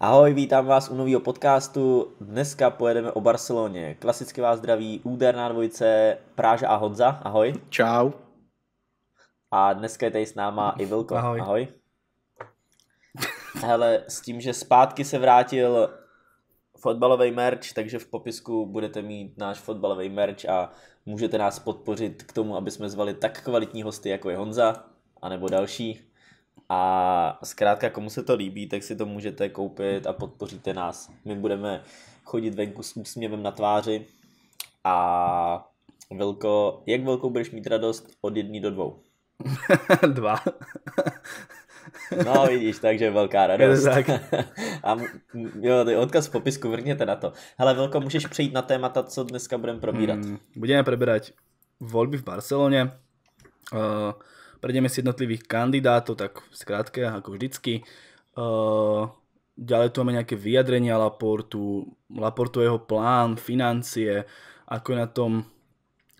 Ahoj, vítám vás u nového podcastu. Dneska pojedeme o Barceloně. Klasicky vás zdraví úderná dvojice Práža a Honza. Ahoj. Čau. A dneska je tady s náma i Vilko. Ahoj. Ahoj. Hele, s tím, že zpátky se vrátil fotbalový merch, takže v popisku budete mít náš fotbalový merch a můžete nás podpořit k tomu, aby jsme zvali tak kvalitní hosty, jako je Honza, anebo další. A zkrátka, komu se to líbí, tak si to můžete koupit a podpoříte nás. My budeme chodit venku s úsměvem na tváři a velko. jak velkou budeš mít radost od jedné do dvou? Dva. no vidíš, takže velká radost. Tak. a jo, tady odkaz v popisku, vrněte na to. Hele Velko, můžeš přejít na témata, co dneska budeme probírat. Hmm, budeme probírat volby v Barceloně, uh, Prejdeme si jednotlivých kandidátov, tak skrátke, ako vždycky. Eh, ďalej tu máme nejaké vyjadrenia Laportu, Laportu jeho plán, financie, ako je na tom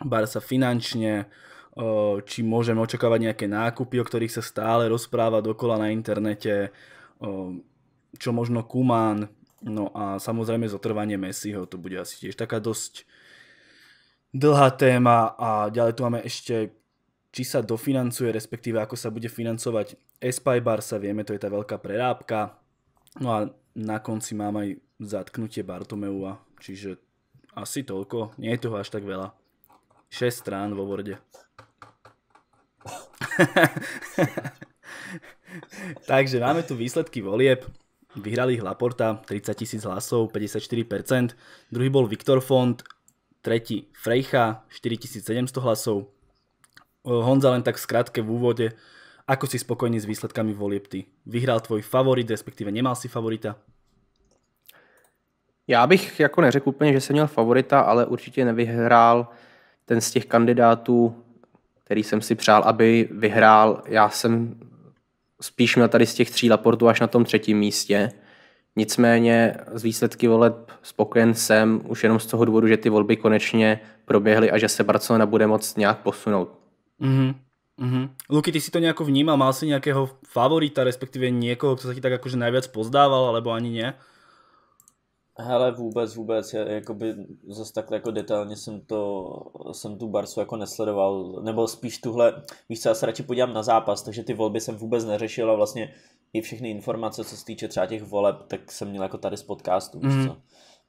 Barca finančne, eh, či môžeme očakávať nejaké nákupy, o ktorých sa stále rozpráva dokola na internete, eh, čo možno Kumán, no a samozrejme zotrvanie Messiho, to bude asi tiež taká dosť dlhá téma a ďalej tu máme ešte či sa dofinancuje, respektíve ako sa bude financovať Espy Barsa, vieme, to je tá veľká prerábka. No a na konci mám aj zatknutie Bartomeua, čiže asi toľko, nie je toho až tak veľa. 6 strán vo Worde. Takže máme tu výsledky volieb. Vyhrali ich Laporta, 30 tisíc hlasov, 54%. Druhý bol Viktor Font, tretí Frejcha, 4700 hlasov, Eh, Honza len tak v skratke v úvode, ako si spokojný s výsledkami volieb ty? Vyhrál tvoj favorit, respektive nemal si favorita? Já bych jako neřekl úplně, že jsem měl favorita, ale určitě nevyhrál ten z těch kandidátů, který jsem si přál, aby vyhrál. Já jsem spíš měl tady z těch tří laportů až na tom třetím místě. Nicméně z výsledky voleb spokojen jsem už jenom z toho důvodu, že ty volby konečně proběhly a že se Barcelona bude moc nějak posunout. Mm-hmm. Mm-hmm. Luky, ty si to nejako vnímal, mal si nejakého favorita, respektive niekoho, kto sa ti tak akože najviac pozdával, alebo ani nie? Hele, vůbec, vůbec, já, jakoby zase takhle jako detailně jsem to, jsem tu Barsu jako nesledoval, nebo spíš tuhle, víš co, já se radši podívám na zápas, takže ty volby jsem vůbec neřešil a vlastně i všechny informace, co se týče třeba těch voleb, tak jsem měl jako tady z podcastu, mm. Mm-hmm. co?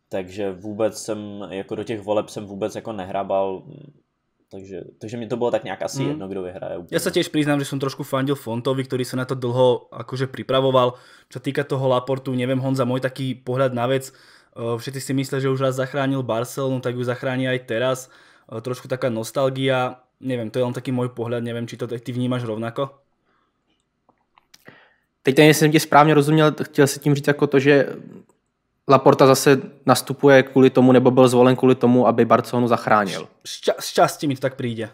Takže vůbec jsem, jako do těch voleb jsem vůbec jako nehrabal, takže, takže mi to bylo tak nějak asi mm. jedno, kdo vyhraje. Úplně. Já se těž přiznám, že jsem trošku fandil Fontovi, který se na to dlho akože připravoval. Čo týká toho Laportu, nevím Honza, můj taký pohled na věc, eh, všetci si myslí, že už raz zachránil Barcelonu, tak ju zachrání aj teraz. Eh, trošku taká nostalgia, nevím, to je len taký můj pohled, nevím, či to ty vnímáš rovnako. Teď ten, jestli jsem tě správně rozuměl, chtěl si tím říct jako to, že Laporta zase nastupuje kvůli tomu, nebo byl zvolen kvůli tomu, aby Barcelonu zachránil. S částí mi to tak přijde.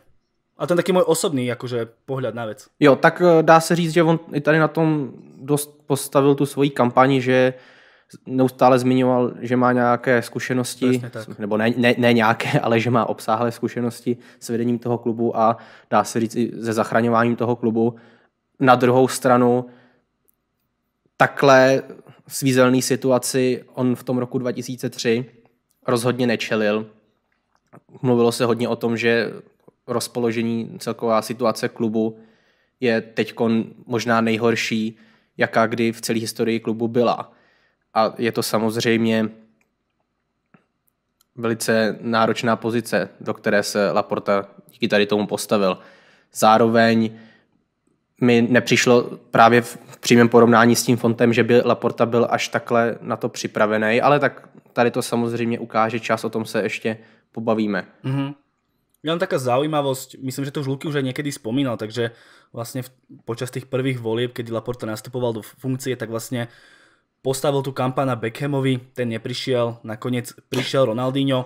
A ten taky můj osobný jakože pohled na věc. Jo, tak eh, dá se říct, že on i tady na tom dost postavil tu svoji kampani, že neustále zmiňoval, že má nějaké zkušenosti, nebo ne, ne, ne nějaké, ale že má obsáhlé zkušenosti s vedením toho klubu a dá se říct i se zachraňováním toho klubu. Na druhou stranu takhle svízelné situaci on v tom roku 2003 rozhodně nečelil. Mluvilo se hodně o tom, že rozpoložení, celková situace klubu je teď možná nejhorší, jaká kdy v celé historii klubu byla. A je to samozřejmě velice náročná pozice, do které se Laporta díky tady tomu postavil. Zároveň mi nepřišlo právě přímém porovnání s tím fontem, že by Laporta byl až takhle na to připravený, ale tak tady to samozřejmě ukáže čas, o tom se ještě pobavíme. Mm-hmm. Len taká zaujímavosť, myslím, že to už Luky už aj niekedy spomínal, takže vlastne v, počas tých prvých volieb, keď Laporta nastupoval do funkcie, tak vlastne postavil tu kampaň na Beckhamovi, ten neprišiel, nakoniec prišiel Ronaldinho,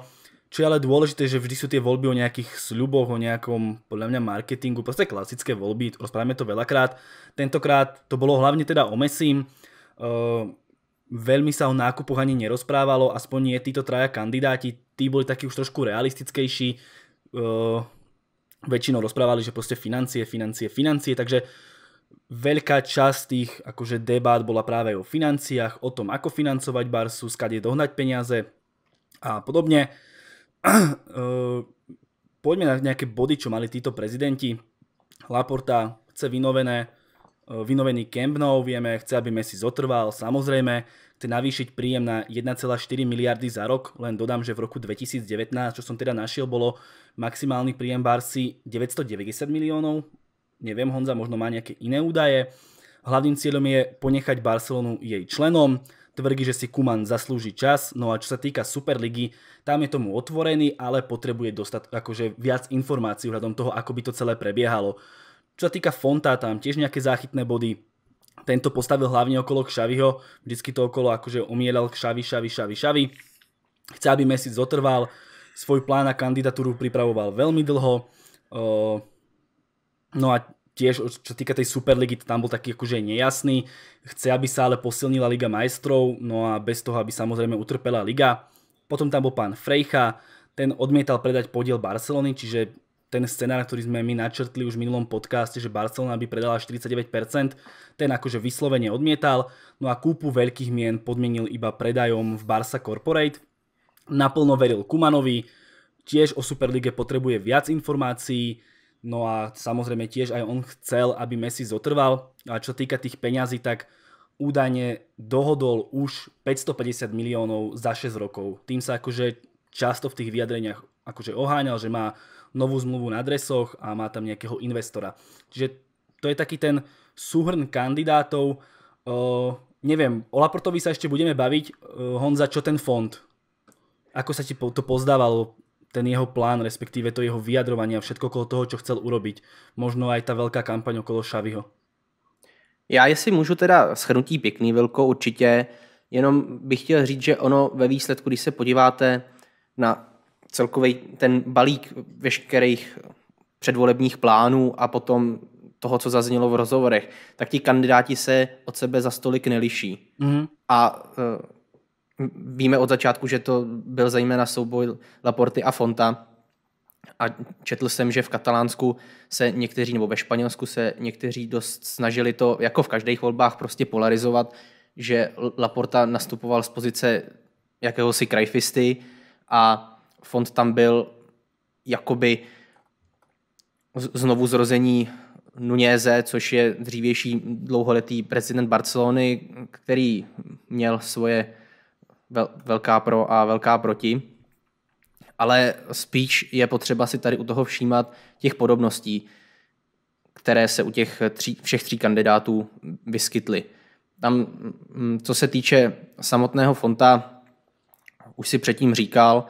Čo je ale dôležité, že vždy sú tie voľby o nejakých sľuboch, o nejakom, podľa mňa, marketingu, proste klasické voľby, rozprávame to veľakrát. Tentokrát to bolo hlavne teda o Messim, eh, veľmi sa o nákupoch ani nerozprávalo, aspoň nie títo traja kandidáti, tí boli takí už trošku realistickejší, eh, väčšinou rozprávali, že proste financie, financie, financie, takže veľká časť tých debát bola práve o financiách, o tom, ako financovať Barsu, skade dohnať peniaze a podobne. Eh, poďme na nejaké body, čo mali títo prezidenti. Laporta chce vynovené, eh, vynovený Nou, vieme, chce, aby Messi zotrval, samozrejme, chce navýšiť príjem na 1,4 miliardy za rok, len dodám, že v roku 2019, čo som teda našiel, bolo maximálny príjem Barsi 990 miliónov, neviem, Honza možno má nejaké iné údaje. Hlavným cieľom je ponechať Barcelonu jej členom, Tvrdí, že si Kuman zaslúži čas, no a čo sa týka Superligy, tam je tomu otvorený, ale potrebuje dostať akože viac informácií hľadom toho, ako by to celé prebiehalo. Čo sa týka Fonta, tam tiež nejaké záchytné body, tento postavil hlavne okolo Kšaviho, vždycky to okolo akože omielal Kšavi, Šavi, Šavi, Šavi. Chce, aby mesiac zotrval, svoj plán na kandidatúru pripravoval veľmi dlho, ehm, no a tiež, čo týka tej Superligy, tam bol taký akože nejasný. Chce, aby sa ale posilnila Liga majstrov, no a bez toho, aby samozrejme utrpela Liga. Potom tam bol pán Frejcha, ten odmietal predať podiel Barcelony, čiže ten scenár, ktorý sme my načrtli už v minulom podcaste, že Barcelona by predala 49%, ten akože vyslovene odmietal, no a kúpu veľkých mien podmienil iba predajom v Barca Corporate. Naplno veril Kumanovi, tiež o Superlige potrebuje viac informácií, No a samozrejme tiež aj on chcel, aby Messi zotrval. A čo týka tých peňazí, tak údajne dohodol už 550 miliónov za 6 rokov. Tým sa akože často v tých vyjadreniach akože oháňal, že má novú zmluvu na dresoch a má tam nejakého investora. Čiže to je taký ten súhrn kandidátov. Uh, neviem, o Laportovi sa ešte budeme baviť. Uh, Honza, čo ten fond? Ako sa ti to pozdávalo ten jeho plán, respektíve to jeho vyjadrovanie a všetko okolo toho, čo chcel urobiť. Možno aj ta velká kampaň okolo Šaviho. Já, jestli můžu teda schrnutí pěkný velko, určitě, jenom bych chtěl říct, že ono ve výsledku, když se podíváte na celkový ten balík veškerých předvolebních plánů a potom toho, co zaznělo v rozhovorech, tak ti kandidáti se od sebe za stolik neliší. Mm-hmm. A eh, víme od začátku, že to byl zejména souboj Laporty a Fonta. A četl jsem, že v Katalánsku se někteří, nebo ve Španělsku se někteří dost snažili to, jako v každých volbách, prostě polarizovat, že Laporta nastupoval z pozice jakéhosi krajfisty a Font tam byl jakoby znovu zrození Nuněze, což je dřívější dlouholetý prezident Barcelony, který měl svoje vel, velká pro a velká proti, ale spíš je potřeba si tady u toho všímat těch podobností, které se u těch tří, všech tří kandidátů vyskytly. Tam, mm, co se týče samotného Fonta, už si předtím říkal,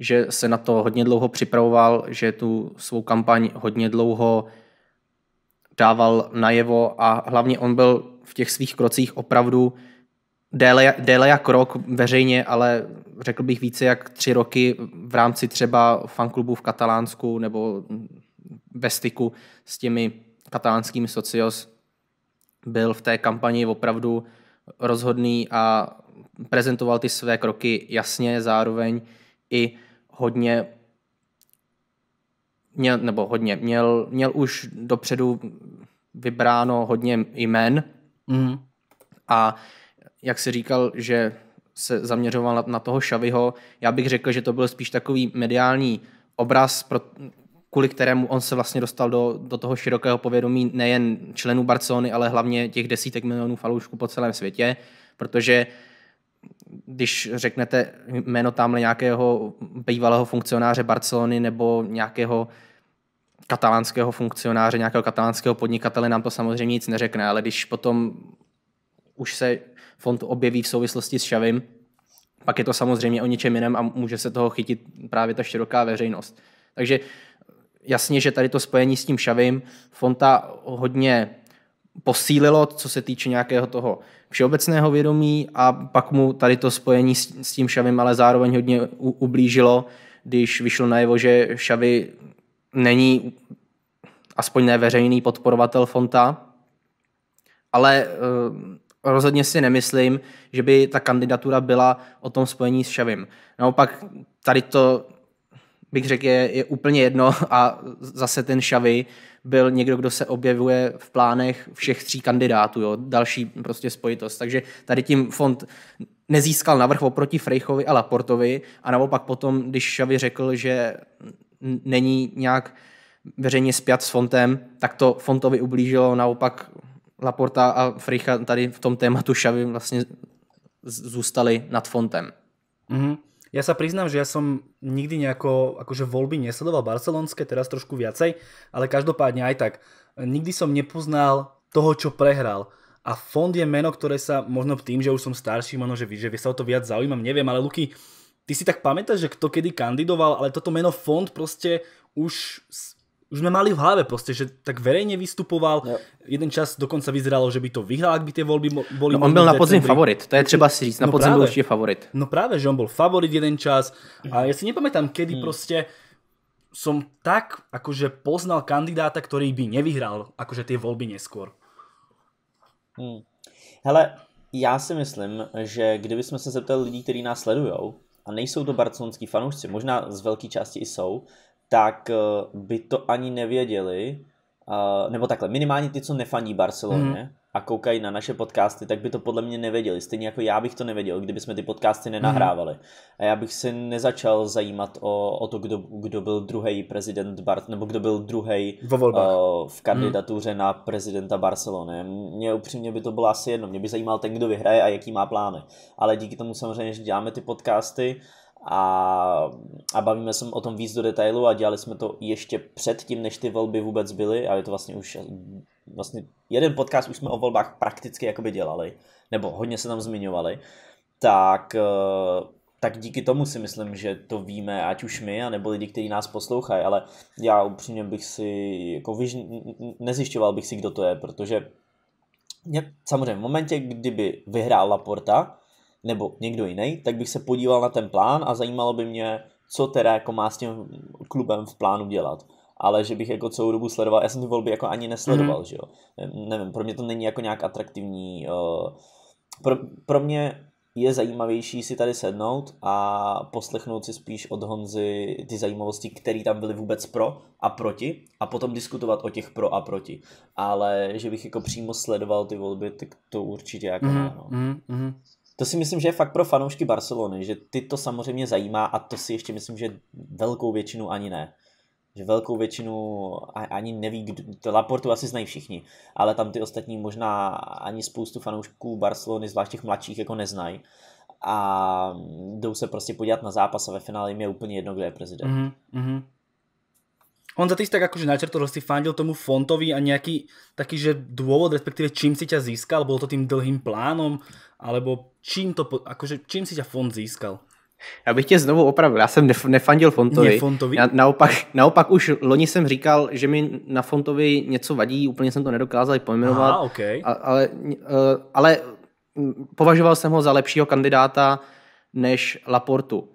že se na to hodně dlouho připravoval, že tu svou kampaň hodně dlouho dával najevo a hlavně on byl v těch svých krocích opravdu déle, déle jak rok veřejně, ale řekl bych více jak tři roky v rámci třeba fanklubu v Katalánsku nebo ve styku s těmi katalánskými socios byl v té kampani opravdu rozhodný a prezentoval ty své kroky jasně, zároveň i hodně měl, nebo hodně, měl, měl už dopředu vybráno hodně jmen mm. a jak si říkal, že se zaměřoval na, toho Šaviho, já bych řekl, že to byl spíš takový mediální obraz, pro, kvůli kterému on se vlastně dostal do, do toho širokého povědomí nejen členů Barcelony, ale hlavně těch desítek milionů fanoušků po celém světě, protože když řeknete jméno tamhle nějakého bývalého funkcionáře Barcelony nebo nějakého katalánského funkcionáře, nějakého katalánského podnikatele, nám to samozřejmě nic neřekne, ale když potom už se fond objeví v souvislosti s Šavim, pak je to samozřejmě o něčem jiném a může se toho chytit právě ta široká veřejnost. Takže jasně, že tady to spojení s tím Šavim Fonta hodně posílilo, co se týče nějakého toho všeobecného vědomí a pak mu tady to spojení s tím Šavim ale zároveň hodně ublížilo, když vyšlo najevo, že šavy není aspoň neveřejný podporovatel Fonta, ale eh, rozhodně si nemyslím, že by ta kandidatura byla o tom spojení s Ševim. Naopak tady to bych řekl, je, je úplně jedno a zase ten Šavy byl někdo, kdo se objevuje v plánech všech tří kandidátů, jo? další prostě spojitost. Takže tady tím fond nezískal navrh oproti Frejchovi a Laportovi a naopak potom, když Šavy řekl, že není nějak veřejně spjat s fontem, tak to fontovi ublížilo, naopak Laporta a Fricha tady v tom tématu Šavy vlastně zůstali nad fontem. Mm-hmm. Ja sa priznám, že ja som nikdy nejako akože voľby nesledoval barcelonské, teraz trošku viacej, ale každopádne aj tak. Nikdy som nepoznal toho, čo prehral. A fond je meno, ktoré sa možno tým, že už som starší, možno, že, že sa o to viac zaujímam, neviem, ale Luky, ty si tak pamätáš, že kto kedy kandidoval, ale toto meno fond proste už už sme mali v hlave proste, že tak verejne vystupoval. Jeden čas dokonce vyzeralo, že by to vyhrál, ak by tie voľby boli... No, on byl na podzim favorit, to je třeba si říct, na no podzim byl určite favorit. No práve, že on bol favorit jeden čas a ja si nepamätám, kedy hmm. proste som tak akože poznal kandidáta, ktorý by nevyhrál akože tie voľby neskôr. Hmm. Hele, já si myslím, že kdyby se zeptali lidí, kteří nás sledujou, a nejsou to barcelonský fanoušci, možná z velké části i jsou, tak eh, by to ani nevěděli, eh, nebo takhle, minimálně ty, co nefaní Barceloně mm. a koukají na naše podcasty, tak by to podle mě nevěděli. Stejně jako já bych to nevěděl, kdyby jsme ty podcasty mhm. nenahrávali. Mm. A já bych se nezačal zajímat o, o to, kdo, kdo byl druhý prezident Bar, nebo kdo byl druhý uh, eh, v mhm. kandidatuře mm. na prezidenta Barcelony. Mně upřímně by to bylo asi jedno. Mě by zajímal ten, kdo vyhraje a jaký má plány. Ale díky tomu samozřejmě, že děláme ty podcasty, uh, a, a bavíme se o tom víc do detailu a dělali jsme to ještě předtím, než ty volby vůbec byly a je to vlastně už vlastně jeden podcast už jsme o volbách prakticky jakoby dělali, nebo hodně se tam zmiňovali, tak, eh, tak díky tomu si myslím, že to víme, ať už my, anebo lidi, kteří nás poslouchají, ale já upřímně bych si, jako vyž, nezjišťoval bych si, kdo to je, protože mě, samozřejmě v momentě, kdyby vyhrál Laporta, nebo někdo jiný, tak bych se podíval na ten plán a zajímalo by mě, co teda jako má s tím klubem v plánu dělat. Ale že bych jako celou dobu sledoval, já jsem ty volby jako ani nesledoval, mm. že jo. Nevím, pro mě to není jako nějak atraktivní. Eh, pro, pro mě je zajímavější si tady sednout a poslechnout si spíš od Honzy ty zajímavosti, které tam byly vůbec pro a proti a potom diskutovat o těch pro a proti. Ale že bych jako přímo sledoval ty volby, tak to určitě jako mm, ne, no. mm, mm to si myslím, že je fakt pro fanoušky Barcelony, že ty to samozřejmě zajímá a to si ještě myslím, že velkou většinu ani ne. Že velkou většinu ani neví, kdo, to Laportu asi znají všichni, ale tam ty ostatní možná ani spoustu fanoušků Barcelony, zvlášť těch mladších, jako neznají. A jdou se prostě podívat na zápas a ve finále jim je úplně jedno, kdo je prezident. Mm-hmm on za tak akože načrtol, že si fandil tomu fontovi a nejaký taký, že dôvod, respektíve čím si ťa získal, bolo to tým dlhým plánom, alebo čím to, akože čím si ťa font získal? Já bych tě znovu opravil, já jsem nefandil Fontovi. fontovi? Na, naopak, naopak už loni jsem říkal, že mi na Fontovi něco vadí, úplně jsem to nedokázal pojmenovat. Aha, okay. a, ale, uh, ale považoval jsem ho za lepšího kandidáta než Laportu.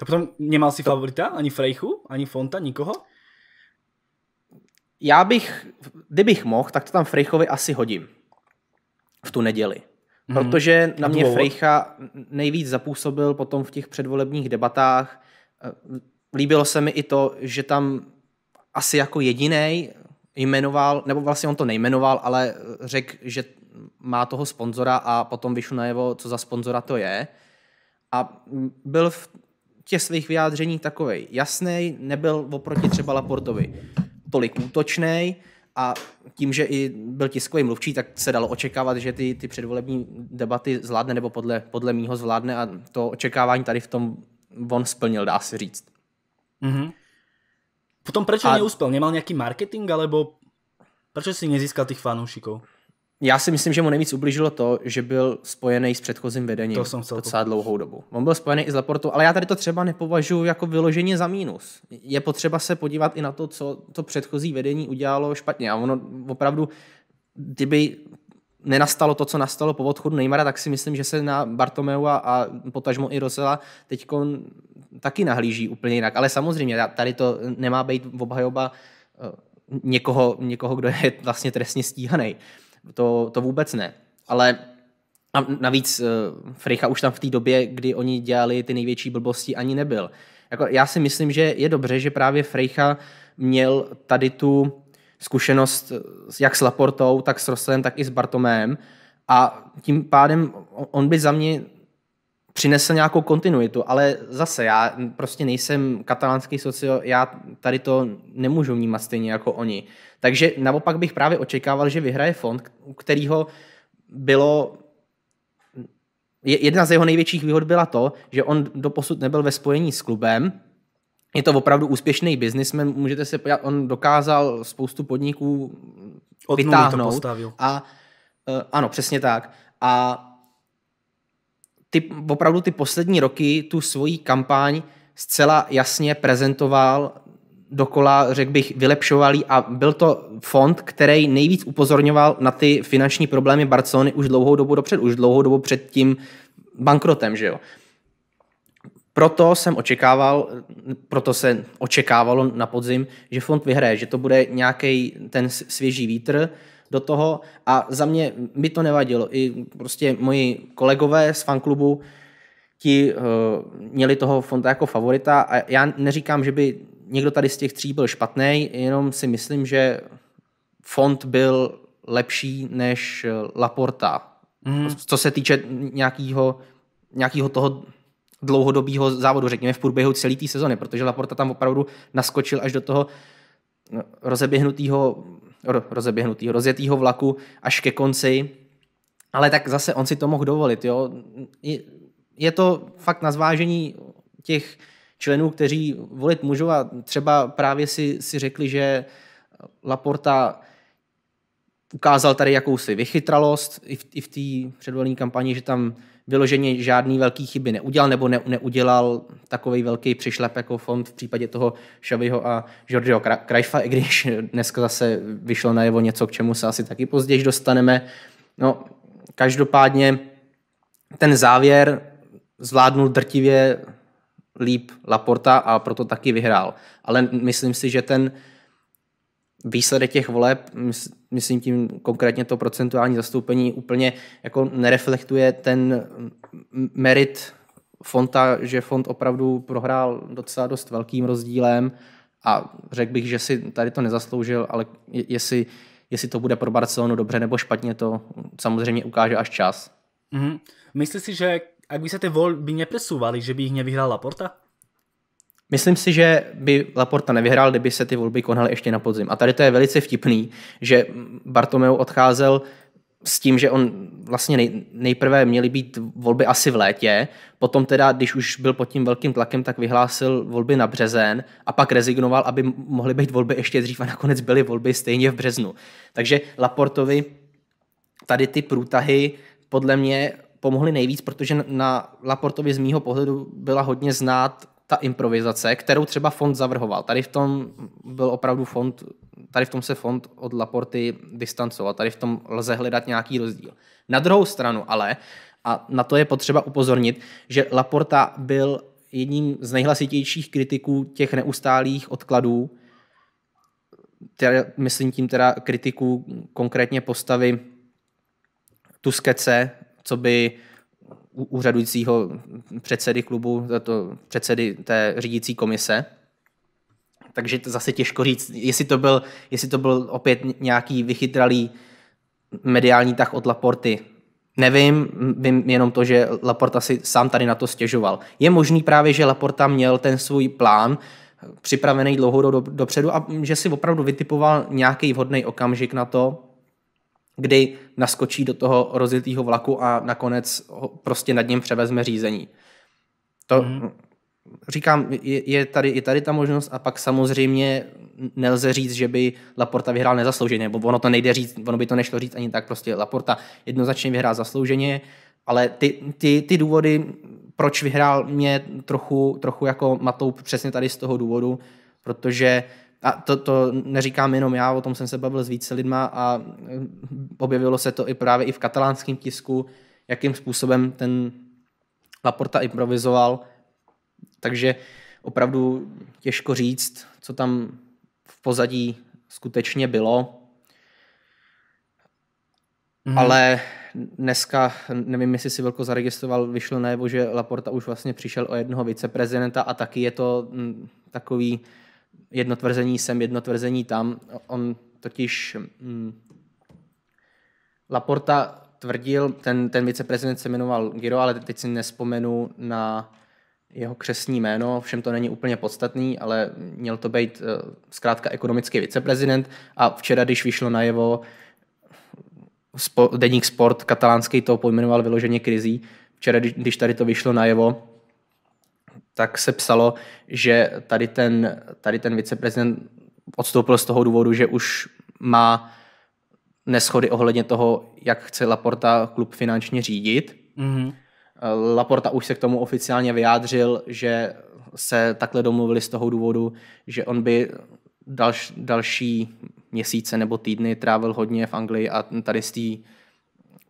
To potom nemal si to... favorita? Ani Frejchu? Ani Fonta? Nikoho? já bych, kdybych mohl, tak to tam Frejchovi asi hodím v tu neděli. Hmm. Protože na mě Frejcha nejvíc zapůsobil potom v těch předvolebních debatách. Eh, líbilo se mi i to, že tam asi jako jediný jmenoval, nebo vlastně on to nejmenoval, ale řekl, že má toho sponzora a potom vyšlo najevo, co za sponzora to je. A byl v těch svých vyjádřeních takovej jasný, nebyl oproti třeba Laportovi tolik útočný a tím, že i byl tiskový mluvčí, tak se dalo očekávat, že ty, ty předvolební debaty zvládne nebo podle, podle mýho zvládne a to očekávání tady v tom on splnil, dá se říct. Mm-hmm. Potom proč a... neúspěl? Nemal nějaký marketing, alebo proč si nezískal těch fanoušiků? já si myslím, že mu nejvíc ublížilo to, že byl spojený s předchozím vedením to jsem docela dlouhou dobu. On byl spojený i s Laportou, ale já tady to třeba nepovažuji jako vyloženě za mínus. Je potřeba se podívat i na to, co to předchozí vedení udělalo špatně. A ono opravdu, kdyby nenastalo to, co nastalo po odchodu Neymara, tak si myslím, že se na Bartomeu a, a potažmo i Rosela teď taky nahlíží úplně jinak. Ale samozřejmě, tady to nemá být obhajoba eh, někoho, někoho, kdo je vlastně trestně stíhaný. To, to vůbec ne. Ale a navíc eh, Fricha už tam v té době, kdy oni dělali ty největší blbosti, ani nebyl. Jako, já si myslím, že je dobře, že právě Frejcha měl tady tu zkušenost eh, jak s Laportou, tak s Roselem, tak i s Bartomem a tím pádem on by za mě přinesl nějakou kontinuitu, ale zase já prostě nejsem katalánský socio, já tady to nemůžu vnímat stejně jako oni. Takže naopak bych právě očekával, že vyhraje fond, u kterého bylo jedna z jeho největších výhod byla to, že on doposud nebyl ve spojení s klubem, je to opravdu úspěšný biznismen, můžete se podívat, on dokázal spoustu podniků Od vytáhnout. To postavil. a, e, ano, přesně tak. A ty, opravdu ty poslední roky tu svoji kampaň zcela jasně prezentoval dokola, řekl bych, vylepšovalý a byl to fond, který nejvíc upozorňoval na ty finanční problémy Barcelony už dlouhou dobu dopřed, už dlouhou dobu před tím bankrotem, že jo. Proto jsem očekával, proto se očekávalo na podzim, že fond vyhraje, že to bude nějaký ten svěží vítr, do toho a za mě by to nevadilo. I prostě moji kolegové z fanklubu ti uh, měli toho Fonta jako favorita a já neříkám, že by někdo tady z těch tří byl špatný, jenom si myslím, že Font byl lepší než eh, Laporta. Mm. Co se týče nějakého, nějakého toho dlouhodobého závodu, řekněme v průběhu celé té sezony, protože Laporta tam opravdu naskočil až do toho eh, rozeběhnutého rozeběhnutý, rozjetýho vlaku až ke konci, ale tak zase on si to mohl dovolit. Jo? Je to fakt na zvážení těch členů, kteří volit můžou a třeba právě si, si řekli, že Laporta ukázal tady jakousi vychytralost i v, i v té předvolní kampani, že tam vyloženě žádný velký chyby neudělal nebo ne, neudělal takový velký přišlep jako fond v případě toho Šaviho a Georgeho Krajfa, i když dneska zase vyšlo najevo něco, k čemu se asi taky později dostaneme. No, každopádně ten závěr zvládnul drtivě líp Laporta a proto taky vyhrál. Ale myslím si, že ten výsledek těch voleb, myslím tím konkrétně to procentuální zastoupení, úplně jako nereflektuje ten merit Fonta, že Font opravdu prohrál docela dost velkým rozdílem a řekl bych, že si tady to nezasloužil, ale jestli, jestli to bude pro Barcelonu dobře nebo špatně, to samozřejmě ukáže až čas. Mm-hmm. Myslíš si, že ak by se ty volby nepresúvaly, že by jich nevyhrál Laporta? Myslím si, že by Laporta nevyhrál, kdyby se ty volby konaly ještě na podzim. A tady to je velice vtipný, že Bartomeu odcházel s tím, že on vlastně nej, nejprve měly být volby asi v létě, potom teda, když už byl pod tím velkým tlakem, tak vyhlásil volby na březen a pak rezignoval, aby mohly být volby ještě dřív a nakonec byly volby stejně v březnu. Takže Laportovi tady ty průtahy podle mě pomohly nejvíc, protože na Laportovi z mýho pohledu byla hodně znát ta improvizace, kterou třeba fond zavrhoval. Tady v tom byl opravdu fond, tady v tom se fond od Laporty distancoval, tady v tom lze hledat nějaký rozdíl. Na druhou stranu ale, a na to je potřeba upozornit, že Laporta byl jedním z nejhlasitějších kritiků těch neustálých odkladů, teda, myslím tím teda kritiků konkrétně postavy Tuskece, co by úřadujícího předsedy klubu, to předsedy té řídící komise. Takže to zase těžko říct, jestli to byl, jestli to byl opět nějaký vychytralý mediální tah od Laporty. Nevím, vím jenom to, že Laporta si sám tady na to stěžoval. Je možný právě, že Laporta měl ten svůj plán připravený dlouhou do, dopředu a že si opravdu vytipoval nějaký vhodný okamžik na to, kdy naskočí do toho rozjetého vlaku a nakonec ho prostě nad ním převezme řízení. To mm-hmm. říkám, je, je, tady, je tady ta možnost a pak samozřejmě nelze říct, že by Laporta vyhrál nezaslouženě, bo ono to nejde říct, ono by to nešlo říct ani tak, prostě Laporta jednoznačně vyhrál zaslouženě, ale ty, ty, ty důvody, proč vyhrál, mě trochu, trochu jako matou přesně tady z toho důvodu, protože uh, a to, to neříkám jenom já, o tom jsem se bavil s více lidma a eh, objevilo se to i právě i v katalánském tisku, jakým způsobem ten Laporta improvizoval. Takže opravdu těžko říct, co tam v pozadí skutečně bylo. Hmm. Ale dneska, nevím, jestli si Velko zaregistroval, vyšlo nebo, že Laporta už vlastně přišel o jednoho viceprezidenta a taky je to hm, takový jedno tvrzení sem, jedno tvrzení tam. On totiž mm, Laporta tvrdil, ten, ten viceprezident se jmenoval Giro, ale teď si nespomenu na jeho křesní jméno, všem to není úplně podstatný, ale měl to být eh, zkrátka ekonomický viceprezident a včera, když vyšlo najevo, spo, deník sport katalánský to pojmenoval vyloženě krizí, včera, když tady to vyšlo najevo, tak se psalo, že tady ten, tady ten viceprezident odstoupil z toho důvodu, že už má neschody ohledně toho, jak chce Laporta klub finančně řídit. Mm-hmm. Laporta už se k tomu oficiálně vyjádřil, že se takhle domluvili z toho důvodu, že on by dalš, další měsíce nebo týdny trávil hodně v Anglii a tady z tý,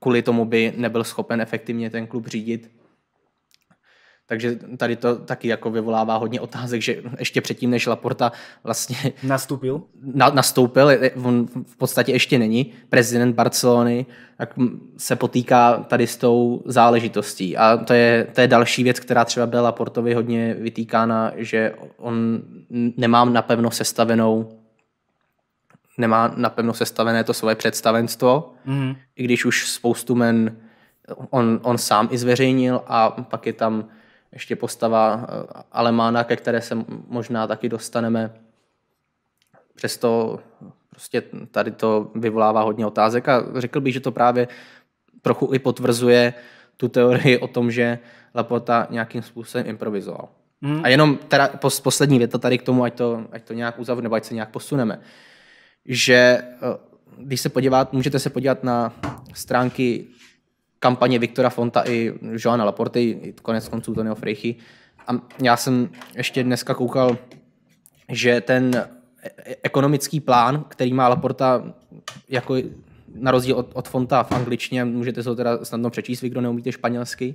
kvůli tomu by nebyl schopen efektivně ten klub řídit takže tady to taky jako vyvolává hodně otázek, že ještě předtím, než Laporta vlastně nastoupil, na, nastoupil on v podstatě ještě není prezident Barcelony, tak se potýká tady s tou záležitostí. A to je, to je další věc, která třeba byla Laportovi hodně vytýkána, že on nemá napevno sestavenou nemá napevno sestavené to svoje představenstvo, mm. i když už spoustu men on, on sám i zveřejnil a pak je tam ještě postava eh, Alemána, ke které se možná taky dostaneme. Přesto prostě tady to vyvolává hodně otázek a řekl bych, že to právě trochu i potvrzuje tu teorii o tom, že Lapota nějakým způsobem improvizoval. Hmm. A jenom teda poslední věta tady k tomu, ať to, ať to nějak uzavřu, nebo ať se nějak posuneme, že eh, když se podívat, můžete se podívat na stránky kampaně Viktora Fonta i Joana Laporty, i konec konců Tonyho Frejchy. A já jsem ještě dneska koukal, že ten ekonomický plán, který má Laporta jako na rozdíl od, od Fonta v angličtině, můžete se ho teda snadno přečíst, vy kdo neumíte španělsky,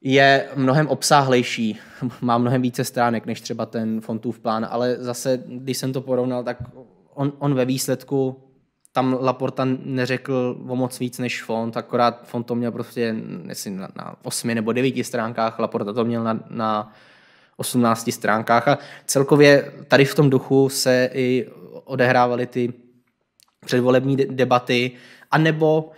je mnohem obsáhlejší, má mnohem více stránek než třeba ten Fontův plán, ale zase, když jsem to porovnal, tak on, on ve výsledku tam Laporta neřekl o moc víc než Font, akorát Font to měl prostě jestli na, na osmi nebo devíti stránkách, Laporta to měl na, na 18 stránkách a celkově tady v tom duchu se i odehrávaly ty předvolební debaty, a nebo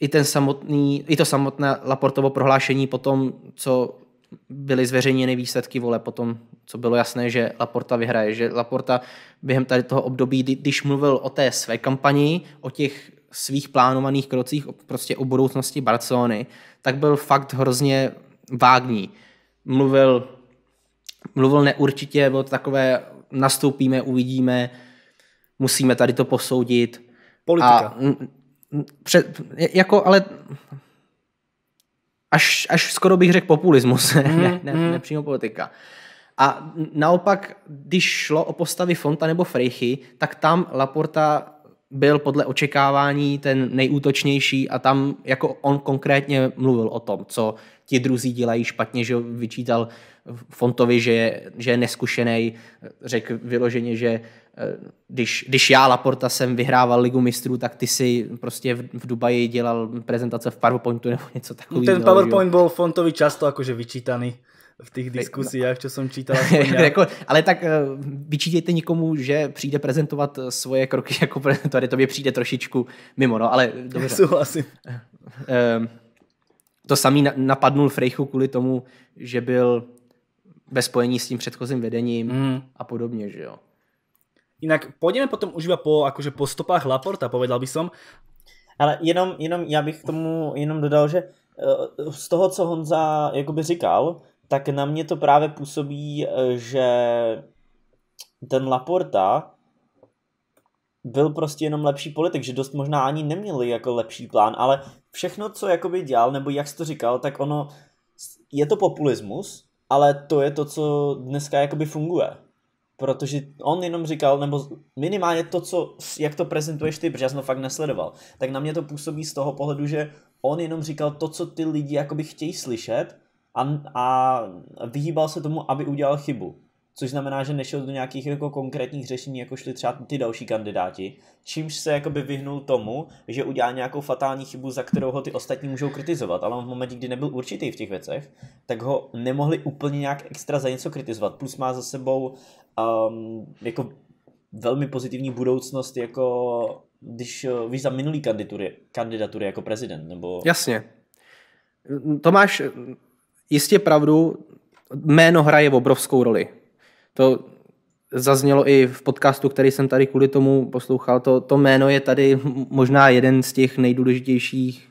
i, ten samotný, i to samotné Laportovo prohlášení po tom, co byly zveřejněny výsledky vole potom, co bylo jasné, že Laporta vyhraje. Že Laporta během tady toho období, když mluvil o té své kampani, o těch svých plánovaných krocích, prostě o budoucnosti Barcelony, tak byl fakt hrozně vágní. Mluvil, mluvil neurčitě, bylo to takové nastoupíme, uvidíme, musíme tady to posoudit. Politika. A, před, jako, ale až, až skoro bych řekl populismus, mm, ne, ne, mm. mm. přímo politika. A naopak, když šlo o postavy Fonta nebo Frejchy, tak tam Laporta byl podle očekávání ten nejútočnější a tam jako on konkrétně mluvil o tom, co ti druzí dělají špatně, že vyčítal Fontovi, že je, že je neskušený, řekl vyloženě, že Eh, když, když já Laporta jsem vyhrával ligu mistrů, tak ty si prostě v, v Dubaji dělal prezentace v PowerPointu nebo něco takového. Ten PowerPoint byl Fontovi často jakože vyčítaný v těch eh, no. diskusiách, co jsem čítal. jako, ale tak eh, vyčítejte nikomu, že přijde prezentovat svoje kroky jako prezentovat, to mě přijde trošičku mimo, no, ale dobře. Souhlasím. To samý napadnul Frejchu kvůli tomu, že byl ve spojení s tím předchozím vedením mm. a podobně, že jo. Jinak půjdeme potom už iba po, akože po stopách Laporta, povedal by som. Ale jenom, jenom já bych k tomu jenom dodal, že eh, z toho, co Honza jakoby říkal, tak na mě to právě působí, eh, že ten Laporta byl prostě jenom lepší politik, že dost možná ani neměli jako lepší plán, ale všechno, co jakoby dělal, nebo jak jsi to říkal, tak ono, je to populismus, ale to je to, co dneska jakoby funguje protože on jenom říkal, nebo minimálně to, co, jak to prezentuješ ty, protože já jsem to fakt nesledoval, tak na mě to působí z toho pohledu, že on jenom říkal to, co ty lidi jakoby chtějí slyšet a, a vyhýbal se tomu, aby udělal chybu což znamená, že nešel do nějakých jako konkrétních řešení, jako šli třeba ty další kandidáti, čímž se jakoby vyhnul tomu, že udělá nějakou fatální chybu, za kterou ho ty ostatní můžou kritizovat, ale on v momentě, kdy nebyl určitý v těch věcech, tak ho nemohli úplně nějak extra za něco kritizovat, plus má za sebou um, jako velmi pozitivní budoucnost, jako když uh, víš za minulý kandidatury, kandidatury jako prezident, nebo... Jasně. Tomáš, jistě pravdu, jméno hraje obrovskou roli to zaznělo i v podcastu, který jsem tady kvůli tomu poslouchal, to, to jméno je tady možná jeden z těch nejdůležitějších,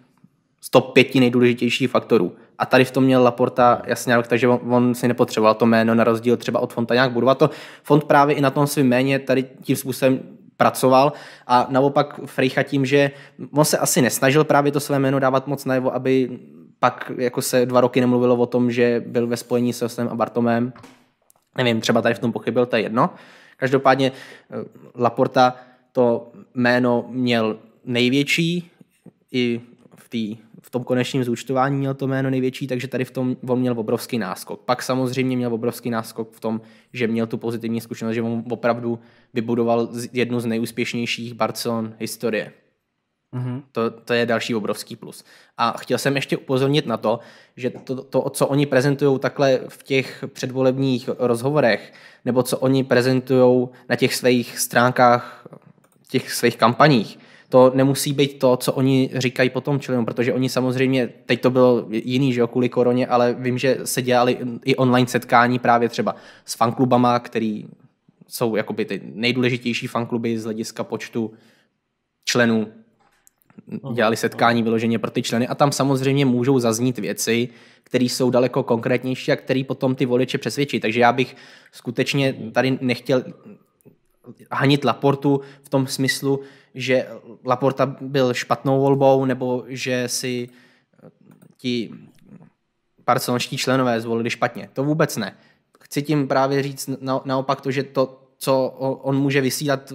z top pěti nejdůležitějších faktorů. A tady v tom měl Laporta jasně takže on, on si nepotřeboval to jméno na rozdíl třeba od Fonta nějak budovat. To Font právě i na tom svým méně tady tím způsobem pracoval a naopak Frejcha tím, že on se asi nesnažil právě to své jméno dávat moc najevo, aby pak jako se dva roky nemluvilo o tom, že byl ve spojení se Osem a Bartomem. Nevím, třeba tady v tom pochybil, to je jedno. Každopádně eh, Laporta to jméno měl největší i v, tý, v tom konečním zúčtování měl to jméno největší, takže tady v tom on měl obrovský náskok. Pak samozřejmě měl obrovský náskok v tom, že měl tu pozitivní zkušenost, že on opravdu vybudoval jednu z nejúspěšnějších Barcelon historie. Mm-hmm. To, to je další obrovský plus. A chtěl jsem ještě upozornit na to, že to, to co oni prezentují takhle v těch předvolebních rozhovorech, nebo co oni prezentují na těch svých stránkách, těch svých kampaních, to nemusí být to, co oni říkají potom členům, protože oni samozřejmě, teď to bylo jiný, že jo, kvůli koroně, ale vím, že se dělali i online setkání právě třeba s fanklubama, který jsou jakoby ty nejdůležitější fankluby z hlediska počtu členů dělali setkání vyloženě pro ty členy a tam samozřejmě můžou zaznít věci, které jsou daleko konkrétnější a které potom ty voliče přesvědčí. Takže já bych skutečně tady nechtěl hanit Laportu v tom smyslu, že Laporta byl špatnou volbou nebo že si eh, ti parcelonští členové zvolili špatně. To vůbec ne. Chci tím právě říct naopak to, že to, co on může vysílat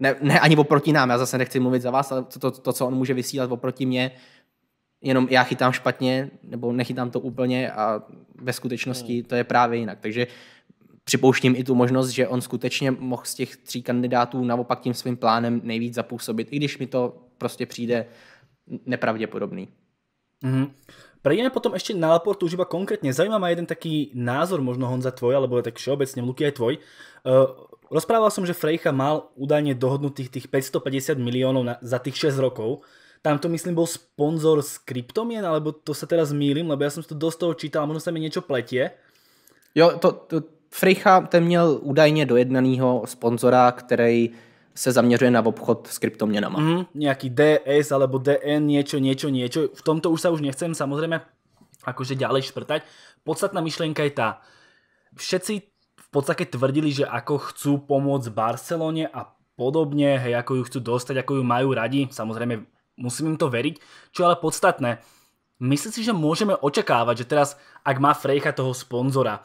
ne, ne ani oproti nám, já zase nechci mluvit za vás, ale to, to, to, co on může vysílat oproti mě, jenom já chytám špatně, nebo nechytám to úplně a ve skutečnosti hmm. to je právě jinak. Takže připouštím i tu možnost, že on skutečně mohl z těch tří kandidátů naopak tím svým plánem nejvíc zapůsobit, i když mi to prostě přijde nepravděpodobný. Mm-hmm. Prejdeme potom ešte na Laportu už iba konkrétne. Zajímá ma jeden taký názor, možno Honza tvoj, alebo tak všeobecne, Luky aj tvoj. Uh, Rozprával som, že Frejcha mal údajne dohodnutých tých 550 miliónov na, za tých 6 rokov. Tam to myslím bol sponzor s kryptomien, alebo to sa teraz mýlim, lebo ja som to dosť toho čítal a možno sa mi niečo pletie. Jo, to, to Frejcha ten měl údajně dojednanýho sponzora, který se zaměřuje na obchod s kryptoměnama. Mm, nějaký DS alebo DN, něco, něco, něco. V tomto už se už nechcem samozřejmě akože ďalej šprtať. Podstatná myšlienka je tá, všetci podstate tvrdili, že ako chcú pomôcť Barcelone a podobne, hej, ako ju chcú dostať, ako ju majú radi, samozrejme musím im to veriť, čo ale podstatné, myslím si, že môžeme očakávať, že teraz, ak má Frejcha toho sponzora,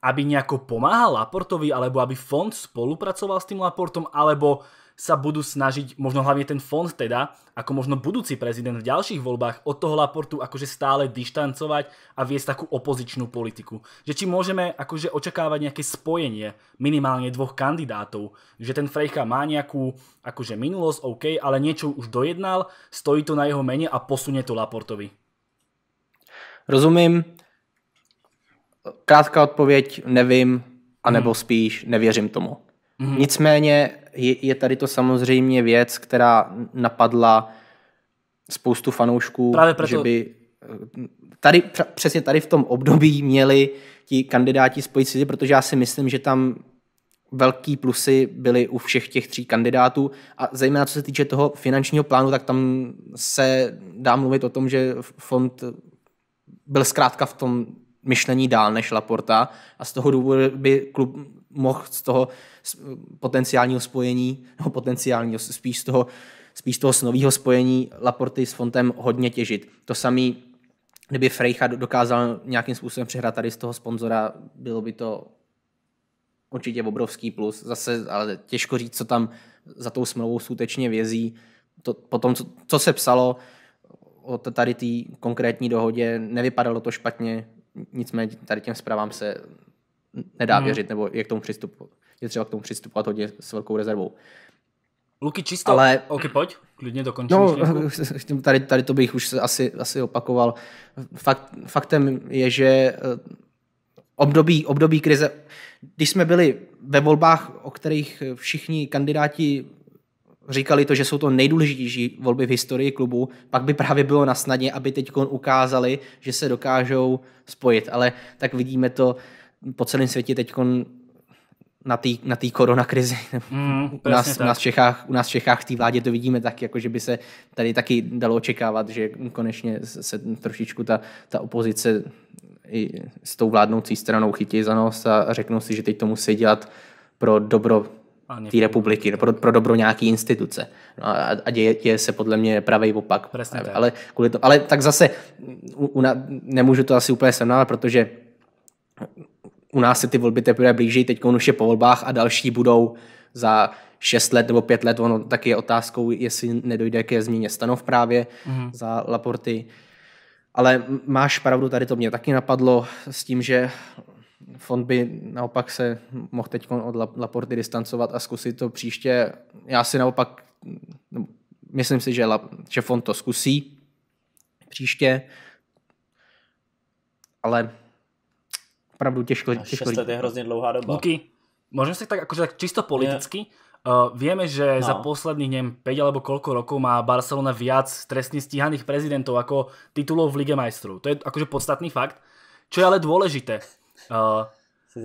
aby nejako pomáhal Laportovi, alebo aby fond spolupracoval s tým Laportom, alebo sa budú snažiť, možno hlavne ten fond teda, ako možno budúci prezident v ďalších voľbách od toho Laportu akože stále dištancovať a viesť takú opozičnú politiku. Že či môžeme akože očakávať nejaké spojenie minimálne dvoch kandidátov, že ten Frejcha má nejakú akože minulosť, OK, ale niečo už dojednal, stojí to na jeho mene a posunie to Laportovi. Rozumím. Krátká odpověď, nevím, anebo hmm. spíš nevěřím tomu. Mm-hmm. Nicméně je, je tady to samozřejmě věc, která napadla spoustu fanoušků, Právě proto... že by eh, tady, přesně tady v tom období měli ti kandidáti spojit si, protože já si myslím, že tam velký plusy byly u všech těch tří kandidátů a zejména co se týče toho finančního plánu, tak tam se dá mluvit o tom, že fond byl zkrátka v tom myšlení dál než Laporta a z toho důvodu by klub mohl z toho potenciálního spojení, nebo potenciálního, spíš z toho, spíš toho snového spojení Laporty s Fontem hodně těžit. To samý, kdyby Frejcha dokázal nějakým způsobem přehrát tady z toho sponzora, bylo by to určitě obrovský plus. Zase, ale těžko říct, co tam za tou smlouvou skutečně vězí. To, potom, co, co se psalo o tady té konkrétní dohodě, nevypadalo to špatně, nicméně tady těm zprávám se nedá hmm. věřit, nebo je k tomu přistupovat. Je třeba k tomu přistupovat hodně s velkou rezervou. Luky čisto, ale... ok, pojď, klidně dokončím. No, tady, tady to bych už asi, asi opakoval. Fakt, faktem je, že eh, období, období krize, když jsme byli ve volbách, o kterých všichni kandidáti říkali to, že jsou to nejdůležitější volby v historii klubu, pak by právě bylo na snadě, aby teď ukázali, že se dokážou spojit. Ale tak vidíme to po celém světě teď na té na tý koronakrizi. Mm, u, nás, u, nás v Čechách, u nás v Čechách v té vládě to vidíme tak, jako že by se tady taky dalo očekávat, že konečně se trošičku ta, ta opozice i s tou vládnoucí stranou chytí za nos a řeknou si, že teď to musí dělat pro dobro té republiky, pro, pro dobro nějaký instituce. No a, a děje, děje se podle mě pravý opak. Ale, tak. Ale, kvůli to, ale tak zase u, u, nemůžu to asi úplně srovnávat, protože u nás se ty volby teprve blíží, teď už je po volbách a další budou za 6 let nebo 5 let, ono taky je otázkou, jestli nedojde ke změně stanov právě mm-hmm. za Laporty. Ale máš pravdu, tady to mě taky napadlo s tím, že fond by naopak se mohl teď od Laporty distancovat a zkusit to příště. Já si naopak, no, myslím si, že, La, že fond to zkusí příště, ale opravdu těžko. těžko říct. je hrozně dlouhá doba. Luky, Môžem si tak, akože tak čisto politicky, uh, vieme, že no. za posledných, 5 alebo koľko rokov má Barcelona viac trestne stíhaných prezidentov ako titulov v Lige majstrov. To je akože podstatný fakt. Čo je ale dôležité. Uh, si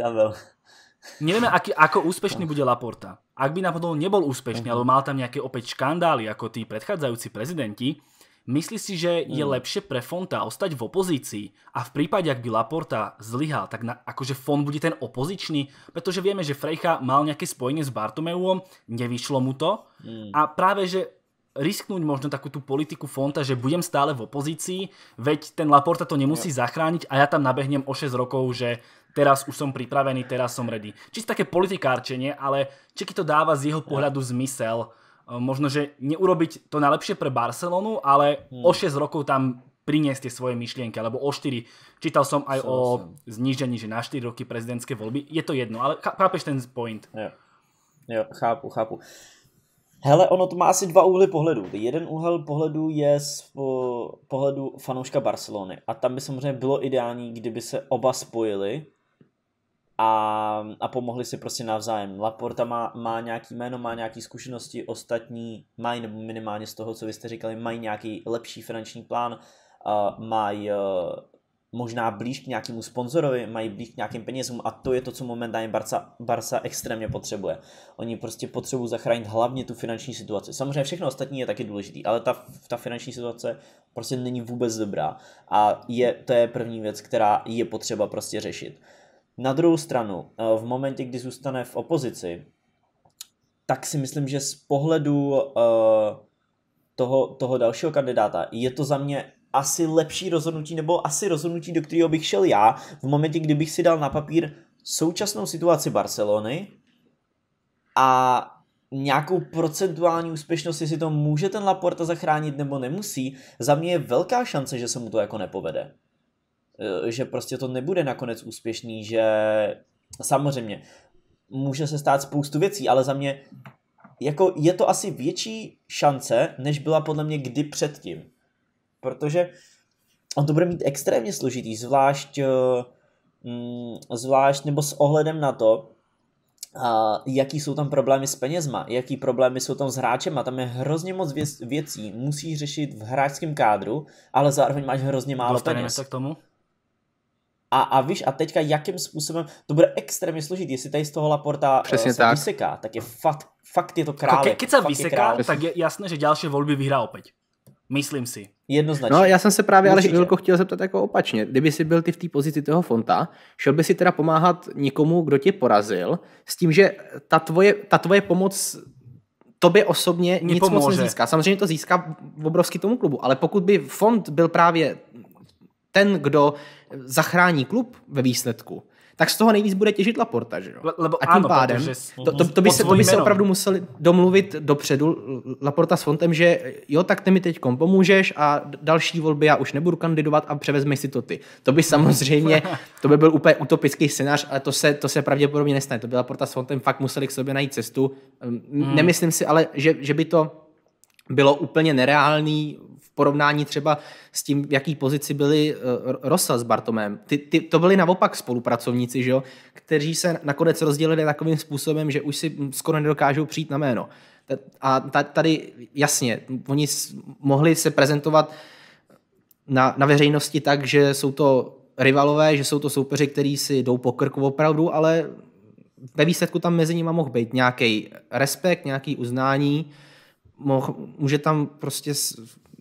Nevieme, aký, ako úspešný bude Laporta. Ak by náhodou nebol úspešný, uh mhm. -huh. alebo mal tam nejaké opäť škandály, ako tí predchádzajúci prezidenti, Myslí si, že je hmm. lepšie pre Fonta ostať v opozícii a v prípade, ak by Laporta zlyhal, tak na, akože Font bude ten opozičný, pretože vieme, že Frejcha mal nejaké spojenie s Bartomeuom, nevyšlo mu to mm. a práve, že risknúť možno takú tú politiku Fonta, že budem stále v opozícii, veď ten Laporta to nemusí yeah. zachrániť a ja tam nabehnem o 6 rokov, že teraz už som pripravený, teraz som ready. Čiže také politikárčenie, ale čeky to dáva z jeho pohľadu zmysel, Eh, možno, že neurobiť to najlepšie pre Barcelonu, ale hmm. o 6 rokov tam priniesť tie svoje myšlienky, alebo o 4. Čítal som aj Sám o sem. znižení, že na 4 roky prezidentské volby. Je to jedno, ale chápeš ten point. Jo. jo, chápu, chápu. Hele, ono to má asi dva úhly pohledu. Jeden úhel pohledu je z eh, pohledu fanouška Barcelony. A tam by samozřejmě bylo ideální, kdyby se oba spojili a, a pomohli si prostě navzájem. Laporta má, má nějaký jméno, má nějaké zkušenosti, ostatní mají, nebo minimálně z toho, co vy jste říkali, mají nějaký lepší finanční plán, uh, mají uh, možná blíž k nějakému sponzorovi, mají blíž k nějakým penězům a to je to, co momentálně Barca, Barca extrémně potřebuje. Oni prostě potřebují zachránit hlavně tu finanční situaci. Samozřejmě všechno ostatní je taky důležité, ale ta, ta finanční situace prostě není vůbec dobrá a je, to je první věc, která je potřeba prostě řešit. Uh, na druhou stranu, eh, v momentě, kdy zůstane v opozici, tak si myslím, že z pohledu eh, toho, toho dalšího kandidáta je to za mě asi lepší rozhodnutí, nebo asi rozhodnutí, do kterého bych šel já, v momentě, kdybych si dal na papír současnou situaci Barcelony a nějakou procentuální úspěšnost, jestli to může ten Laporta zachránit nebo nemusí, za mě je velká šance, že se mu to jako nepovede. Eh, že prostě to nebude nakonec úspěšný, že samozřejmě může se stát spoustu věcí, ale za mě jako je to asi větší šance, než byla podle mě kdy předtím. Protože on to bude mít extrémně složitý, zvlášť, eh, mm, zvlášť nebo s ohledem na to, jaký jsou tam problémy s penězma, jaký problémy jsou tam s hráčem, a tam je hrozně moc věcí, musíš řešit v hráčském kádru, ale zároveň máš hrozně málo Dostaneme peněz. se k tomu? a, a víš, a teďka jakým způsobem, to bude extrémně složitý, jestli tady z toho Laporta eh, Přesně se tak. vyseká, tak je fakt, fakt je to král. Jako keď se vyseká, je tak je jasné, že další volby vyhrá opět. Myslím si. Jednoznačně. No, já jsem se právě ale Vilko chtěl zeptat jako opačně. Kdyby si byl ty v té pozici toho fonta, šel by si teda pomáhat někomu, kdo tě porazil, s tím, že ta tvoje, ta tvoje pomoc tobě osobně nic moc nezíská. Samozřejmě to získá obrovský tomu klubu, ale pokud by fond byl právě ten, kdo zachrání klub ve výsledku, tak z toho nejvíc bude těžit Laporta, že jo? Le, lebo a tím ano, pádem, to, to, to, by se, to by se opravdu museli domluvit dopředu Laporta s Fontem, že jo, tak ty mi teď pomůžeš a další volby já už nebudu kandidovat a převezme si to ty. To by samozřejmě, to by byl úplně utopický scénář, ale to se, to se pravděpodobně nestane. To by Laporta s Fontem fakt museli k sobě najít cestu. Hmm. Nemyslím si ale, že, že by to bylo úplně nereálný porovnání třeba s tím, v jaký pozici byli eh, Rosa s Bartomem. Ty, ty, to byli naopak spolupracovníci, že jo, kteří se nakonec rozdělili takovým způsobem, že už si hm, skoro nedokážou přijít na jméno. A tady jasně, oni mohli se prezentovat na, na veřejnosti tak, že jsou to rivalové, že jsou to soupeři, kteří si jdou po krku opravdu, ale ve výsledku tam mezi nimi mohl být nějaký respekt, nějaký uznání, může tam prostě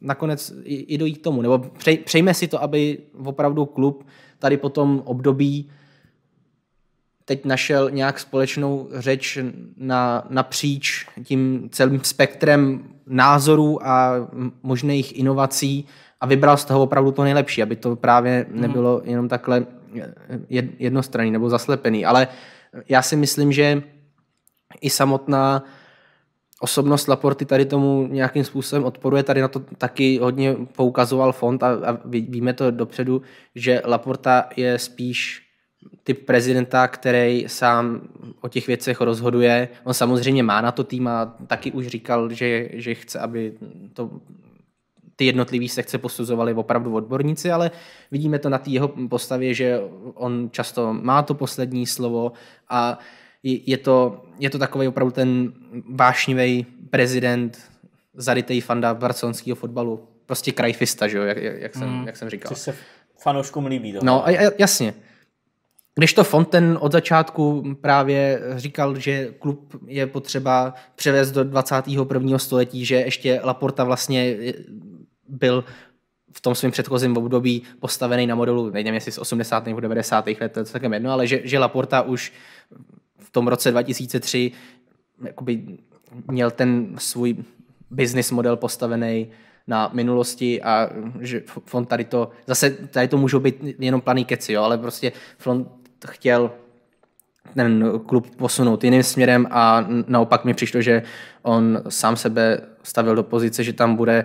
nakonec i, i dojít k tomu. Nebo přej, přejme si to, aby opravdu klub tady po tom období teď našel nějak společnou řeč na, napříč tím celým spektrem názorů a možných inovací a vybral z toho opravdu to nejlepší, aby to právě mhm. nebylo jenom takhle jednostranný nebo zaslepený. Ale já si myslím, že i samotná uh, osobnost Laporty tady tomu nějakým způsobem odporuje. Tady na to taky hodně poukazoval fond a, a víme to dopředu, že Laporta je spíš typ prezidenta, který sám o těch věcech rozhoduje. On samozřejmě má na to tým a taky už říkal, že, že chce, aby to ty jednotlivý sekce posuzovali opravdu odborníci, ale vidíme to na té jeho postavě, že on často má to poslední slovo a uh, je to, je to takový opravdu ten vášnivý prezident zarytej fanda barcelonského fotbalu. Prostě krajfista, že jo, jak, jak, jsem, mm, jak jsem říkal. Což se fanouškům líbí. To. No, a jasně. Když to Fonten od začátku právě říkal, že klub je potřeba převést do 21. století, že ještě Laporta vlastně byl v tom svém předchozím období postavený na modelu, nevím jestli z 80. nebo 90. let, to je celkem jedno, ale že, že Laporta už tom roce 2003 jakoby měl ten svůj business model postavený na minulosti a že fond tady to, zase tady to můžou být jenom planý keci, jo, ale prostě fond chtěl ten klub posunout jiným směrem a naopak mi přišlo, že on sám sebe stavil do pozice, že tam bude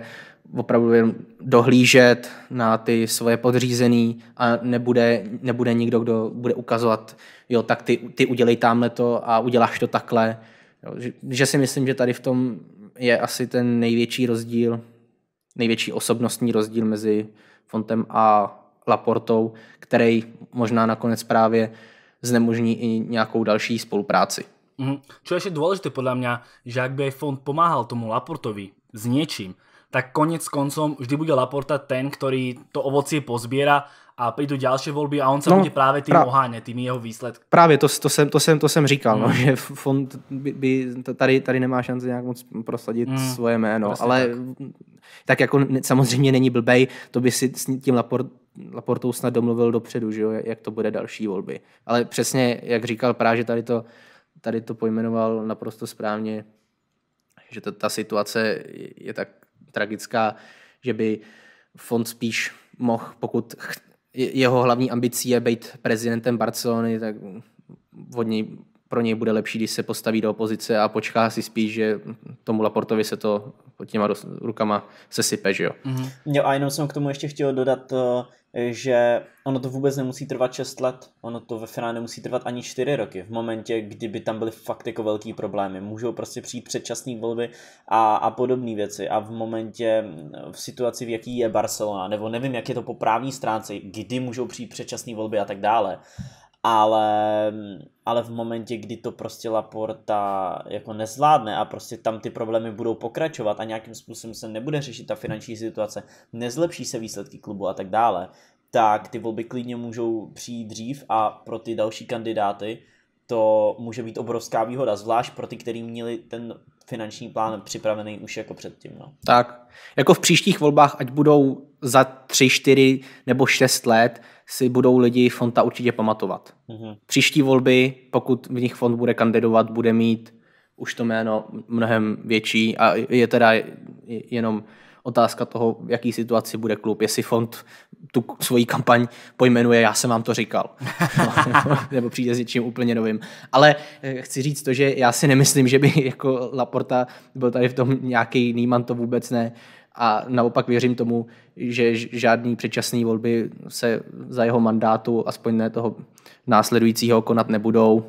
opravdu jen dohlížet na ty svoje podřízený a nebude, nebude nikdo, kdo bude ukazovat, jo, tak ty, ty udělej tamhle to a uděláš to takhle. Jo, že, že si myslím, že tady v tom je asi ten největší rozdíl, největší osobnostní rozdíl mezi Fontem a Laportou, který možná nakonec právě znemožní i nějakou další spolupráci. Mm-hmm. Čo je ještě důležité podle mě, že jak by Font pomáhal tomu Laportovi s něčím? tak konec koncom vždy bude Laporta ten, ktorý to ovocie pozbiera a prídu ďalšie voľby a on sa no, bude práve tým oháňať, tým jeho výsledk. Právě, to, to, jsem, to, jsem, to jsem říkal, mm. no, hmm. že fond by, by, tady, tady nemá šanci nějak moc prosadiť mm. svoje jméno, ale tak. tak jako samozřejmě není blbej, to by si s tím Laport, Laportou snad domluvil dopředu, že jo, jak to bude další volby. Ale přesně, jak říkal Práže, tady to, tady to pojmenoval naprosto správně, že to, ta situace je tak tragická, že by fond spíš mohl, pokud jeho hlavní ambicí je být prezidentem Barcelony, tak od něj, pro něj bude lepší, když se postaví do opozice a počká si spíš, že tomu Laportovi se to pod těma rukama sesype, že jo. Mm-hmm. Jo a jenom jsem k tomu ještě chtěl dodat, eh, že ono to vůbec nemusí trvat 6 let, ono to ve finále nemusí trvat ani 4 roky. V momentě, kdyby tam byly fakt jako velký problémy, můžou prostě přijít předčasné volby a, a podobné věci. A v momentě, v situaci, v jaký je Barcelona, nebo nevím, jak je to po právní stránce, kdy můžou přijít předčasné volby a tak dále ale, ale v momentě, kdy to prostě Laporta jako nezvládne a prostě tam ty problémy budou pokračovat a nějakým způsobem se nebude řešit ta finanční situace, nezlepší se výsledky klubu a tak dále, tak ty volby klidně můžou přijít dřív a pro ty další kandidáty to může být obrovská výhoda, zvlášť pro ty, kteří měli ten finanční plán připravený už jako předtím. No. Tak, jako v příštích volbách, ať budou za tři, čtyři nebo šest let, si budou lidi Fonta určitě pamatovat. Mm-hmm. Příští volby, pokud v nich FOND bude kandidovat, bude mít už to jméno mnohem větší a je teda jenom otázka toho, v jaký situaci bude klub. Jestli fond tu svoji kampaň pojmenuje, já jsem vám to říkal. Nebo přijde s něčím úplně novým. Ale eh, chci říct to, že já si nemyslím, že by jako Laporta byl tady v tom nějaký Nýman, to vůbec ne a naopak věřím tomu, že žádný předčasné volby se za jeho mandátu, aspoň ne toho následujícího, konat nebudou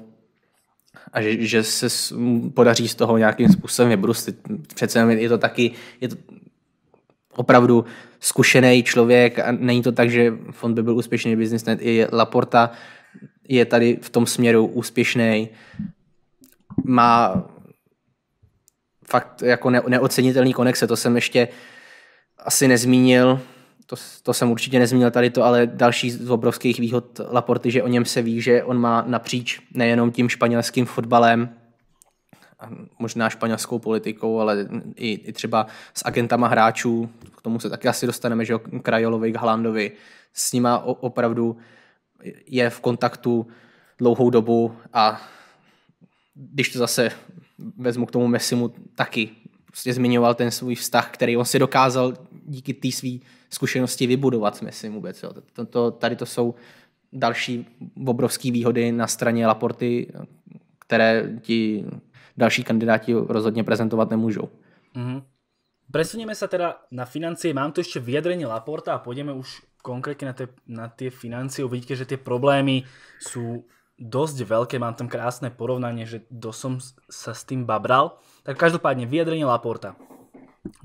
a že, že se podaří z toho nějakým způsobem vybrustit. Přece je to taky, je to opravdu zkušený člověk a není to tak, že fond by byl úspěšný net I Laporta je tady v tom směru úspěšný. Má fakt jako ne, neocenitelný konexe, to jsem ještě asi nezmínil, to, to jsem určitě nezmínil tady to, ale další z obrovských výhod Laporty, že o něm se ví, že on má napříč nejenom tím španělským fotbalem, možná španělskou politikou, ale i, i třeba s agentama hráčů, k tomu se taky asi dostaneme, že Krajolovi, Halandovi, s nima opravdu je v kontaktu dlouhou dobu a když to zase vezmu k tomu Messimu, taky prostě zmiňoval ten svůj vztah, který on si dokázal díky té své zkušenosti vybudovat, myslím vůbec. Jo. To, to, tady to jsou další obrovské výhody na straně Laporty, které ti další kandidáti rozhodně prezentovat nemůžou. Mm-hmm. Presuneme sa teda na financie. Mám tu ešte vyjadrenie Laporta a pôjdeme už konkrétne na, ty na tie financie. Uvidíte, že tie problémy sú dosť veľké. Mám tam krásne porovnanie, že dosom sa s tým babral. Tak každopádne vyjadrenie Laporta.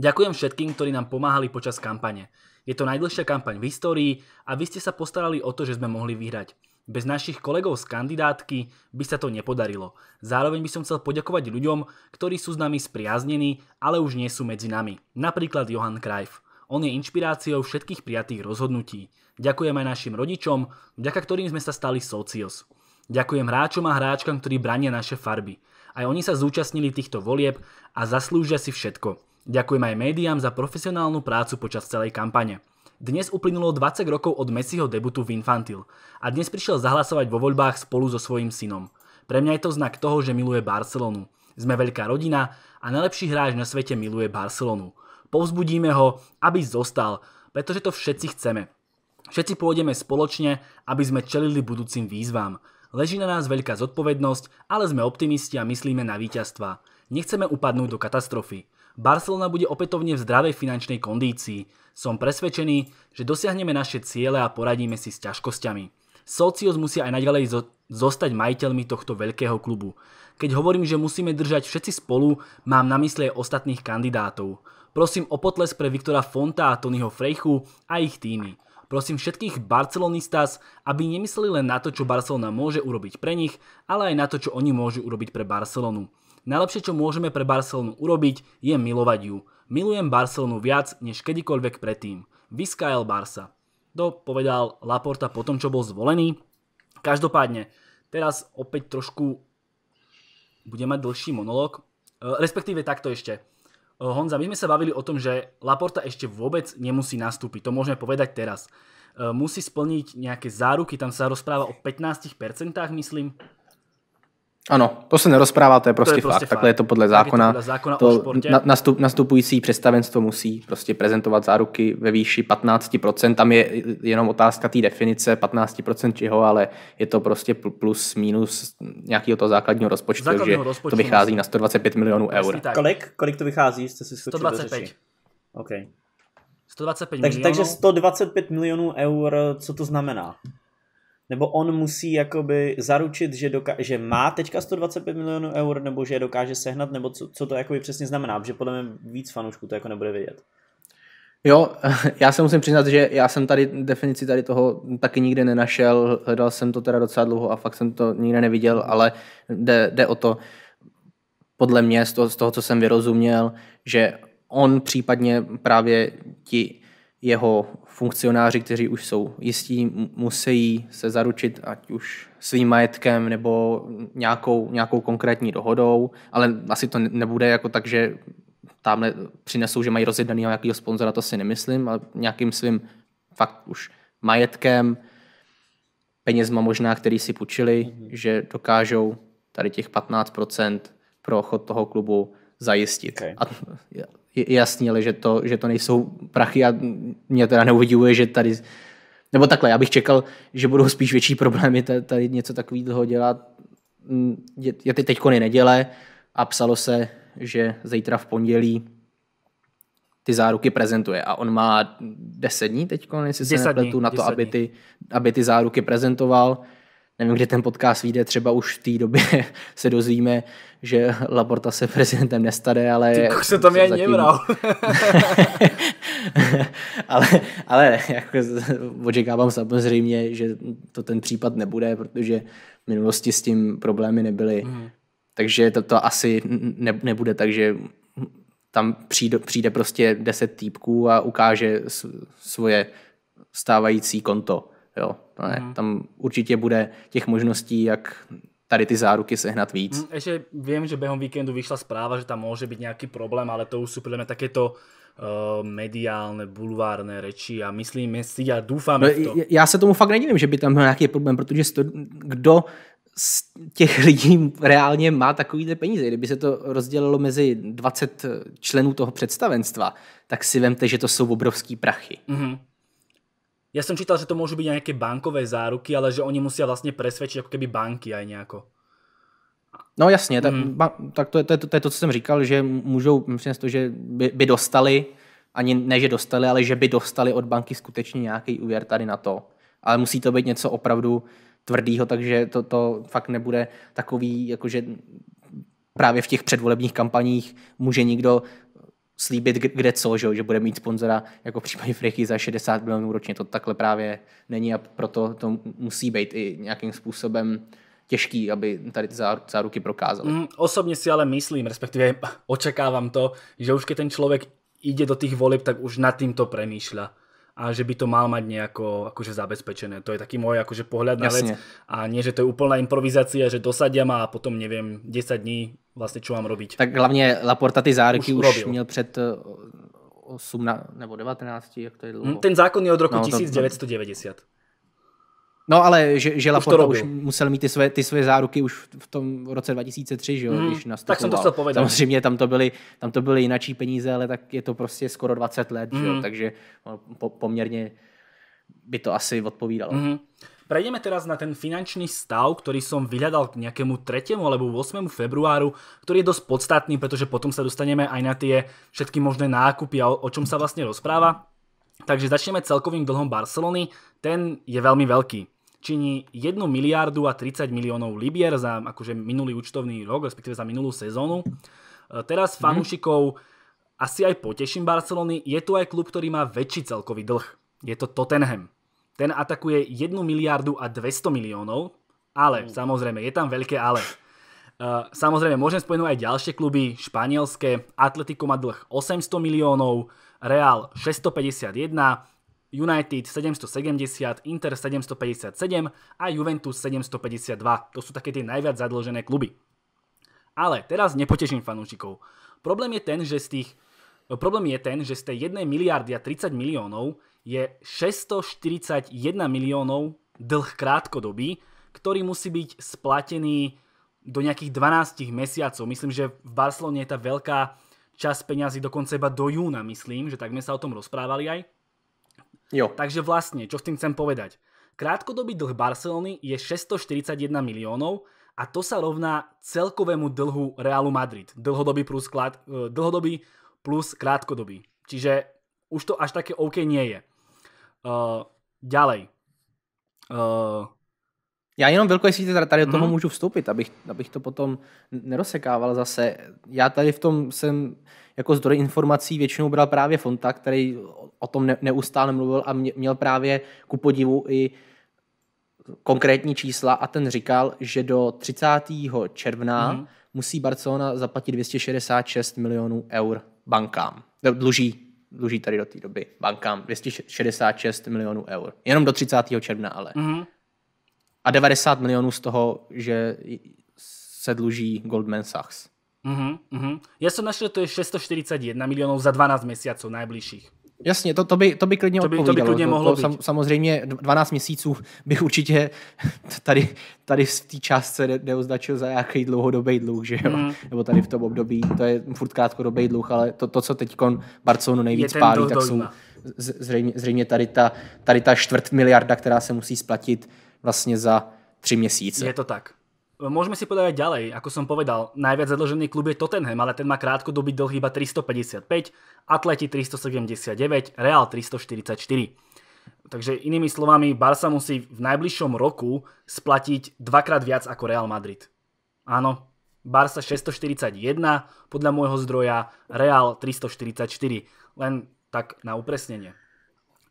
Ďakujem všetkým, ktorí nám pomáhali počas kampane. Je to najdlhšia kampaň v histórii a vy ste sa postarali o to, že sme mohli vyhrať. Bez našich kolegov z kandidátky by sa to nepodarilo. Zároveň by som chcel poďakovať ľuďom, ktorí sú s nami spriaznení, ale už nie sú medzi nami. Napríklad Johan Krajf. On je inšpiráciou všetkých prijatých rozhodnutí. Ďakujem aj našim rodičom, vďaka ktorým sme sa stali socios. Ďakujem hráčom a hráčkam, ktorí brania naše farby. Aj oni sa zúčastnili týchto volieb a zaslúžia si všetko. Ďakujem aj médiám za profesionálnu prácu počas celej kampane. Dnes uplynulo 20 rokov od Messiho debutu v Infantil a dnes prišiel zahlasovať vo voľbách spolu so svojím synom. Pre mňa je to znak toho, že miluje Barcelonu. Sme veľká rodina a najlepší hráč na svete miluje Barcelonu. Povzbudíme ho, aby zostal, pretože to všetci chceme. Všetci pôjdeme spoločne, aby sme čelili budúcim výzvám. Leží na nás veľká zodpovednosť, ale sme optimisti a myslíme na víťazstva. Nechceme upadnúť do katastrofy. Barcelona bude opätovne v zdravej finančnej kondícii. Som presvedčený, že dosiahneme naše ciele a poradíme si s ťažkosťami. Socios musia aj naďalej zostať majiteľmi tohto veľkého klubu. Keď hovorím, že musíme držať všetci spolu, mám na mysle aj ostatných kandidátov. Prosím o potles pre Viktora Fonta a Tonyho Frejchu a ich týmy. Prosím všetkých Barcelonistas, aby nemysleli len na to, čo Barcelona môže urobiť pre nich, ale aj na to, čo oni môžu urobiť pre Barcelonu. Najlepšie, čo môžeme pre Barcelonu urobiť, je milovať ju. Milujem Barcelonu viac, než kedykoľvek predtým. Vyskajal Barsa. To povedal Laporta po tom, čo bol zvolený. Každopádne, teraz opäť trošku budem mať dlhší monolog. Eh, Respektíve takto ešte. Eh, Honza, my sme sa bavili o tom, že Laporta ešte vôbec nemusí nastúpiť. To môžeme povedať teraz. Eh, musí splniť nejaké záruky, tam sa rozpráva o 15%, myslím. Ano, to se nerozprává, to je prostě, to je prostě fakt. Prostě fakt. Takhle je to podle zákona. Tak to podle zákona to o sportě. nastup, nastupující představenstvo musí prostě prezentovat záruky ve výši 15%. Tam je jenom otázka té definice 15% čeho, ale je to prostě plus minus nějakého toho základního rozpočtu, základního že rozpočtu to vychází musí. na 125 milionů eur. Tak. Kolik? Kolik to vychází? Jste si 125. OK. 125 tak, milionů. Takže 125 milionů eur, co to znamená? nebo on musí jakoby zaručit, že, doka- že má teďka 125 milionů eur, nebo že je dokáže sehnat, nebo co, co to jakoby přesně znamená, protože podle mě víc fanoušků to jako nebude vědět. Jo, já se musím přiznat, že já jsem tady definici tady toho taky nikde nenašel, hledal jsem to teda docela dlouho a fakt jsem to nikde neviděl, ale jde, jde o to, podle mě, z toho, z toho, co jsem vyrozuměl, že on případně právě ti jeho funkcionáři, kteří už jsou jistí, musí se zaručit ať už svým majetkem nebo nějakou, nějakou konkrétní dohodou, ale asi to nebude jako tak, že tamhle přinesou, že mají rozjednaný nějakého sponzora, to si nemyslím, ale nějakým svým fakt už majetkem, penězma možná, který si půjčili, mm-hmm. že dokážou tady těch 15% pro chod toho klubu zajistit. Okay. A jasný, ale že to, že to nejsou prachy a mě teda neuvidíuje, že tady nebo takhle, já bych čekal, že budou spíš větší problémy tady něco takového dělat. Mm, je teď kony neděle a psalo se, že zítra v pondělí ty záruky prezentuje. A on má 10 dní teď, jestli se nepletu, na to, aby ty, aby ty záruky prezentoval nevím, kdy ten podcast vyjde, třeba už v té době se dozvíme, že Laporta se prezidentem nestane, ale... Ty se tam já zatím... ale, ale jako očekávám samozřejmě, že to ten případ nebude, protože v minulosti s tím problémy nebyly. Mm. Takže to, to asi ne, nebude tak, že tam přijde, přijde prostě deset týpků a ukáže svoje stávající konto Jo, to ne. Hmm. Tam určitě bude těch možností, jak tady ty záruky sehnat víc. Mhm, ještě vím, že během víkendu vyšla zpráva, že tam může být nějaký problém, ale to už jsou podle mě to uh, eh, mediálné, bulvárné reči a myslíme si a doufáme no, v to. Já se tomu fakt nedivím, že by tam byl nějaký problém, protože to, kdo z těch lidí reálně má takový ty peníze. Kdyby se to rozdělilo mezi 20 členů toho představenstva, tak si vemte, že to jsou obrovský prachy. Mm-hmm. Ja som čítal, že to môžu byť nejaké bankové záruky, ale že oni musia vlastne presvedčiť ako keby banky aj nejako. No jasne, tak, mm. ba, tak to, to, to je to, co jsem říkal, že můžou, myslím to, že by, by dostali, ani ne, že dostali, ale že by dostali od banky skutečně nějaký úvěr tady na to. Ale musí to být něco opravdu tvrdýho, takže to, to fakt nebude takový, jakože právě v těch předvolebních kampaních může někdo slíbit kde co, že, že bude mít sponzora jako v případě Freaky za 60 milionů ročně. To takhle právě není a proto to musí být i nějakým způsobem těžký, aby tady ty záruky prokázali. Mm, osobně si ale myslím, respektive očekávám to, že už když ten člověk ide do těch voleb, tak už nad to premýšľa a že by to mal mať nejako akože zabezpečené. To je taký môj akože pohľad na vec a nie, že to je úplná improvizácia, že dosadia ma a potom neviem 10 dní vlastne čo mám robiť. Tak hlavne Laporta ty zárky už, už měl před 18 eh, nebo 19, jak to je dlouho. Hm, ten zákon je od roku no, 1990. No ale že, že Laporta už, už musel mít ty své, ty své záruky už v tom roce 2003, že jo, hmm. když nastupoval. Tak jsem to chtěl povedat. Samozřejmě tam to, byly, tam to byly jinačí peníze, ale tak je to prostě skoro 20 let, hmm. že jo, hmm. takže po, poměrně by to asi odpovídalo. Hmm. Prejdeme teraz na ten finančný stav, ktorý som vyhľadal k nejakému 3. alebo 8. februáru, ktorý je dosť podstatný, pretože potom sa dostaneme aj na tie všetky možné nákupy a o čom sa vlastne rozpráva. Takže začneme celkovým dlhom Barcelony, ten je veľmi veľký činí 1 miliardu a 30 miliónov libier za akože minulý účtovný rok, respektíve za minulú sezónu. E, teraz mhm. fanúšikov mm-hmm. asi aj poteším Barcelony. Je tu aj klub, ktorý má väčší celkový dlh. Je to Tottenham. Ten atakuje 1 miliardu a 200 miliónov, ale mm. samozrejme, je tam veľké ale. Uh, samozrejme, môžem spomenúť aj ďalšie kluby, španielské, Atletico má dlh 800 miliónov, Real 651, United 770, Inter 757 a Juventus 752. To sú také tie najviac zadlžené kluby. Ale teraz nepoteším fanúšikov. Problém je ten, že z tých no, Problém je ten, že z tej 1 miliardy a 30 miliónov je 641 miliónov dlh krátkodobý, ktorý musí byť splatený do nejakých 12 mesiacov. Myslím, že v Barcelone je tá veľká časť peňazí dokonca iba do júna, myslím, že tak sme sa o tom rozprávali aj. Jo. Takže vlastne, čo s tým chcem povedať? Krátkodobý dlh Barcelony je 641 miliónov a to sa rovná celkovému dlhu Realu Madrid. Dlhodobý plus, klad, e, dlhodobý plus krátkodobý. Čiže už to až také OK nie je. Uh, ďalej. Uh, já jenom, velko, jestli tady, tady do toho mm. můžu vstoupit, abych, abych to potom nerosekával zase. Já tady v tom jsem jako zdroj informací většinou bral právě Fonta, který o tom neustále mluvil a měl právě ku podivu i konkrétní čísla a ten říkal, že do 30. června mm. musí Barcelona zaplatit 266 milionů eur bankám. No, dluží, dluží tady do té doby bankám 266 milionů eur. Jenom do 30. června ale. Mm a 90 milionů z toho, že se dluží Goldman Sachs. Mm-hmm, mm-hmm. jsem našel, že to je 641 milionů za 12 měsíců nejbližších. Jasně, to, to, by, to by klidně to by, odpovídalo. To by klidně mohlo to, to, být. Samozřejmě 12 měsíců bych určitě tady, tady v té částce neoznačil za nějaký dlouhodobý dluh, že jo? Mm. Nebo tady v tom období, to je furt krátkodobý dluh, ale to, to co teď Barcelonu nejvíc pálí, tak jsou zřejmě, zřejmě tady, ta, tady ta čtvrt miliarda, která se musí splatit vlastne za 3 měsíce. Je to tak. Môžeme si povedať ďalej, ako som povedal, najviac zadlžený klub je Tottenham, ale ten má krátkodobý dlh iba 355, Atleti 379, Real 344. Takže inými slovami, Barca musí v najbližšom roku splatiť dvakrát viac ako Real Madrid. Áno, Barca 641 podľa môjho zdroja, Real 344. Len tak na upresnenie.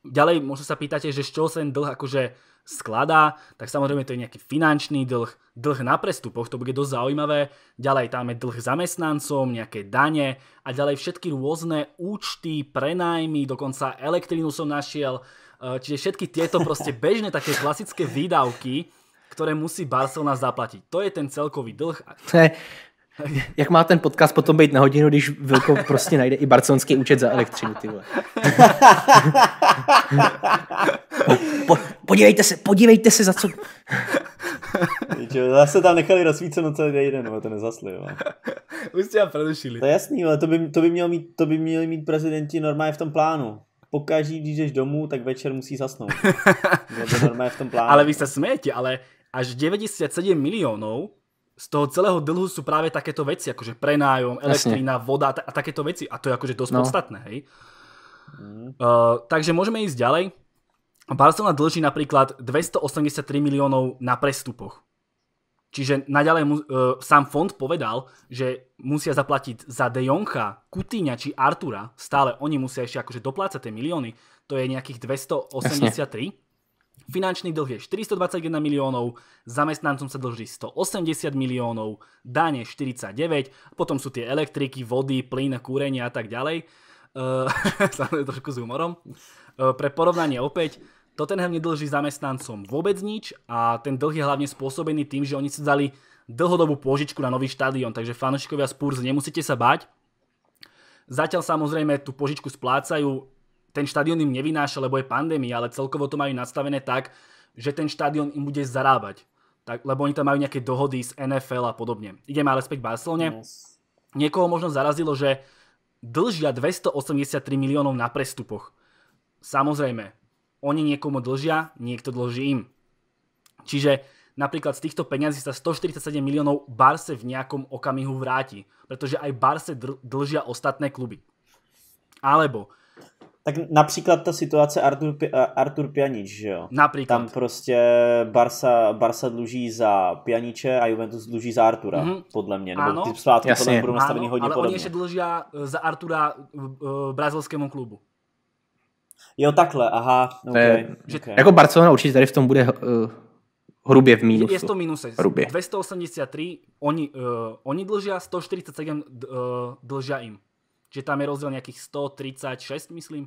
Ďalej možno sa pýtate, že z čoho sa ten dlh akože skladá, tak samozrejme to je nejaký finančný dlh, dlh na prestupoch, to bude dosť zaujímavé. Ďalej tam je dlh zamestnancom, nejaké dane a ďalej všetky rôzne účty, prenajmy, dokonca elektrínu som našiel. E, čiže všetky tieto proste bežné také klasické výdavky, ktoré musí Barcelona zaplatiť. To je ten celkový dlh. Jak má ten podcast potom být na hodinu, když Vilko prostě najde i barcelonský účet za elektřinu, ty vole. po, po, podívejte se, podívejte se, za co... Já se tam nechali rozsvíceno celý den, ale to nezasli, jo. Už tě To je jasný, ale to by, to by, měl mít, to by měli mít prezidenti normálně v tom plánu. Pokaží, když jdeš domů, tak večer musí zasnout. normálně v tom plánu. Ale vy se smějete, ale až 97 miliónov z toho celého dlhu sú práve takéto veci, akože prenájom, elektrina, Jasne. voda a takéto veci. A to je akože dosť no. podstatné, hej? Mm. Uh, takže môžeme ísť ďalej. Barcelona dlží napríklad 283 miliónov na prestupoch. Čiže naďalej mu, uh, sám fond povedal, že musia zaplatiť za De Jongha, Kutíňa či Artura, stále oni musia ešte akože doplácať tie milióny, to je nejakých 283. Jasne. Finančný dlh je 421 miliónov, zamestnancom sa dlží 180 miliónov, dane 49, potom sú tie elektriky, vody, plyn, kúrenie a tak ďalej. Uh, trošku s humorom. Uh, eh, pre porovnanie opäť, Tottenham nedlží zamestnancom vôbec nič a ten dlh je hlavne spôsobený tým, že oni si dali dlhodobú pôžičku na nový štadión, takže fanúšikovia Spurs nemusíte sa bať. Zatiaľ samozrejme tú požičku splácajú ten štadión im nevynáša, lebo je pandémia, ale celkovo to majú nastavené tak, že ten štadión im bude zarábať. Tak, lebo oni tam majú nejaké dohody z NFL a podobne. Ideme ale späť k Barcelone. Yes. Niekoho možno zarazilo, že dlžia 283 miliónov na prestupoch. Samozrejme, oni niekomu dlžia, niekto dlží im. Čiže napríklad z týchto peňazí sa 147 miliónov Barse v nejakom okamihu vráti, pretože aj Barse dlžia ostatné kluby. Alebo tak například ta situace Artur, Artur Pjanič, že jo? Například. Tam prostě Barsa, Barsa dluží za Pjaniče a Juventus dluží za Artura, mm-hmm. podle mě. Nebo ano, ty zpátky podle mě budou nastavený ano, hodně ale podobně. oni ještě dluží za eh, Artura uh, brazilskému klubu. Jo, takhle, aha. Okay, je, okay. Jako Barcelona určitě tady v tom bude uh, hrubě v mínusu. Je to minuse. Hrubě. 283, oni, uh, oni dlžia, 147 uh, dlžia jim že tam je rozdiel nejakých 136, myslím.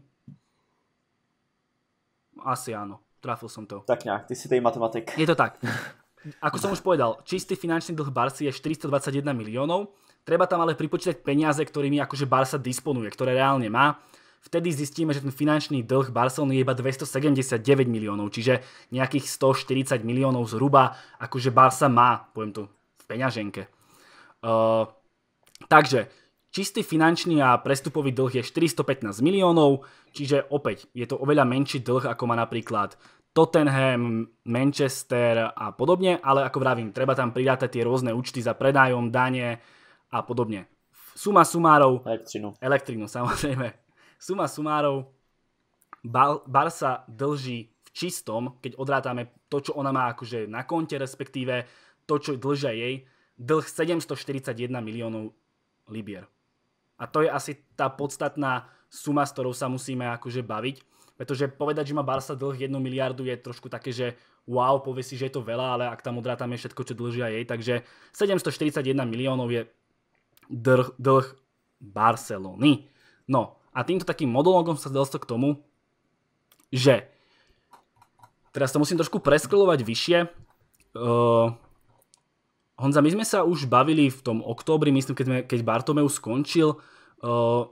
Asi áno, trafil som to. Tak nejak, ty si tej matematik. Je to tak. Ako som už povedal, čistý finančný dlh Barsi je 421 miliónov, treba tam ale pripočítať peniaze, ktorými akože Barsa disponuje, ktoré reálne má. Vtedy zistíme, že ten finančný dlh Barcelony je iba 279 miliónov, čiže nejakých 140 miliónov zhruba, akože Barsa má, poviem to v peňaženke. Ehm, takže Čistý finančný a prestupový dlh je 415 miliónov, čiže opäť je to oveľa menší dlh, ako má napríklad Tottenham, Manchester a podobne, ale ako vravím, treba tam pridátať tie rôzne účty za predajom, dane a podobne. Suma sumárov... Elektrinu. Elektrinu, samozrejme. Suma sumárov, Barca dlží v čistom, keď odrátame to, čo ona má akože na konte, respektíve to, čo dlžia jej, dlh 741 miliónov libier. A to je asi tá podstatná suma, s ktorou sa musíme akože baviť. Pretože povedať, že má Barca dlh 1 miliardu je trošku také, že wow, povie si, že je to veľa, ale ak tam odrátame všetko, čo dlžia jej, takže 741 miliónov je dlh, dlh Barcelony. No a týmto takým monologom sa dostal k tomu, že teraz to musím trošku preskrolovať vyššie, uh, Honza, my sme sa už bavili v tom októbri, myslím, keď, sme, keď Bartomeu skončil, uh,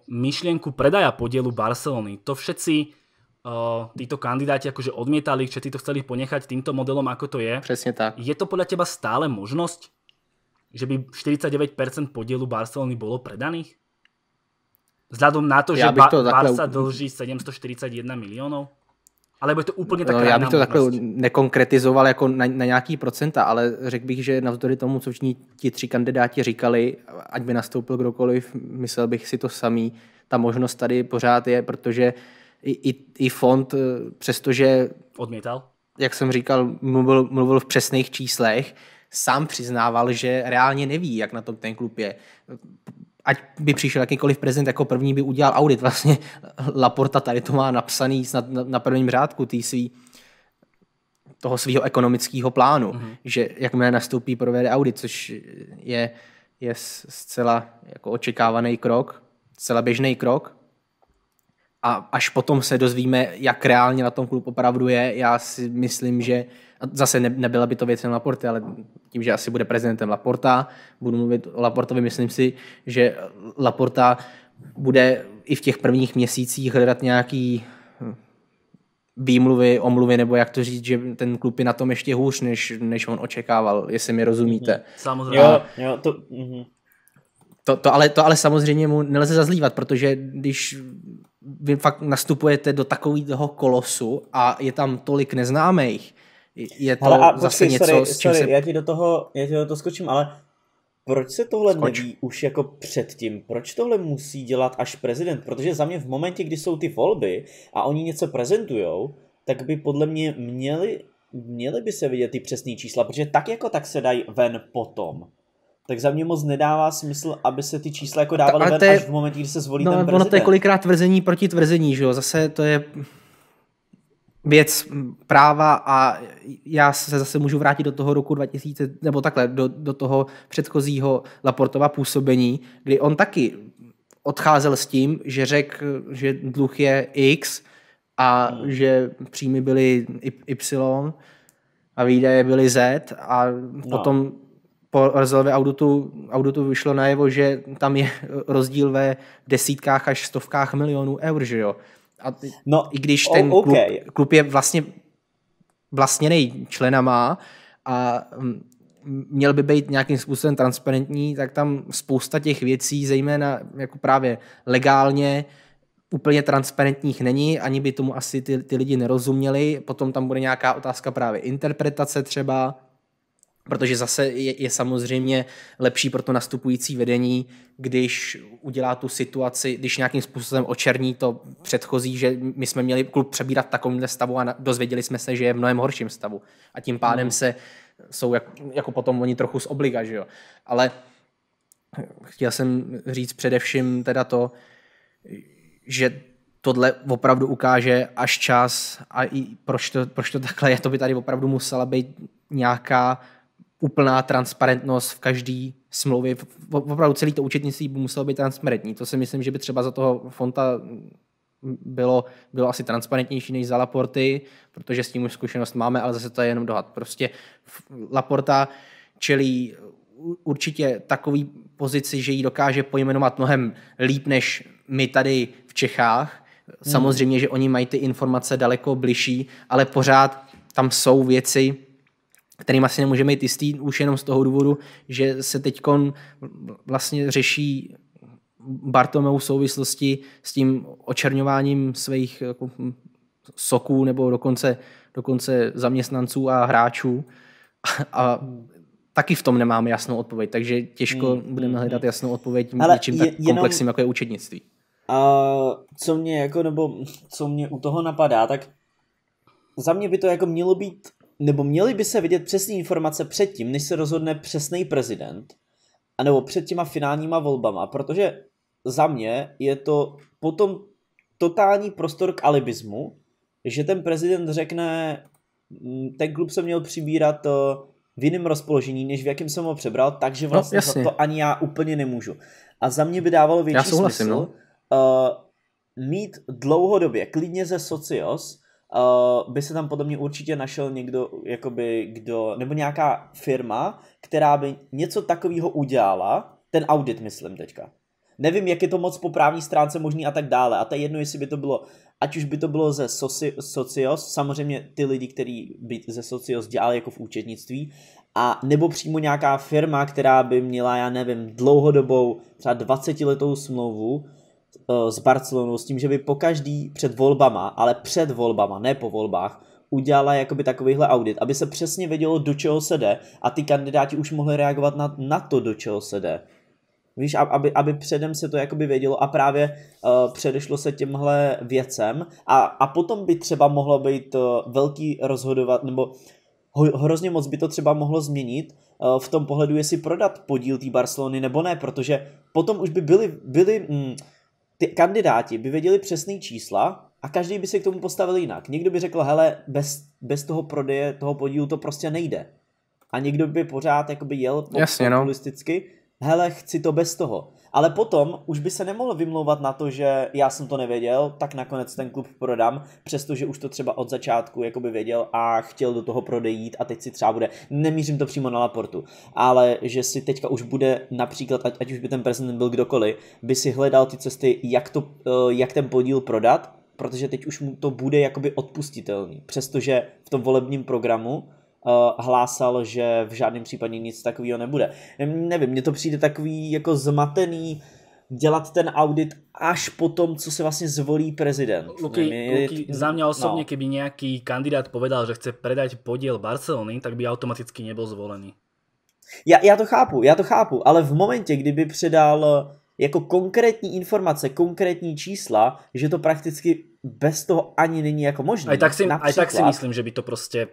myšlienku predaja podielu Barcelony. To všetci uh, títo kandidáti akože odmietali, všetci to chceli ponechať týmto modelom, ako to je. Presne tak. Je to podľa teba stále možnosť, že by 49% podielu Barcelony bolo predaných? Vzhľadom na to, že Barca dlží 741 miliónov? Ale bude to úplně tak no, Já bych to takhle nekonkretizoval jako na, na nějaký procenta, ale řekl bych, že navzdory tomu, co všichni ti tři kandidáti říkali, ať by nastoupil kdokoliv, myslel bych si to samý. Ta možnost tady pořád je, protože i, i, i fond, eh, přestože... Odmítal? Jak jsem říkal, mluvil, mluvil v přesných číslech, sám přiznával, že reálně neví, jak na tom ten klub je ať by přišel jakýkoliv prezident jako první by udělal audit. Vlastně Laporta tady to má napsaný snad na, na prvním řádku tý svý, toho svého ekonomického plánu, mm-hmm. že jakmile nastoupí, provede audit, což je, je zcela jako očekávaný krok, zcela běžný krok a až potom se dozvíme, jak reálně na tom klub opravdu je. Já si myslím, že zase nebyla by to věc na Laporte, ale tím, že asi bude prezidentem Laporta, budu mluvit o Laportovi, myslím si, že Laporta bude i v těch prvních měsících hledat nějaký hm, výmluvy, omluvy, nebo jak to říct, že ten klub je na tom ještě hůř, než, než on očekával, jestli mi rozumíte. Mhm, samozřejmě. Jo, jo, to, mm-hmm. to, to, ale, to ale samozřejmě mu nelze zazlívat, protože když vy fakt nastupujete do takového kolosu a je tam tolik neznámých. Je to ale a, zase počkej, něco, sorry, s čím sorry, se... já ti do toho, já ti do toho skočím, ale proč se tohle Skoč. neví už jako předtím? Proč tohle musí dělat až prezident? Protože za mě v momentě, kdy jsou ty volby a oni něco prezentujou, tak by podle mě měli, měli by se vidět ty přesné čísla, protože tak jako tak se dají ven potom tak za mě moc nedává smysl, aby se ty čísla jako dávaly ven je, až v momentě, kdy se zvolí no, ten prezident. Ono to je kolikrát tvrzení proti tvrzení, že jo? Zase to je věc práva a já se zase můžu vrátit do toho roku 2000, nebo takhle, do, do toho předchozího Laportova působení, kdy on taky odcházel s tím, že řekl, že dluh je X a hmm. že příjmy byly Y a výdaje byly Z a no. potom po Rzelově auditu, auditu vyšlo najevo, že tam je rozdíl ve desítkách až stovkách milionů eur, že jo? A no, I když ten oh, okay. klub, klub je vlastně vlastněný členama a mm, měl by být nějakým způsobem transparentní, tak tam spousta těch věcí, zejména jako právě legálně, úplně transparentních není, ani by tomu asi ty, ty lidi nerozuměli. Potom tam bude nějaká otázka právě interpretace třeba, Protože zase je, je samozřejmě lepší pro to nastupující vedení, když udělá tu situaci, když nějakým způsobem očerní to předchozí, že my jsme měli klub přebírat takovýmhle stavu a dozvěděli jsme se, že je v mnohem horším stavu. A tím pádem no. se jsou jak, jako potom oni trochu z obliga, že jo. Ale chtěl jsem říct především teda to, že tohle opravdu ukáže až čas a i proč to, proč to takhle je, to by tady opravdu musela být nějaká úplná transparentnost v každý smlouvě. Opravdu celý to účetnictví by muselo být transparentní. To si myslím, že by třeba za toho Fonta bylo, bylo asi transparentnější než za Laporty, protože s tím už zkušenost máme, ale zase to je jenom dohad. Prostě Laporta čelí určitě takový pozici, že ji dokáže pojmenovat mnohem líp než my tady v Čechách. Hmm. Samozřejmě, že oni mají ty informace daleko bližší, ale pořád tam jsou věci, kterým asi nemůžeme jít jistý už jenom z toho důvodu, že se teď vlastně řeší Bartomeu v souvislosti s tím očerňováním svých jako, soků nebo dokonce, dokonce zaměstnanců a hráčů. A, a taky v tom nemáme jasnou odpověď, takže těžko mm, budeme hmm, hledat hmm. jasnou odpověď Ale něčím je, tak komplexním, jenom, jako je účetnictví. A co mě jako, nebo co mě u toho napadá, tak za mě by to jako mělo být nebo měly by se vidět přesné informace předtím, než se rozhodne přesný prezident, anebo před těma finálníma volbama, protože za mě je to potom totální prostor k alibismu, že ten prezident řekne, mm, ten klub se měl přibírat eh, v jiném rozpoložení, než v jakém jsem ho přebral, takže no, vlastně no, za to ani já úplně nemůžu. A za mě by dávalo větší já souhlasím, no. smysl no. uh, mít dlouhodobě, klidně ze socios, Eh, by se tam podle mě určitě našel někdo, jakoby, kdo, nebo nějaká firma, která by něco takového udělala, ten audit myslím teďka. Nevím, jak je to moc po právní stránce možný a tak dále. A to je jedno, jestli by to bylo, ať už by to bylo ze soci, socios, samozřejmě ty lidi, kteří by ze socios dělali jako v účetnictví, a nebo přímo nějaká firma, která by měla, já nevím, dlouhodobou, třeba 20 letou smlouvu, Eh, s Barcelonou s tím, že by po každý před volbama, ale před volbama, ne po volbách, udělala jakoby takovýhle audit, aby se přesně vědělo, do čeho se jde a ty kandidáti už mohli reagovat na, na to, do čeho se jde. Víš, aby, aby předem se to jakoby vědělo a právě uh, předešlo se těmhle věcem a, a potom by třeba mohlo být uh, velký rozhodovat, nebo ho, hrozně moc by to třeba mohlo změnit uh, v tom pohledu, jestli prodat podíl té Barcelony nebo ne, protože potom už by byly, byly mm, ty kandidáti by věděli přesné čísla a každý by se k tomu postavil jinak. Někdo by řekl, hele, bez, bez toho prodeje, toho podílu to prostě nejde. A někdo by pořád jakoby jel no. populisticky, no. hele, chci to bez toho. Ale potom už by se nemohl vymlouvat na to, že já jsem to nevěděl, tak nakonec ten klub prodám, přestože už to třeba od začátku jakoby věděl a chtěl do toho prodejít a teď si třeba bude, nemířím to přímo na Laportu, ale že si teďka už bude například, ať, ať už by ten prezident byl kdokoliv, by si hledal ty cesty, jak, to, eh, jak ten podíl prodat, protože teď už mu to bude jakoby odpustitelný, přestože v tom volebním programu Eh, hlásal, že v žádném případě nic takového nebude. Nevím, mně to přijde takový jako zmatený dělat ten audit až po tom, co se vlastně zvolí prezident. Luky, Nevím, Luky je... za mě no. osobně, no. kdyby nějaký kandidát povedal, že chce predať podíl Barcelony, tak by automaticky nebyl zvolený. Já, já to chápu, já to chápu, ale v momentě, kdyby předal eh, jako konkrétní informace, konkrétní čísla, že to prakticky bez toho ani není jako možné. A tak si myslím, že by to prostě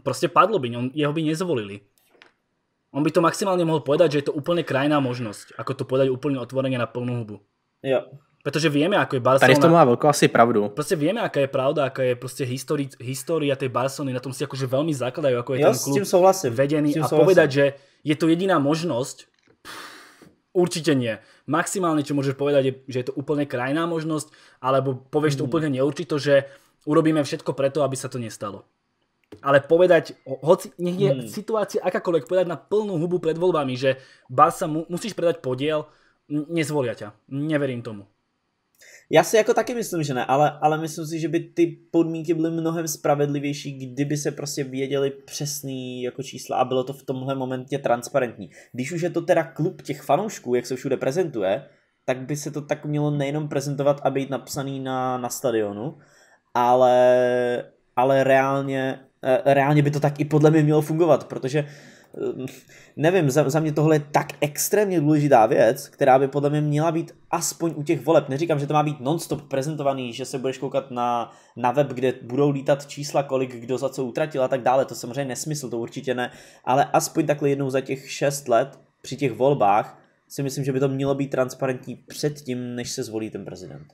proste padlo by, on, jeho by nezvolili. On by to maximálne mohol povedať, že je to úplne krajná možnosť, ako to povedať úplne otvorene na plnú hubu. Jo. Protože víme, ako je Barcelona. Tady to má velkou asi pravdu. Prostě víme, aká je pravda, aká je prostě histori, historie té Barcelony, na tom si akože velmi zakladajú, ako je jo, ten klub s vedený s a souhlasím. povedať, že je to jediná možnost, Určitě nie. Maximálně, čo môžeš povedať, je, že je to úplně krajná možnost, alebo povieš to hmm. úplne úplně neurčito, že urobíme všetko preto, aby sa to nestalo ale povedať, hoci, nech je hmm. situácia akákoľvek, povedať na plnú hubu pred voľbami, že Barca mu, musíš predať podiel, nezvolia ťa. Neverím tomu. Já si jako taky myslím, že ne, ale, ale myslím si, že by ty podmínky byly mnohem spravedlivější, kdyby se prostě věděli přesný jako čísla a bylo to v tomhle momentě transparentní. Když už je to teda klub těch fanoušků, jak se všude prezentuje, tak by se to tak mělo nejenom prezentovat a být napsaný na, na stadionu, ale, ale reálně Eh, reálně by to tak i podle mě mělo fungovat, protože eh, nevím, za, za mě tohle je tak extrémně důležitá věc, která by podle mě měla být aspoň u těch voleb. Neříkám, že to má být nonstop prezentovaný, že se budeš koukat na, na web, kde budou lítat čísla, kolik kdo za co utratil a tak dále. To samozřejmě nesmysl, to určitě ne, ale aspoň takhle jednou za těch 6 let při těch volbách si myslím, že by to mělo být transparentní předtím, než se zvolí ten prezident.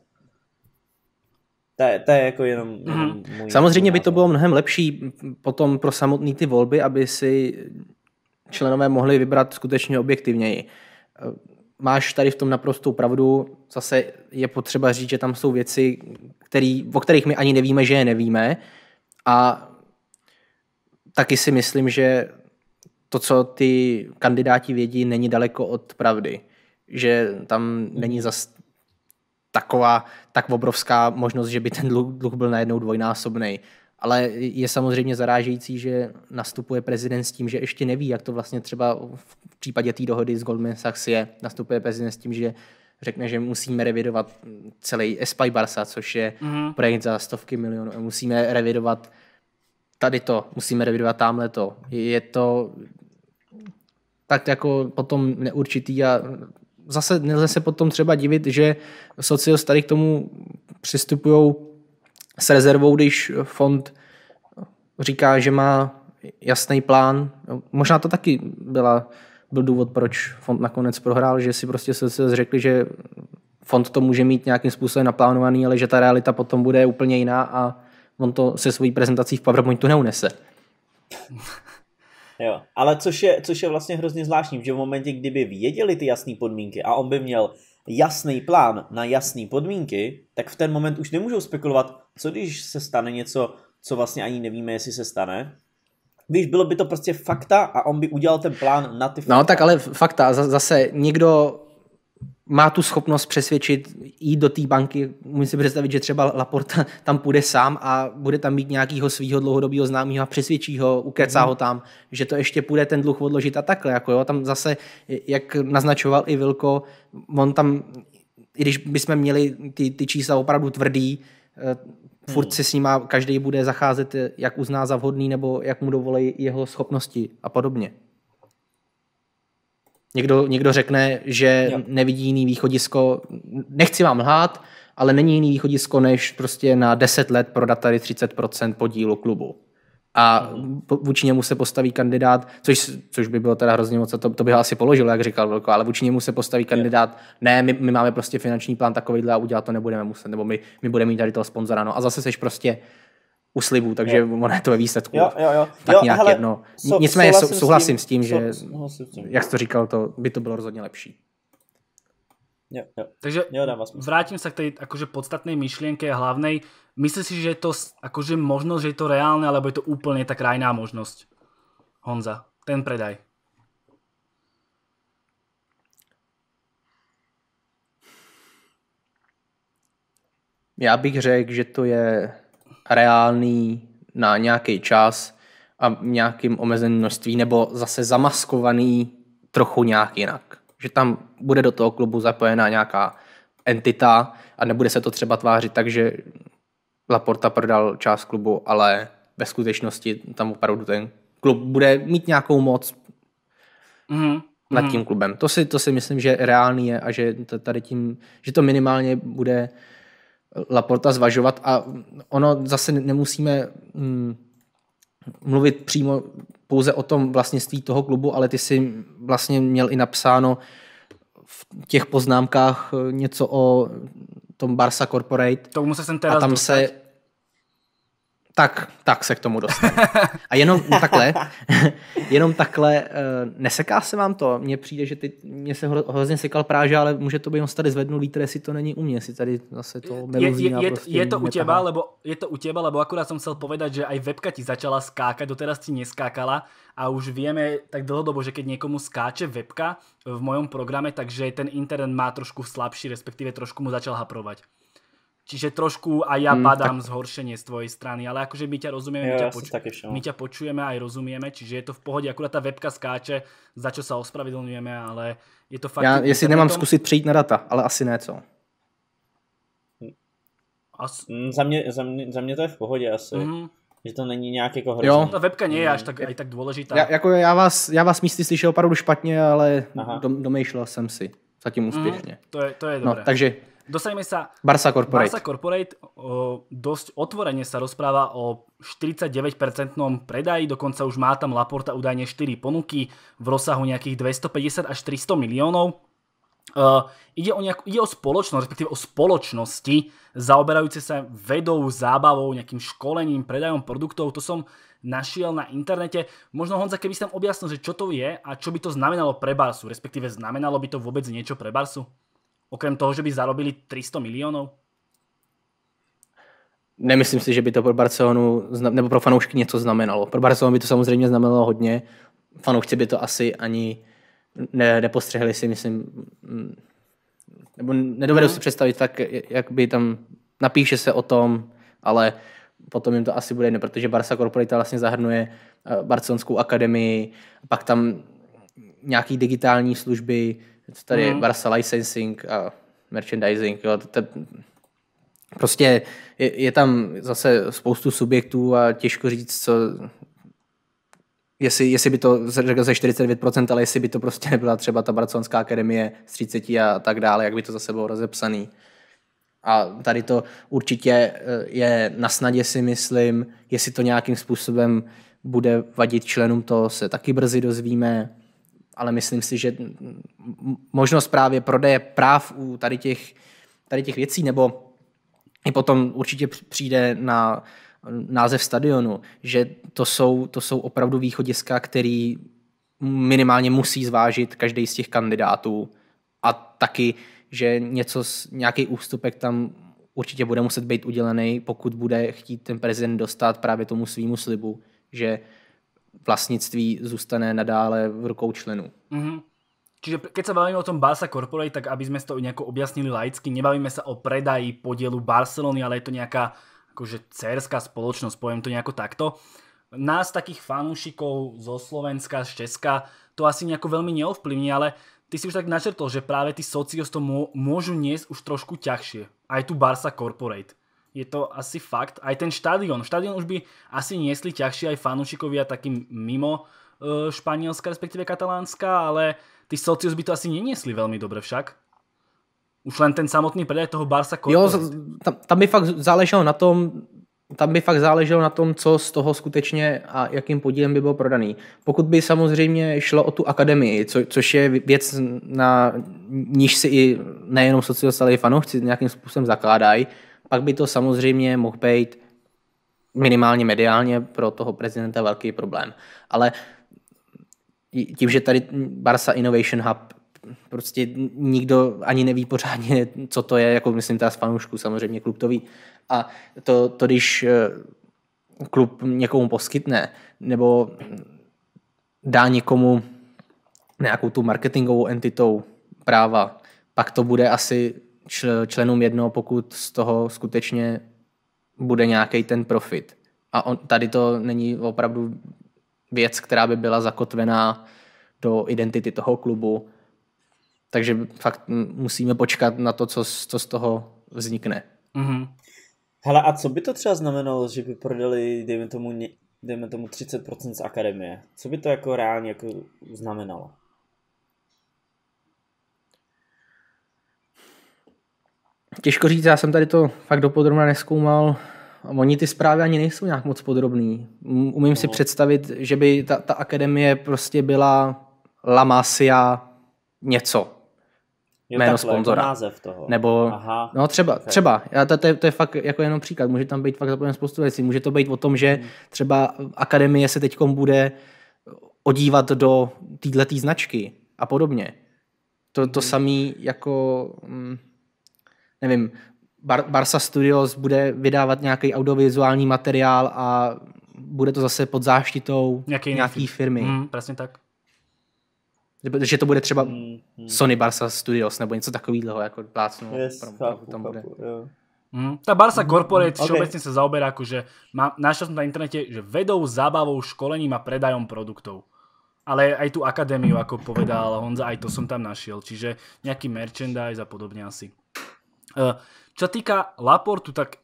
To je, to je jako jenom, mhm. jenom mm. Samozřejmě by to bylo mnohem lepší potom pro samotné ty volby, aby si členové mohli vybrat skutečně objektivněji. E, máš tady v tom naprostou pravdu, zase je potřeba říct, že tam jsou věci, který, o kterých my ani nevíme, že je nevíme a taky si myslím, že to, co ty kandidáti vědí, není daleko od pravdy. Že tam není zas taková, tak obrovská možnost, že by ten dluh, dluh byl najednou dvojnásobný. Ale je samozřejmě zarážející, že nastupuje prezident s tím, že ještě neví, jak to vlastně třeba v případě té dohody s Goldman Sachs je. Nastupuje prezident s tím, že řekne, že musíme revidovat celý Espy Barsa, což je mm-hmm. projekt za stovky milionů. Musíme revidovat tady to, musíme revidovat tamhle to. Je to tak jako potom neurčitý a zase nelze se potom třeba divit, že socios tady k tomu přistupují s rezervou, když fond říká, že má jasný plán. Možná to taky byla, byl důvod, proč fond nakonec prohrál, že si prostě se řekli, že fond to může mít nějakým způsobem naplánovaný, ale že ta realita potom bude úplně jiná a on to se svojí prezentací v PowerPointu neunese. Jo, ale což je, což je vlastně hrozně zvláštní, že v momentě, kdyby věděli ty jasné podmínky a on by měl jasný plán na jasné podmínky, tak v ten moment už nemůžou spekulovat, co když se stane něco, co vlastně ani nevíme, jestli se stane, Víš, bylo by to prostě fakta a on by udělal ten plán na ty no, fakta. No tak ale fakta, zase někdo má tu schopnost přesvědčit jít do té banky. Můžu si představit, že třeba Laporta tam půjde sám a bude tam mít nějakého svého dlouhodobého známého a přesvědčí ho, ukecá mm. ho tam, že to ještě půjde ten dluh odložit a takhle. Jako jo, tam zase, jak naznačoval i Vilko, on tam, i když bychom měli ty, ty čísla opravdu tvrdý, eh, furt hmm. si s nima každý bude zacházet, jak uzná za vhodný nebo jak mu dovolí jeho schopnosti a podobně. Někdo, někdo řekne, že jo. nevidí jiný východisko, nechci vám lhát, ale není jiný východisko, než prostě na 10 let prodat tady 30% podílu klubu. A vůči němu se postaví kandidát, což, což by bylo teda hrozně moc, to, to bych asi položil, jak říkal Velko, ale vůči němu se postaví kandidát, ne, my, my máme prostě finanční plán takovýhle a udělat to nebudeme muset, nebo my, my budeme mít tady toho sponzora. No a zase seš prostě u slibů, takže jo. ono je to ve výsledku jo, jo, jo. tak jo, nějak hele, jedno. Nicméně souhlasím, souhlasím s tím, že jak jsi to říkal, to by to bylo rozhodně lepší. Jo, jo. Takže jo, vrátím se k tej jakože podstatné myšlienke a hlavnej. Myslíš si, že je to jakože možnost, že je to reálné, alebo je to úplně tak krajná možnost. Honza, ten predaj. Já bych řekl, že to je reálný na nějaký čas a nějakým omezeným množství, nebo zase zamaskovaný trochu nějak jinak. Že tam bude do toho klubu zapojená nějaká entita a nebude se to třeba tvářit tak, že Laporta prodal část klubu, ale ve skutečnosti tam opravdu ten klub bude mít nějakou moc mm. nad mhm. tím klubem. To si, to si myslím, že reálný je a že tady tím, že to minimálně bude uh, Laporta zvažovat a ono zase nemusíme mm, mluvit přímo pouze o tom vlastnictví toho klubu, ale ty si vlastně měl i napsáno v těch poznámkách něco o tom Barca Corporate. To se jsem teda a tam se tak, tak se k tomu dostane. A jenom takhle, jenom takhle, eh, neseká se vám to? Mně přijde, že ty, mě se hrozně sekal práže, ale může to být, on tady zvednul vítr, jestli to není u mě, jestli tady zase to je, je, je, prostě je, to u teba, lebo, je to u teba, lebo akurát som chcel povedať, že aj webka ti začala skákať, doteraz ti neskákala a už vieme tak dlhodobo, že keď niekomu skáče webka v mojom programe, takže ten internet má trošku slabší, respektive trošku mu začal haprovať. Čiže trošku aj ja mm, padám tak... zhoršenie z tvojej strany, ale akože my ťa rozumieme, jo, my, ťa poču- my ťa počujeme aj rozumieme, čiže je to v pohodě, akurát ta webka skáče, za čo sa ospravedlňujeme, ale je to fakt... Já, jestli internetom... nemám skúsiť přijít na data, ale asi ne, co? As... Mm, za, mě, za, mě, za mě to je v pohodě asi. Mm-hmm. Že to není nějak jako hrozný. Jo. Ta webka nie je mm. až tak, je, aj tak důležitá. Já, jako já, vás, já vás místy slyšel opravdu špatně, ale dom, domýšlel jsem si. Zatím mhm, úspěšně. Mm, to je, to je no, dobré. No, takže Dostaneme sa... Barca Corporate. Barca Corporate o, dosť otvorene sa rozpráva o 49-percentnom predaji, dokonca už má tam Laporta údajne 4 ponuky v rozsahu nejakých 250 až 300 miliónov. Uh, ide, o nejak, ide o spoločnosť, respektíve o spoločnosti zaoberajúce sa vedou, zábavou, nejakým školením, predajom produktov. To som našiel na internete. Možno Honza, keby si tam objasnil, že čo to je a čo by to znamenalo pre Barsu, respektíve znamenalo by to vôbec niečo pre Barsu? Okrem toho, že by zarobili 300 milionů? Nemyslím si, že by to pro Barcelonu nebo pro fanoušky něco znamenalo. Pro Barcelonu by to samozřejmě znamenalo hodně. Fanoušci by to asi ani ne, nepostřehli si, myslím, mm, nebo nedovedu mm. si představit tak, jak by tam napíše se o tom, ale potom jim to asi bude jedno, protože Barca Corporate vlastně zahrnuje eh, barcelonskou akademii, pak tam nějaký digitální služby, tady mm. Barsa Licensing a Merchandising, jo, to, to, prostě je, je tam zase spoustu subjektů a těžko říct, co jestli, jestli by to řekl ze 49%, ale jestli by to prostě nebyla třeba ta Barcelonská akademie z 30 a tak dále, jak by to zase bylo rozepsaný. A tady to určitě eh, je na snadě si myslím, jestli to nějakým způsobem bude vadit členům, to se taky brzy dozvíme ale myslím si, že možnost právě prodeje práv u tady těch, tady těch věcí, nebo i potom určitě přijde na název stadionu, že to jsou, to jsou opravdu východiska, který minimálně musí zvážit každý z těch kandidátů a taky, že něco, nějaký ústupek tam určitě bude muset být udělený, pokud bude chtít ten prezident dostat právě tomu svýmu slibu, že vlastnictví zůstane nadále v rukou členů. Mm-hmm. Čiže keď sa bavíme o tom Barca Corporate, tak aby sme to nejako objasnili laicky, nebavíme sa o predaji podielu Barcelony, ale je to nejaká akože cerská spoločnosť, poviem to nejako takto. Nás takých fanúšikov zo Slovenska, z Česka to asi nejako veľmi neovplyvní, ale ty si už tak načrtol, že práve tí socios to môžu niesť už trošku ťažšie. Aj tu Barca Corporate je to asi fakt. Aj ten štadión. Štadión už by asi niesli ťažší aj fanúšikovia takým mimo e, Španielska, respektíve Katalánska, ale tí Socios by to asi neniesli velmi dobře však. Už len ten samotný predaj toho Barsa Jo, tam, tam by fakt záleželo na tom, tam by fakt záleželo na tom, co z toho skutečně a jakým podílem by bylo prodaný. Pokud by samozřejmě šlo o tu akademii, co, což je věc, na níž si i nejenom sociální fanoušci nějakým způsobem zakládají, pak by to samozřejmě mohl být minimálně mediálně pro toho prezidenta velký problém. Ale tím, že tady Barsa Innovation Hub prostě nikdo ani neví pořádně, co to je, jako myslím ta z fanoušků samozřejmě, klub to ví. A to, to když eh, klub někomu poskytne, nebo dá někomu nějakou tu marketingovou entitou práva, pak to bude asi členům jedno, pokud z toho skutečně bude nějaký ten profit. A on, tady to není opravdu věc, která by byla zakotvená do identity toho klubu. Takže fakt musíme počkat na to, co, co z toho vznikne. Mm-hmm. Hele, a co by to třeba znamenalo, že by prodali, dejme tomu, dejme tomu 30% z akademie? Co by to jako reálně jako znamenalo? Těžko říct, já jsem tady to fakt dopodrobna neskoumal. Oni ty zprávy ani nejsou nějak moc podrobný. Umím no. si představit, že by ta, ta akademie prostě byla La Masia něco. Jo, jméno takhle, sponzora. Jako název toho. Nebo, Aha. no třeba, okay. třeba. Já, to, to, je, to je fakt jako jenom příklad. Může tam být fakt zapojen spoustu věcí. Může to být o tom, že hmm. třeba akademie se teď bude odívat do této značky a podobně. To, to hmm. samé jako... Hm, nevím, Bar- Barsa Studios bude vydávat nějaký audiovizuální materiál a bude to zase pod záštitou nějaké nějaký firmy. Mm, přesně tak. Že, to bude třeba mm, mm. Sony Barsa Studios nebo něco takového, jako plácnu. Yes, pro, chápu, tam bude. Jo. Mm. ta Barsa hmm, Corporate hmm, okay. se zaoberá, jako, že má, našel jsem na internete, že vedou, zábavou, školením a predajom produktů. Ale aj tu akadémiu, jako povedal Honza, aj to jsem tam našel. Čiže nějaký merchandise a podobně asi. Eh, čo týka Laportu, tak,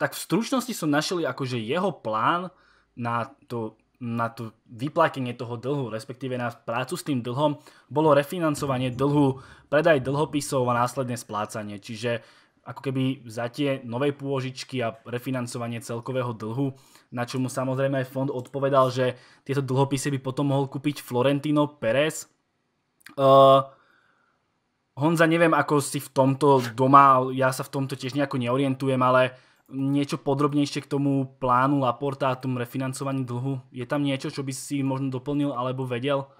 tak v stručnosti som našiel akože jeho plán na to, na to vyplatenie toho dlhu, respektíve na prácu s tým dlhom, bolo refinancovanie dlhu, predaj dlhopisov a následne splácanie. Čiže ako keby za tie pôžičky a refinancovanie celkového dlhu, na čo mu samozrejme aj fond odpovedal, že tieto dlhopisy by potom mohol kúpiť Florentino Perez. Uh, Honza, neviem, ako si v tomto doma, ja sa v tomto tiež nejako neorientujem, ale niečo podrobnejšie k tomu plánu Laporta a tomu refinancovaní dlhu? Je tam niečo, čo by si možno doplnil alebo vedel?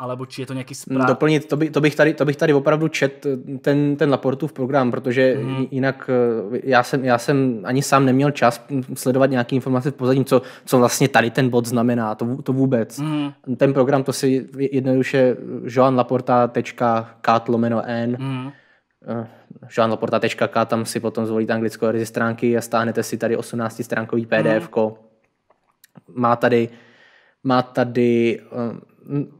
alebo či je to nějaký mm, správ... Doplnit, to, by, to, bych tady, to bych tady opravdu čet eh, ten, ten Laportův program, protože mm. jinak eh, já jsem, já jsem ani sám neměl čas sledovat nějaké informace v pozadí, co, co vlastně tady ten bod znamená, to, to vůbec. Mm. Ten program, to si jednoduše eh, joanlaporta.cat lomeno n mm. joanlaporta.k, tam si potom zvolíte anglickou verzi stránky a stáhnete si tady 18-stránkový pdf. Mm. Má tady, má tady um,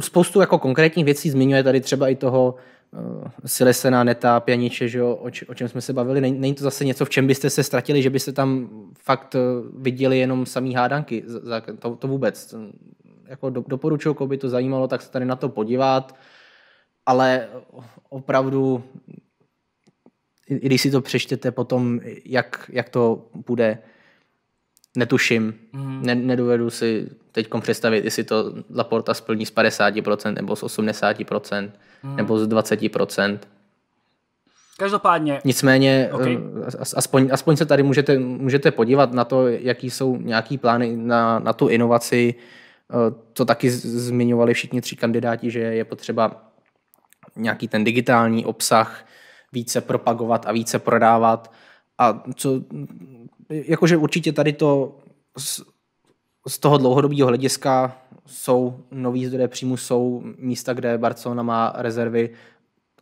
spoustu jako konkrétních věcí zmiňuje tady třeba i toho uh, Silesena, Neta, Pianiče, že jo, o, č- o čem jsme se bavili. Není, není to zase něco, v čem byste se ztratili, že byste tam fakt eh, viděli jenom samý hádanky. Za, za, to, to vůbec. Jako do, doporučuju, koho by to zajímalo, tak se tady na to podívat. Ale opravdu, i, i když si to přečtete potom, jak, jak to bude netuším. Mm. Ne, nedovedu si teď představit, jestli to Laporta splní z 50% nebo z 80% mm. nebo z 20%. Každopádně. Nicméně, okay. Eh, aspoň, aspoň se tady můžete, můžete podívat na to, jaký jsou nějaký plány na, na tu inovaci. Eh, to taky zmiňovali všichni tři kandidáti, že je potřeba nějaký ten digitální obsah více propagovat a více prodávat. A co jakože určitě tady to z, z toho dlouhodobého hlediska jsou nový zdroje příjmu, jsou místa, kde Barcelona má rezervy,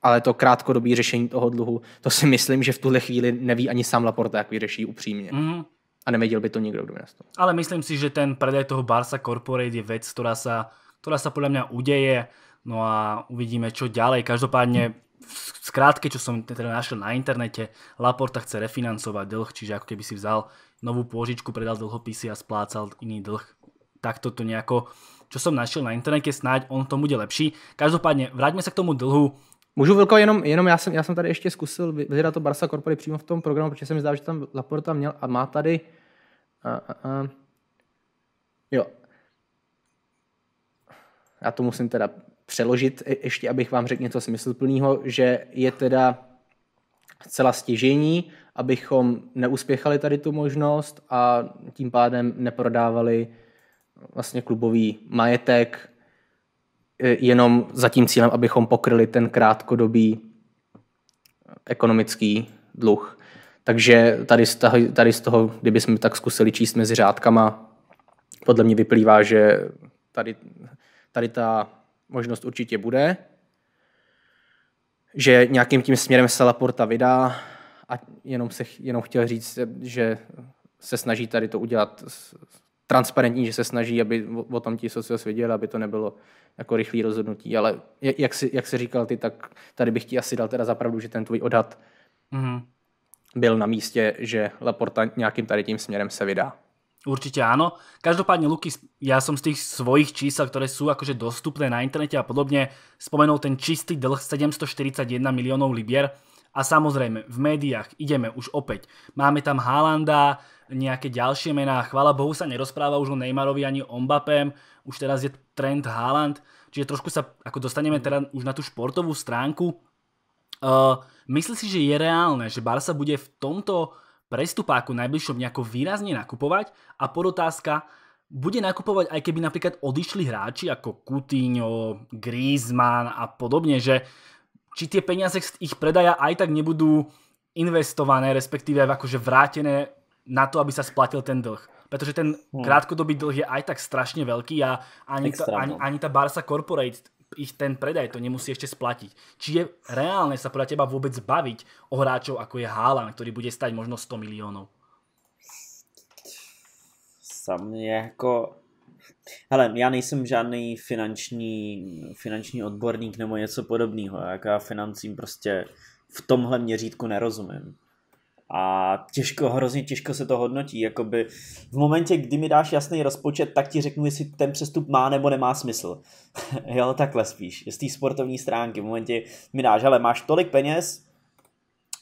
ale to krátkodobé řešení toho dluhu, to si myslím, že v tuhle chvíli neví ani sám Laporta, jak vyřeší upřímně. Mm. A nevěděl by to nikdo, kdo by nastal. Ale myslím si, že ten predaj toho Barca Corporate je věc, která se podle mě uděje, no a uvidíme, čo ďalej. každopádně skrátke, čo som teda našiel na internete, Laporta chce refinancovať dlh, čiže ako keby si vzal novú pôžičku, predal dlhopisy a splácal iný dlh. Takto to nejako, čo som našiel na internete, snáď on to bude lepší. Každopádne vráťme sa k tomu dlhu. Můžu Vilko, jenom, jenom já, jsem, já jsem tady ještě zkusil vyhledat to Barsa Corporate přímo v tom programu, protože se mi zdá, že tam Laporta měl a má tady a, a, a, jo. Já to musím teda přeložit e, ještě, abych vám řekl něco smysluplného, že je teda zcela stěžení, abychom neuspěchali tady tu možnost a tím pádem neprodávali e, vlastně klubový majetek e, jenom za tím cílem, abychom pokryli ten krátkodobý ekonomický dluh. Takže tady z toho, tady z toho kdybychom tak zkusili číst mezi řádkama, podle mě vyplývá, že tady, tady ta možnost určitě bude, že nějakým tím směrem se Laporta vydá a jenom, se, jenom chtěl říct, že se snaží tady to udělat transparentní, že se snaží, aby o tom ti socios věděli, aby to nebylo jako rychlé rozhodnutí, ale jak se jak si říkal ty, tak tady bych ti asi dal teda zapravdu, že ten tvůj odhad mm-hmm. byl na místě, že Laporta nějakým tady tím směrem se vydá. Určite áno. Každopádne, Luky, ja som z tých svojich čísel, ktoré sú akože dostupné na internete a podobne, spomenul ten čistý dlh 741 miliónov libier. A samozrejme, v médiách ideme už opäť. Máme tam Haalanda, nejaké ďalšie mená. Chvála Bohu sa nerozpráva už o Neymarovi ani o Mbappém. Už teraz je trend Haaland. Čiže trošku sa ako dostaneme teda už na tú športovú stránku. Uh, si, že je reálne, že Barca bude v tomto prestupáku najbližšom nejako výrazne nakupovať a podotázka, bude nakupovať aj keby napríklad odišli hráči ako Coutinho, Griezmann a podobne, že či tie peniaze z ich predaja aj tak nebudú investované, respektíve akože vrátené na to, aby sa splatil ten dlh. Pretože ten hmm. krátkodobý dlh je aj tak strašně velký a ani, ta, Barca Corporate ich ten predaj, to nemusí ešte splatiť. Či je reálne sa podľa teba vôbec baviť o hráčov ako je Haaland, ktorý bude stať možno 100 miliónov? Za mě jako... Hele, já nejsem žádný finanční, finanční odborník nebo něco podobného. Já jako financím prostě v tomhle měřítku nerozumím a těžko, hrozně těžko se to hodnotí. Jakoby v momentě, kdy mi dáš jasný rozpočet, tak ti řeknu, jestli ten přestup má nebo nemá smysl. jo, takhle spíš, z té sportovní stránky. V momentě mi dáš, ale máš tolik peněz,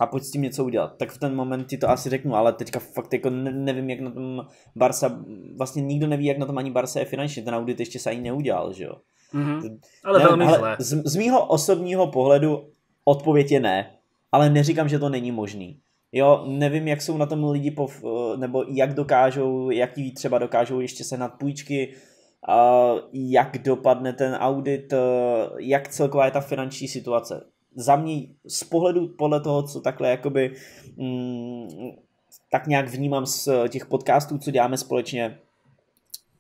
a pojď s tím něco udělat. Tak v ten moment ti to asi řeknu, ale teďka fakt jako nevím, jak na tom Barsa, vlastně nikdo neví, jak na tom ani Barsa je finančně, ten audit ještě se ani neudělal, že jo. Mm-hmm. Ale nevím, velmi ale zlé. Z, z mýho osobního pohledu odpověď je ne, ale neříkám, že to není možný. Jo, nevím, jak jsou na tom lidi, po, eh, nebo jak dokážou, jaký třeba dokážou ještě se nad půjčky, jak dopadne ten audit, eh, jak celková je ta finanční situace. Za mě z pohledu podle toho, co takhle jakoby mm, tak nějak vnímám z těch podcastů, co děláme společně,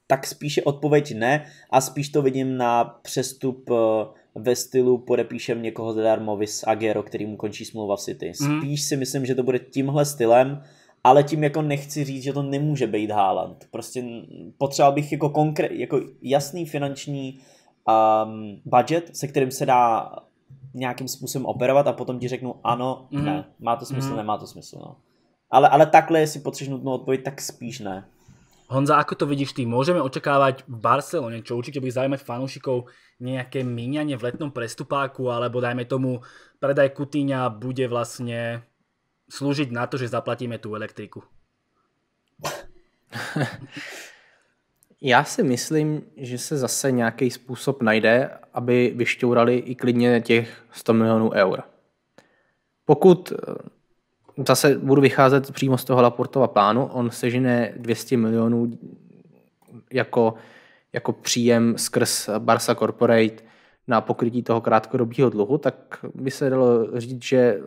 tak spíše odpověď ne a spíš to vidím na přestup eh, ve stylu podepíšem někoho zadarmo vis Agero, který mu končí smlouva v City. Mhm. Spíš si myslím, že to bude tímhle stylem, ale tím jako nechci říct, že to nemůže být Haaland. Prostě potřeboval bych jako, konkrét, jako jasný finanční um, budget, se kterým se dá nějakým způsobem operovat a potom ti řeknu ano, mm. ne, má to smysl, mm. nemá to smysl. No. Ale, ale takhle, jestli potřebuješ nutnou odpověď, tak spíš ne. Honza, ako to vidíš ty? Môžeme očakávať v Barcelone, čo určite bude zaujímať fanúšikov, nejaké míňanie v letnom prestupáku, alebo dajme tomu, predaj Kutíňa bude vlastne slúžiť na to, že zaplatíme tu elektriku? Já si myslím, že se zase nějaký způsob najde, aby vyšťourali i klidně těch 100 milionů eur. Pokud zase budu vycházet přímo z toho Laportova plánu, on sežene 200 milionů jako, jako příjem skrz Barsa Corporate na pokrytí toho krátkodobího dluhu, tak by se dalo říct, že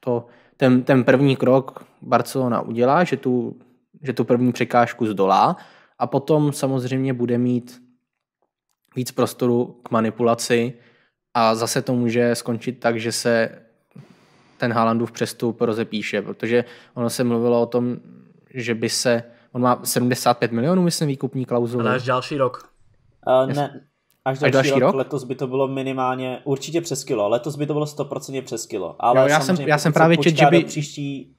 to, ten, ten první krok Barcelona udělá, že tu, že tu první překážku zdolá a potom samozřejmě bude mít víc prostoru k manipulaci a zase to může skončit tak, že se ten Haalandův přestup rozepíše, protože ono se mluvilo o tom, že by se, on má 75 milionů, myslím, výkupní klauzuli. až další rok. Uh, ne, až další, až další rok, rok. Letos by to bylo minimálně, určitě přes kilo. Letos by to bylo 100% přes kilo. Ale jo, já, jsem, já jsem právě četl, že by... Příští...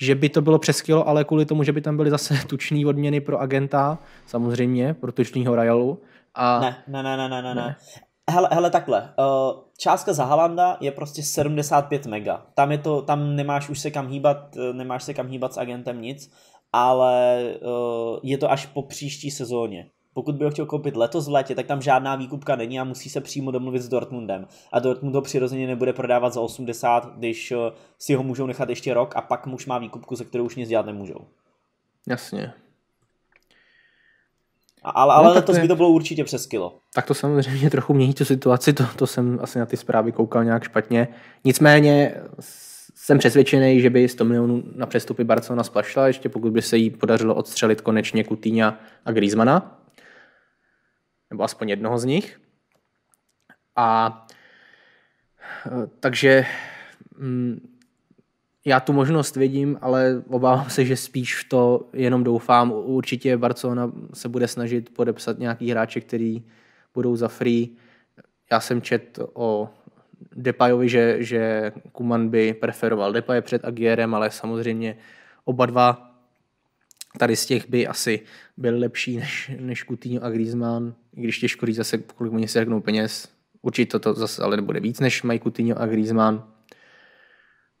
Že by to bylo přes kilo, ale kvůli tomu, že by tam byly zase tučné odměny pro agenta, samozřejmě, pro tučního Rajalu. A... Ne, ne, ne, ne, ne, ne. ne. Hele, hele takhle, eh, částka za Halanda je prostě 75 mega. Tam je to, tam nemáš už se kam hýbat, eh, nemáš se kam hýbat s agentem nic, ale eh, je to až po příští sezóně. Pokud by ho chtěl koupit letos v létě, tak tam žádná výkupka není a musí se přímo domluvit s Dortmundem. A Dortmund ho přirozeně nebude prodávat za 80, když si ho můžou nechat ještě rok a pak muž má výkupku, se kterou už nic dělat nemůžou. Jasně, ale, ale no, letos by to bylo určitě přes kilo. Tak to samozřejmě trochu mění tu situaci, to, to jsem asi na ty zprávy koukal nějak špatně. Nicméně jsem přesvědčený, že by 100 milionů na přestupy Barcelona splašla, ještě pokud by se jí podařilo odstřelit konečně Kutýňa a Griezmana, nebo aspoň jednoho z nich. A eh, takže mm, já tu možnost vidím, ale obávám se, že spíš v to jenom doufám. Určitě Barcelona se bude snažit podepsat nějaký hráče, který budou za free. Já jsem čet o Depayovi, že, že Kuman by preferoval Depay před Agierem, ale samozřejmě oba dva tady z těch by asi byl lepší než, než Coutinho a Griezmann, když těžko říct zase, kolik oni si řeknou peněz. Určitě to, to zase ale nebude víc, než mají Coutinho a Griezmann.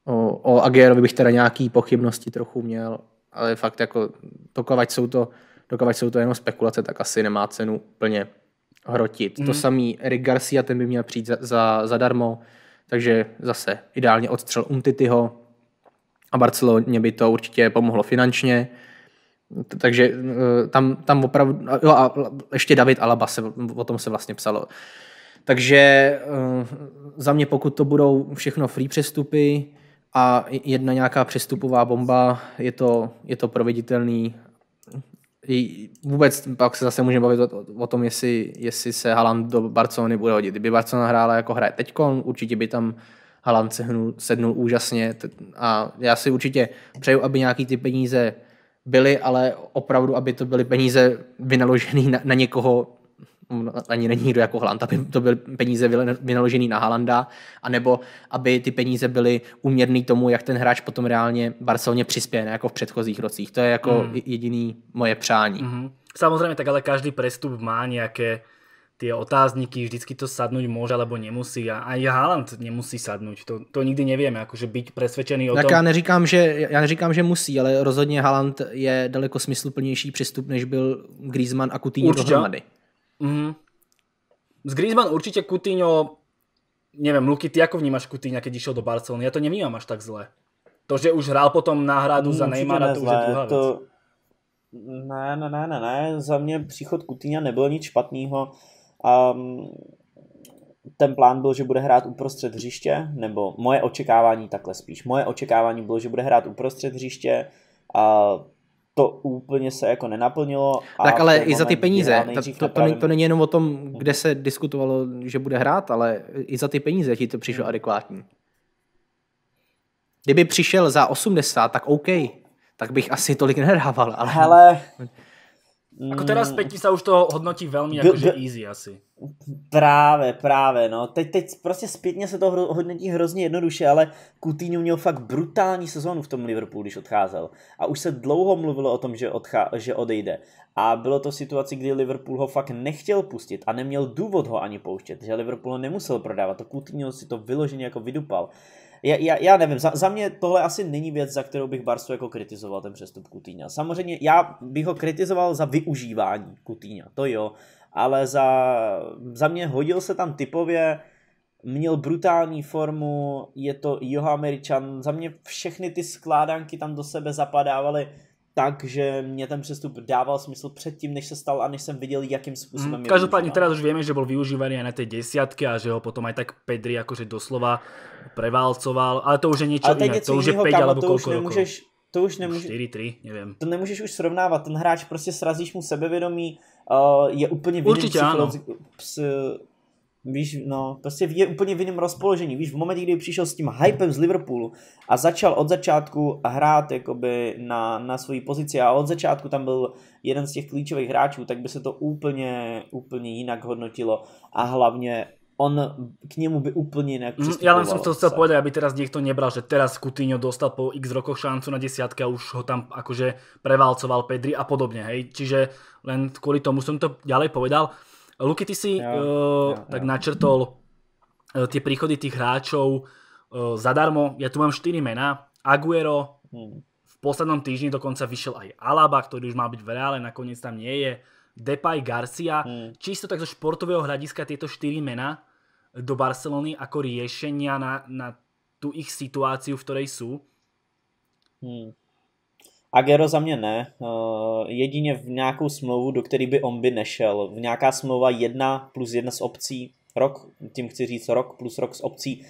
O, o Agierovi bych teda nějaký pochybnosti trochu měl, ale fakt jako dokovať jsou to, dokovať jsou to jenom spekulace, tak asi nemá cenu úplně hrotit. Mm. To mhm. samý Rick Garcia, ten by měl přijít za, za, darmo, takže zase ideálně odstřel Umtityho a Barceloně by to určitě pomohlo finančně. Takže e, tam, tam opravdu, jo a ještě David Alaba, se, o tom se vlastně psalo. Takže e, za mě, pokud to budou všechno free přestupy, a jedna nějaká přestupová bomba, je to, je to proveditelný. Vůbec pak se zase můžeme bavit o, o tom, jestli, jestli se Haaland do Barcelony bude hodit. Kdyby Barcelona hrála jako hraje teďkon, určitě by tam Haaland sehnul, sednul úžasně a já si určitě přeju, aby nějaký ty peníze byly, ale opravdu, aby to byly peníze vynaložené na, na někoho, ani není nikdo jako Haaland, aby to byly peníze vynaložený na Halanda, anebo aby ty peníze byly uměrný tomu, jak ten hráč potom reálně Barceloně přispěje, ne jako v předchozích rocích. To je jako mm. jediný moje přání. Mm-hmm. Samozřejmě tak, ale každý prestup má nějaké ty otázníky, vždycky to sadnout může, alebo nemusí a i Haaland nemusí sadnout. to, to nikdy nevíme, jakože být přesvědčený o tak tom. Já neříkám, že, já neříkám, že musí, ale rozhodně Haaland je daleko smysluplnější přestup, než byl Griezmann a Coutinho Určitě. dohromady. Mm. Z Griezmann určite Coutinho, neviem, Luky, ty ako vnímaš Coutinho, keď išiel do Barcelony? Ja to nevnímam až tak zle. To, že už hrál potom náhradu za Neymara, to už je druhá to... Ne, ne, ne, ne, ne, za mě příchod Kutýňa nebyl nic špatného. Um, ten plán byl, že bude hrát uprostřed hřiště, nebo moje očekávání takhle spíš. Moje očekávání bylo, že bude hrát uprostřed hřiště a to úplně se jako nenaplnilo. A tak ale i za ty peníze. To, to, to, to není jenom o tom, hm. kde se diskutovalo, že bude hrát, ale i za ty peníze ti to přišlo hm. adekvátní. Kdyby přišel za 80, tak OK, tak bych asi tolik nedával. Ale... Hele, Ako teraz mm. zpětí se už to hodnotí velmi jakože easy asi. Právě, právě, no. Teď, teď prostě zpětně se to hro, hodnotí hrozně jednoduše, ale Coutinho měl fakt brutální sezonu v tom Liverpoolu, když odcházel. A už se dlouho mluvilo o tom, že, odchá, že odejde. A bylo to situaci, kdy Liverpool ho fakt nechtěl pustit a neměl důvod ho ani pouštět, že Liverpool ho nemusel prodávat. To Coutinho si to vyloženě jako vydupal já, já, já nevím, za, za mě tohle asi není věc, za kterou bych Barsu jako kritizoval ten přestup Kutýňa. Samozřejmě já bych ho kritizoval za využívání Kutýňa, to jo, ale za, za mě hodil se tam typově, měl brutální formu, je to američan, za mě všechny ty skládanky tam do sebe zapadávaly takže mě ten přestup dával smysl předtím, než se stal a než jsem viděl, jakým způsobem mm, Každopádně teď už víme, že byl využívaný na té desítky a že ho potom aj tak Pedri jakože doslova preválcoval, ale to už je něco jiného, to už je 5 alebo to už nemůžeš, To už nemůžeš, 4, 3, nevím. To nemůžeš už srovnávat, ten hráč prostě srazíš mu sebevědomí, uh, je úplně v Určitě ano. Ps, víš, no, prostě je úplně v jiném rozpoložení, víš, v momentě, kdy přišel s tím hypem z Liverpoolu a začal od začátku hrát jakoby na, na svoji pozici a od začátku tam byl jeden z těch klíčových hráčů, tak by se to úplně, úplně jinak hodnotilo a hlavně on k nemu by úplne inak mhm, Já Ja len som to chcel povedať, aby teraz niekto nebral, že teraz Coutinho dostal po x rokoch šancu na desiatke a už ho tam akože prevalcoval Pedri a podobne, hej. Čiže len kvôli tomu som to ďalej povedal. Luky, ty si ja, uh, ja, tak načrtol uh, eh, tie príchody tých hráčov uh, zadarmo. Ja tu mám 4 mená. Aguero, hmm. v poslednom týždni dokonca vyšiel aj Alaba, ktorý už mal byť v reále, nakoniec tam nie je. Depay, Garcia, mm. čisto tak zo športového hľadiska tieto štyri mena do Barcelony ako riešenia na, na tu ich situáciu, v ktorej sú? Hmm. Agero za mě ne. Uh, jedině v nějakou smlouvu, do které by on by nešel. V nějaká smlouva jedna plus jedna s obcí, rok, tím chci říct rok plus rok s obcí,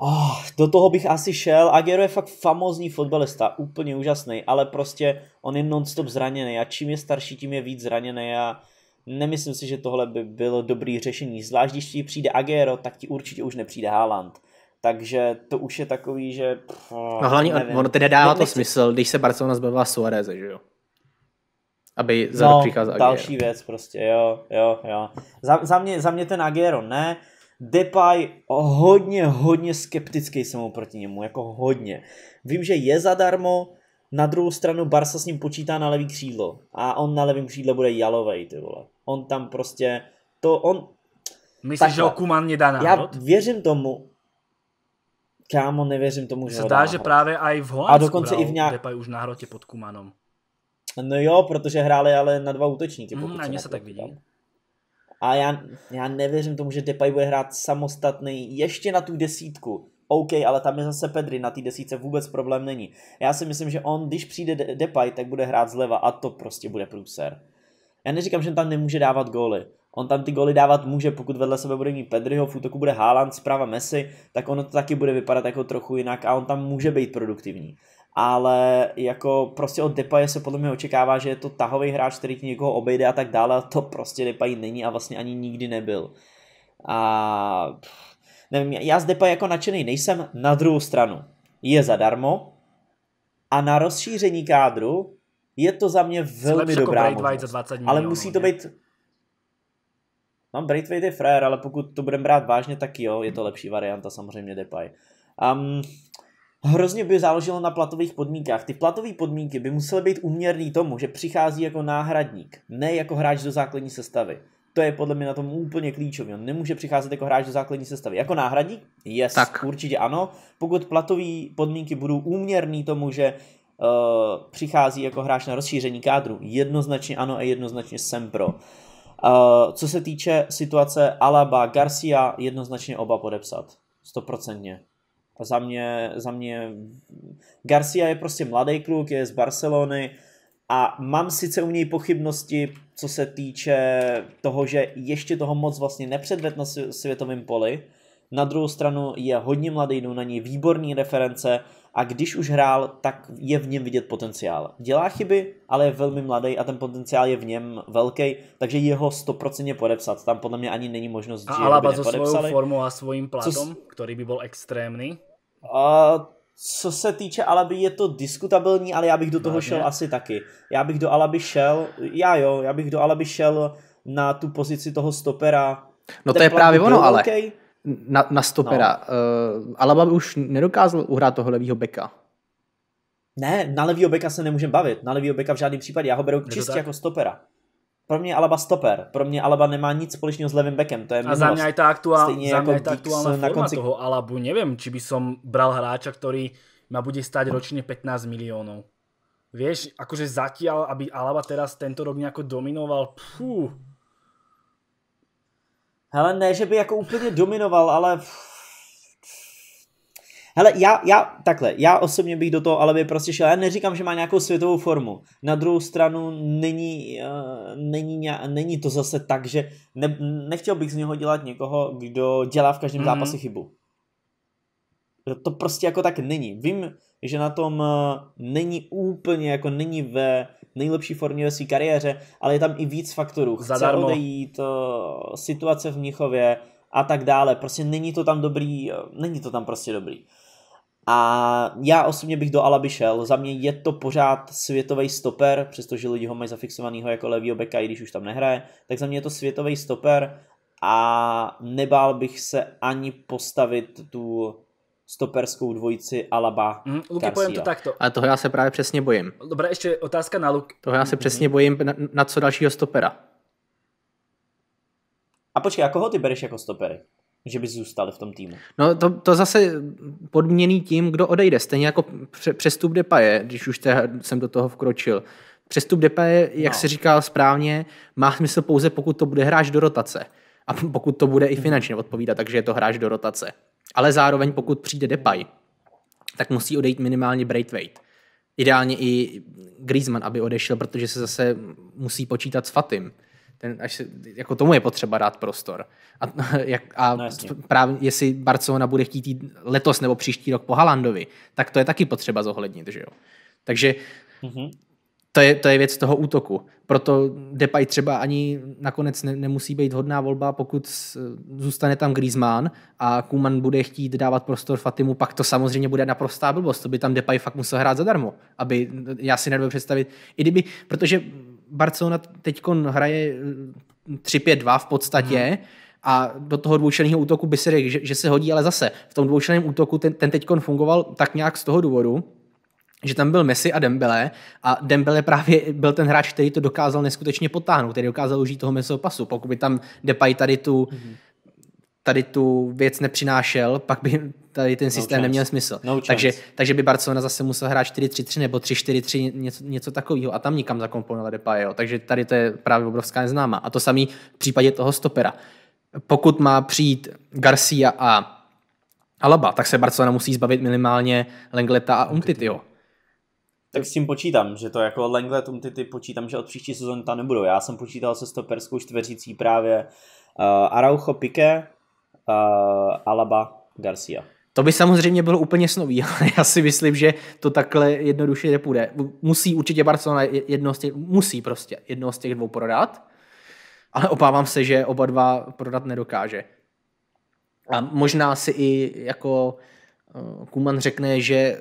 Oh, do toho bych asi šel. Agero je fakt famózní fotbalista, úplně úžasný, ale prostě on je non-stop zraněný a čím je starší, tím je víc zraněný a nemyslím si, že tohle by bylo dobrý řešení. Zvlášť když ti přijde Agero, tak ti určitě už nepřijde Haaland. Takže to už je takový, že... Pff, no hlavně nevím. ono teda dává to smysl, když se Barcelona zbavila Suarez, že jo? Aby za no, přicházel další věc prostě, jo, jo, jo. Za, za, mě, za mě ten Agero ne, Depay hodně, hodně skeptický jsem oproti němu, jako hodně. Vím, že je zadarmo, na druhou stranu Barca s ním počítá na levý křídlo a on na levém křídle bude jalovej, ty vole. On tam prostě, to on... Myslíš, Takhle. že ho Kuman nedá Já věřím tomu, kámo, nevěřím tomu, že se dá, že právě i v Holandsku a dokonce i v nějak... Depay už na hrotě pod Kumanom. No jo, protože hráli ale na dva útočníky. Mm, pokud mm, se se tak vidí. A já, já nevěřím tomu, že Depay bude hrát samostatný ještě na tu desítku. OK, ale tam je zase Pedri, na té desíce vůbec problém není. Já si myslím, že on, když přijde De- Depay, tak bude hrát zleva a to prostě bude průser. Já neříkám, že on tam nemůže dávat góly. On tam ty góly dávat může, pokud vedle sebe bude mít Pedriho, v útoku bude Haaland, zprava Messi, tak ono to taky bude vypadat jako trochu jinak a on tam může být produktivní ale jako prostě od Depaje se podle mě očekává, že je to tahový hráč, který ti někoho obejde a tak dále, a to prostě Depay není a vlastně ani nikdy nebyl. A nevím, já z Depay jako nadšený nejsem, na druhou stranu je zadarmo a na rozšíření kádru je to za mě velmi jako dobrá jako možnost. Za 20 milionů, ale musí no, to ne? být No, Braithwaite je frajer, ale pokud to budeme brát vážně, tak jo, je to lepší varianta samozřejmě Depay. Um, hrozně by záleželo na platových podmínkách. Ty platové podmínky by musely být uměrný tomu, že přichází jako náhradník, ne jako hráč do základní sestavy. To je podle mě na tom úplně klíčový. On nemůže přicházet jako hráč do základní sestavy. Jako náhradník? Yes, tak. určitě ano. Pokud platové podmínky budou úměrný tomu, že uh, přichází jako hráč na rozšíření kádru, jednoznačně ano a jednoznačně jsem pro. Uh, co se týče situace Alaba, Garcia, jednoznačně oba podepsat. Stoprocentně. A za mě, za mě Garcia je prostě mladý kluk, je z Barcelony a mám sice u něj pochybnosti, co se týče toho, že ještě toho moc vlastně nepředved na světovém poli. Na druhou stranu je hodně mladý, jdou na něj výborný reference, a když už hrál, tak je v něm vidět potenciál. Dělá chyby, ale je velmi mladý a ten potenciál je v něm velký, takže jeho stoprocentně podepsat. Tam podle mě ani není možnost, a že Alaba so A formou a svým platom, s... který by byl extrémný. A co se týče Alaby, je to diskutabilní, ale já bych do toho Vážně? šel asi taky. Já bych do Alaby šel, já jo, já bych do Alaby šel na tu pozici toho stopera. No to je právě ono, ale. Okay, na, na stopera. No. Uh, Alaba už nedokázal uhrát toho levýho beka. Ne, na levýho beka se nemůžeme bavit. Na levýho beka v žádném případě. Já ho beru čistě tak? jako stopera. Pro mě Alaba stoper. Pro mě Alaba nemá nic společného s levým bekem. To je A za mě je ta aktuál, Stejně za jako je ta aktuálna forma na konci... toho Alabu. Nevím, či by som bral hráča, ktorý ma bude stát ročne 15 miliónov. Vieš, akože zatiaľ, aby Alaba teraz tento rok nějak dominoval, pfú, Hele, ne, že by jako úplně dominoval, ale... Hele, já, já, takhle, já osobně bych do toho ale by prostě šel. Já neříkám, že má nějakou světovou formu. Na druhou stranu není, uh, není, není to zase tak, že ne, nechtěl bych z něho dělat někoho, kdo dělá v každém mm-hmm. zápase chybu. To prostě jako tak není. Vím, že na tom uh, není úplně, jako není ve nejlepší formě ve své kariéře, ale je tam i víc faktorů. Chce Zadarmo. odejít, eh, situace v Mnichově a tak dále. Prostě není to tam dobrý, eh, není to tam prostě dobrý. A já osobně bych do Alaby šel. Za mě je to pořád světový stoper, přestože lidi ho mají zafixovanýho jako levýho beka, i když už tam nehraje, tak za mě je to světový stoper a nebál bych se ani postavit tu stoperskou dvojici Alaba. Mm, Luky, pojem to takto. A toho já se právě přesně bojím. Dobrá, ještě otázka na Luk. Toho já se mm-hmm. přesně bojím na, na co dalšího stopera. A počkej, a koho ty bereš jako stopery? Že by zůstali v tom týmu. No to, to zase podměný tím, kdo odejde. Stejně jako přestup Depaje, když už te, jsem do toho vkročil. Přestup Depaje, jak no. se říkal správně, má smysl pouze pokud to bude hráč do rotace. A pokud to bude i finančně odpovídat, takže je to hráč do rotace. Ale zároveň, pokud přijde Depay, tak musí odejít minimálně Braithwaite. Ideálně i Griezmann, aby odešel, protože se zase musí počítat s Fatim. Ten, až se, jako tomu je potřeba dát prostor. A, jak, a no, právě jestli Barcelona bude chtít jít letos nebo příští rok po Halandovi, tak to je taky potřeba zohlednit, že jo. Takže mm-hmm to je, to je věc toho útoku. Proto Depay třeba ani nakonec ne, nemusí být hodná volba, pokud zůstane tam Griezmann a Kuman bude chtít dávat prostor Fatimu, pak to samozřejmě bude naprostá blbost. To by tam Depay fakt musel hrát zadarmo. Aby, já si nedovedu představit, i kdyby, protože Barcelona teď hraje 3-5-2 hm, v podstatě, hmm a do toho dvoučleného útoku by si řekl, že, že se hodí, ale zase v tom dvoučleném útoku ten, ten teďkon fungoval tak nějak z toho důvodu, že tam byl Messi a Dembele a Dembele právě byl ten hráč, který to dokázal neskutečně potáhnout, který dokázal užít toho Messiho pasu. Pokud by tam Depay tady tu, mhm. tady tu věc nepřinášel, pak by tady ten no systém no neměl smysl. No takže, takže by Barcelona zase musel hrát 4-3-3 nebo 3-4-3, něco, něco takového a tam nikam zakomponovala Depay. Jo. Takže tady to je právě obrovská neznáma. A to samý v případě toho stopera. Pokud má přijít Garcia a Alaba, tak se Barcelona musí zbavit minimálně Lengleta a Umtityho. Tak s tím počítám, že to jako Langletum ty, ty počítám, že od příští sezóny tam nebudou. Já jsem počítal se stoperskou čtveřící právě uh, eh, Araujo, Pique, uh, Alaba, Garcia. To by samozřejmě bylo úplně snový, ale já si myslím, že to takhle jednoduše nepůjde. Musí určitě Barcelona jedno z těch, musí prostě jedno z těch dvou prodat, ale obávám se, že oba dva prodat nedokáže. A možná si i jako eh, Kuman řekne, že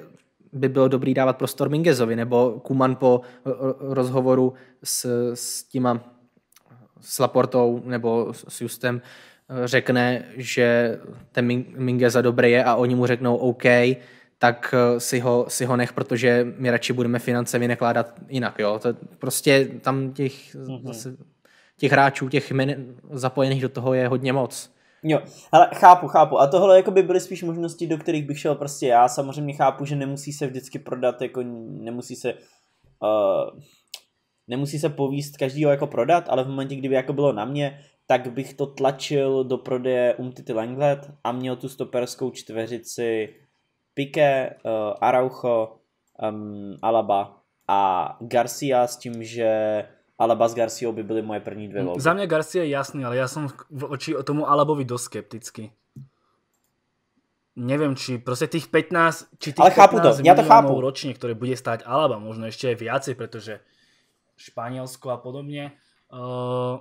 by bylo dobrý dávat prostor Mingezovi, nebo Kuman po eh, rozhovoru s, s tím s Laportou nebo s Justem eh, řekne, že ten Mingeza dobrý je a oni mu řeknou OK, tak eh, si ho, si ho nech, protože my radši budeme finance vynakládat jinak. Jo? To prostě tam těch, mm-hmm. zase, těch hráčů, těch men, zapojených do toho je hodně moc. Jo, ale chápu, chápu. A tohle jako by byly spíš možnosti, do kterých bych šel prostě já. Samozřejmě chápu, že nemusí se vždycky prodat, jako nemusí se... Uh, nemusí se povíst každýho jako prodat, ale v momentě, kdyby jako bylo na mě, tak bych to tlačil do prodeje Umtity Langlet a měl tu stoperskou čtveřici Pique, uh, Araujo, um, Alaba a Garcia s tím, že Alaba s Garciou by byly moje první dvě volby. Za mě Garcia je jasný, ale já jsem v oči tomu Alabovi dost skepticky. Nevím, či prostě těch 15, či těch Ale chápu 15 to, Já to chápu. ročně, které bude stát Alaba, možná ještě je viacej, protože Španělsko a podobně. Eh,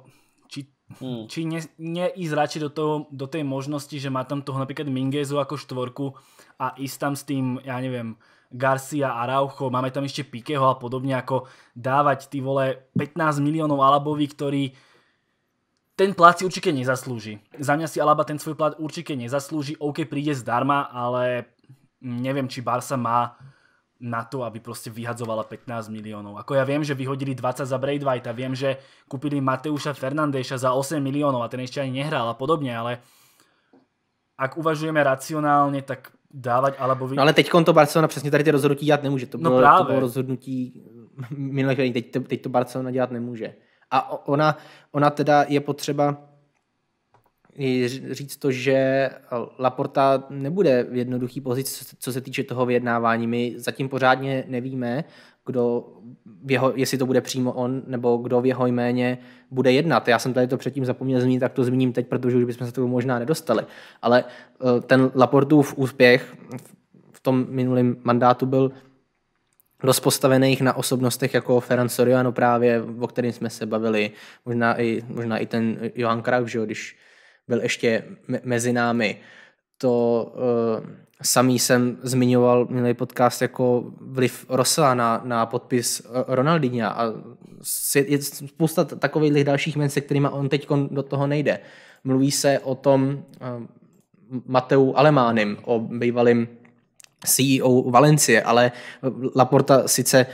či, hmm. či ne, neísť radšej do, toho, do tej možnosti, že má tam toho napríklad Mingezu jako štvorku a ísť tam s tým, já nevím. Garcia, Raucho, máme tam ešte Pikeho a podobne ako dávať ty vole 15 miliónov Alabovi, ktorý ten plat si určite nezaslúži. Za mňa si Alaba ten svoj plat určite nezaslúži, OK príde zdarma, ale neviem, či Barsa má na to, aby prostě vyhadzovala 15 miliónov. Ako ja viem, že vyhodili 20 za a viem, že kúpili Mateuša Fernandéša za 8 miliónov a ten ešte ani nehral a podobne, ale ak uvažujeme racionálne, tak dávat Alabovi. No ale teď to Barcelona přesně tady ty rozhodnutí dělat nemůže. To no bylo, no právě. To bylo rozhodnutí minulé teď, teď to Barcelona dělat nemůže. A ona, ona teda je potřeba říct to, že Laporta nebude v jednoduchý pozici, co se týče toho vyjednávání. My zatím pořádně nevíme, kdo v jeho, jestli to bude přímo on, nebo kdo v jeho jméně bude jednat. Já jsem tady to předtím zapomněl zmínit, tak to zmíním teď, protože už bychom se toho možná nedostali. Ale eh, ten Laportův úspěch v tom minulém mandátu byl dost postavených na osobnostech jako Ferran Soriano právě, o kterým jsme se bavili, možná i, možná i ten Johan Krauch, že když byl ještě mezi námi. To, eh, samý jsem zmiňoval minulý podcast jako vliv Rosela na, na podpis Ronaldinha a je spousta takových dalších men, se kterými on teď do toho nejde. Mluví se o tom eh, Mateu Alemánem, o bývalém CEO Valencie, ale Laporta sice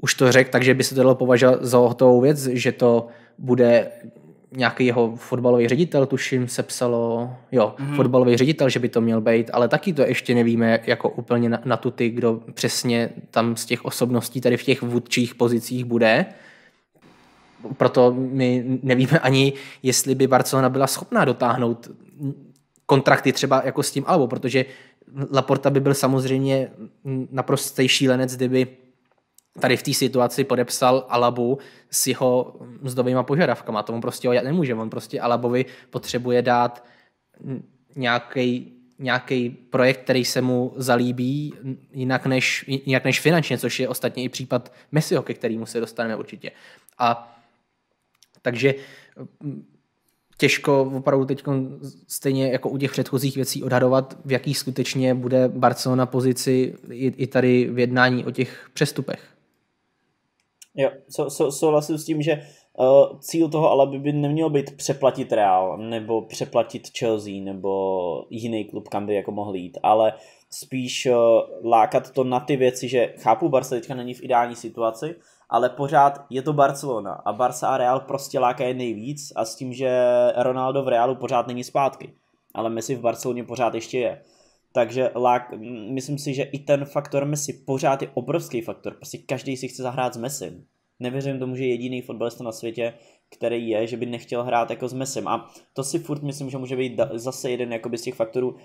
už to řekl, takže by se to dalo považovat za hotovou věc, že to bude nějaký jeho fotbalový ředitel, tuším, se psalo, jo, mm-hmm. fotbalový ředitel, že by to měl být, ale taky to ještě nevíme jako úplně na, na tu ty, kdo přesně tam z těch osobností tady v těch vůdčích pozicích bude. Proto my nevíme ani, jestli by Barcelona byla schopná dotáhnout kontrakty třeba jako s tím Albo, protože Laporta by byl samozřejmě naprostý šílenec, kdyby tady v té situaci podepsal Alabu s jeho mzdovými požadavkama. Tomu prostě ho nemůže. On prostě Alabovi potřebuje dát nějaký nějaký projekt, který se mu zalíbí jinak než, jinak než finančně, což je ostatně i případ Messiho, ke kterému se dostaneme určitě. A takže těžko opravdu teď stejně jako u těch předchozích věcí odhadovat, v jaký skutečně bude Barcelona pozici i, i tady v jednání o těch přestupech. Jo, so, so, souhlasím s tím, že uh, cíl toho ale by, by nemělo být přeplatit Real, nebo přeplatit Chelsea, nebo jiný klub, kam by jako mohl jít, ale spíš uh, lákat to na ty věci, že chápu, Barca teďka není v ideální situaci, ale pořád je to Barcelona a Barca a Real prostě lákají nejvíc a s tím, že Ronaldo v Realu pořád není zpátky, ale Messi v Barceloně pořád ještě je takže lák, myslím si, že i ten faktor Messi pořád je obrovský faktor. Prostě každý si chce zahrát s Messi. Nevěřím tomu, že jediný fotbalista na světě, který je, že by nechtěl hrát jako s Messi. A to si furt myslím, že může být zase jeden z těch faktorů.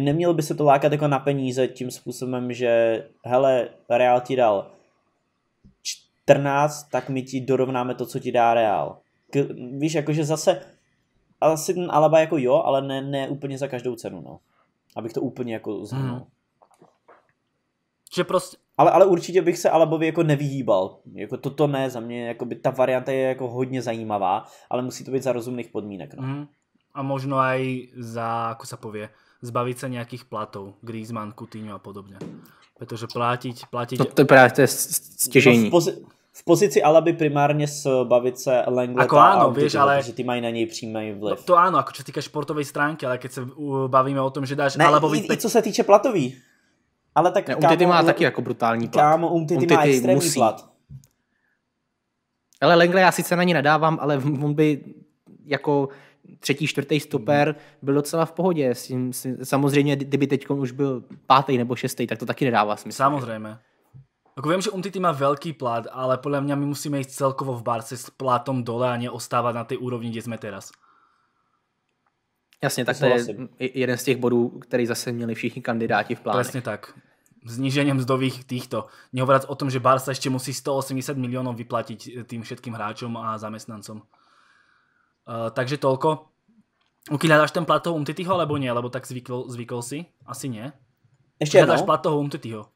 Nemělo by se to lákat jako na peníze tím způsobem, že hele, Real ti dal 14, tak my ti dorovnáme to, co ti dá Real. K, víš, jakože zase asi ten Alaba jako jo, ale ne, ne úplně za každou cenu, no abych to úplně jako zhrnul. Hmm. Že prostě... Ale, ale určitě bych se Alabovi jako nevyhýbal. Jako toto ne, za mě jako by ta varianta je jako hodně zajímavá, ale musí to být za rozumných podmínek. No. Hmm. A možno aj za, jako se pově, zbavit se nějakých platů, Griezmann, Coutinho a podobně, protože platit platit. To, to právě, to je stěžení. No, v pozici Alaby primárne baviť sa Langleta ako áno, a vieš, ale... že ty mají na něj přímý no, vliv. No, to ano, ako čo týká športové stránky, ale keď se uh, bavíme o tom, že dáš ne, Alabovi... I, i co se týče platový. Ale tak ne, kámo, má má taky jako brutální plat. Kámo, Umtity, umtity má extrémní musí. plat. Ale Lengle já sice na ní nadávám, ale on by jako třetí, čtvrtý stoper byl docela v pohodě. Samozřejmě, kdyby teď už byl pátý nebo šestý, tak to taky nedává smysl. Samozřejmě. Ako viem, že Umtiti má veľký plat, ale podľa mňa my musíme ísť celkovo v Barce s platom dole a neostávať na tej úrovni, kde sme teraz. Jasne, tak to je jeden z těch bodů, který zase měli všichni kandidáti v plánu. Přesně tak. Zniženie mzdových týchto. Nehovoriac o tom, že Barca ještě musí 180 miliónov vyplatit tým všetkým hráčům a zaměstnancům. Eh, takže toľko. Uky, hľadáš ten plat toho Umtitiho, alebo nie? Lebo tak zvykol si? Asi nie. Ještě hľadáš plat toho Umtitiho.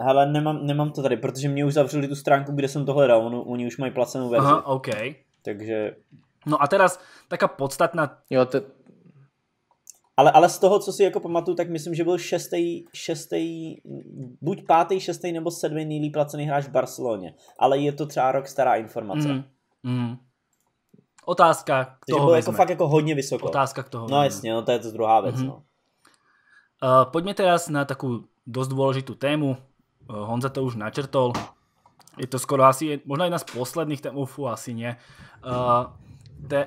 Hele, nemám, nemám to tady, protože mě už zavřeli tu stránku, kde jsem to hledal. no, oni už mají placenou verzi. Aha, OK. Takže... No a teraz taká podstatná... Jo, to... Ale, ale z toho, co si jako pamatuju, tak myslím, že byl šestý, šestý buď pátý, šestý nebo sedmý nejlíp placený hráč v Barceloně. Ale je to třeba rok stará informace. Mm, mm. Otázka k toho bylo jako fakt jako hodně vysoko. Otázka k toho. No jasně, no to je to druhá věc. Mm-hmm. No. Uh, pojďme teraz na takovou dost důležitou tému. Eh, Honza to už načrtol. Je to skoro asi, možná jedna z posledných tém, ufu, asi nie. Eh,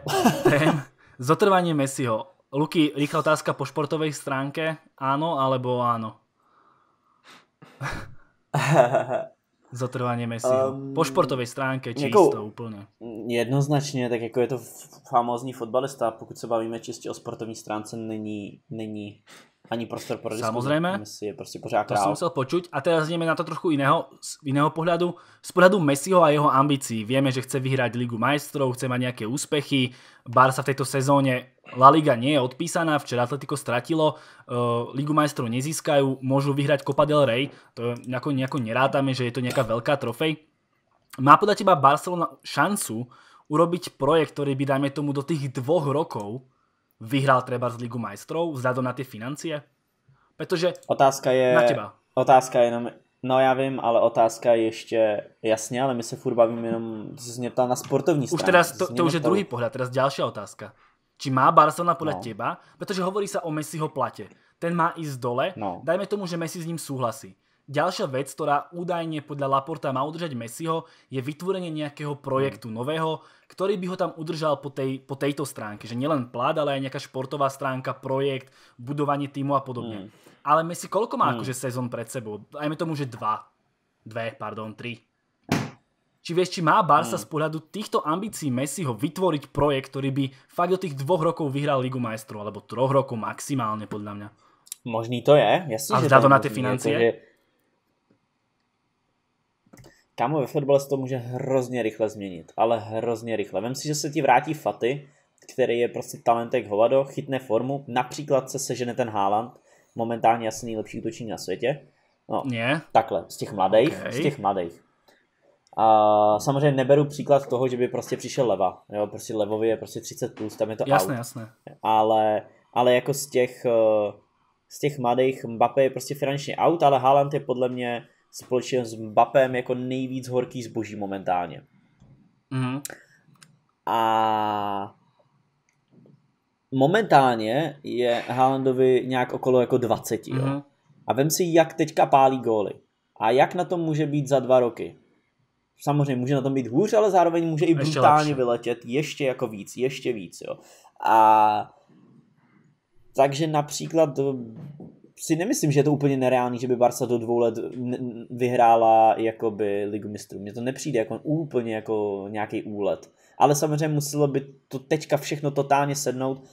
tém, zotrvanie Messiho. Luky, rýchla otázka po športovej stránke. Áno alebo áno? Zotrvanie Messiho. po športové stránke čisto úplne. úplně. Jednoznačně, tak ako je to famózní fotbalista, pokud se bavíme čistě o sportovní stránce, není, není ani prostor pro diskuzi. Samozrejme, Messi je prostě pořád to jsem som chcel počuť. A teraz ideme na to trochu iného, jiného pohledu. pohľadu. Z pohľadu Messiho a jeho ambícií. Vieme, že chce vyhrať Ligu majstrov, chce mať nejaké úspechy. Barca v tejto sezóne La Liga nie je odpísaná, včera Atletico stratilo, uh, eh, Ligu majstrov nezískajú, môžu vyhrať Copa del Rey, to nejako, nejako nerátame, že je to nejaká veľká trofej. Má podľa teba Barcelona šancu urobiť projekt, ktorý by, dajme tomu, do tých dvoch rokov vyhrál třeba z Ligu majstrov vzhledem na ty financie? protože. Otázka je... Na teba. Otázka je jenom... No já vím, ale otázka je ještě jasně, ale my se furt bavíme jenom, z ptal na sportovní stranu. Už teda to, to už je druhý pohled, teraz další otázka. Či má Barcelona podle no. teba, protože hovorí se o Messiho platě, ten má i z dole, no. dajme tomu, že Messi s ním souhlasí. Ďalšia vec, ktorá údajne podľa Laporta má udržať Messiho, je vytvorenie nejakého projektu hmm. nového, ktorý by ho tam udržal po, tej, po tejto stránke. Že nielen plát, ale aj nejaká športová stránka, projekt, budovanie týmu a podobne. Mm. Ale Messi koľko má mm. akože sezon pred sebou? Ajme tomu, že dva. Dve, pardon, tri. Či vieš, či má Barca mm. z pohľadu týchto ambícií Messiho vytvoriť projekt, ktorý by fakt do tých dvoch rokov vyhral Ligu majstrov, alebo troch rokov maximálne podľa mňa. Možný to je, A vzdá to na ty financie? Jako, že Kámo, ve fotbale se to může hrozně rychle změnit, ale hrozně rychle. Vem si, že se ti vrátí Faty, který je prostě talentek hovado, chytne formu, například se sežene ten Haaland, momentálně asi nejlepší útočník na světě. No, yeah. takhle, z těch mladých, okay. z těch mladých. A samozřejmě neberu příklad toho, že by prostě přišel leva. Jo, prostě levovi je prostě 30 plus, tam je to Jasné, out. jasné. Ale, ale jako z těch, eh, z těch mladých Mbappé je prostě finančně out, ale Haaland je podle mě společně s Mbappem jako nejvíc horký zboží momentálně. Mm-hmm. A momentálně je Haalandovi nějak okolo jako 20. Jo? Mm-hmm. A vem si, jak teďka pálí góly. A jak na tom může být za dva roky? Samozřejmě může na tom být hůř, ale zároveň může i brutálně vyletět ještě jako víc, ještě víc. Jo? A takže například si nemyslím, že je to úplně nereálný, že by Barca do dvou let vyhrála jakoby ligu mistrů. Mně to nepřijde jako úplně jako nějaký úlet. Ale samozřejmě muselo by to teďka všechno totálně sednout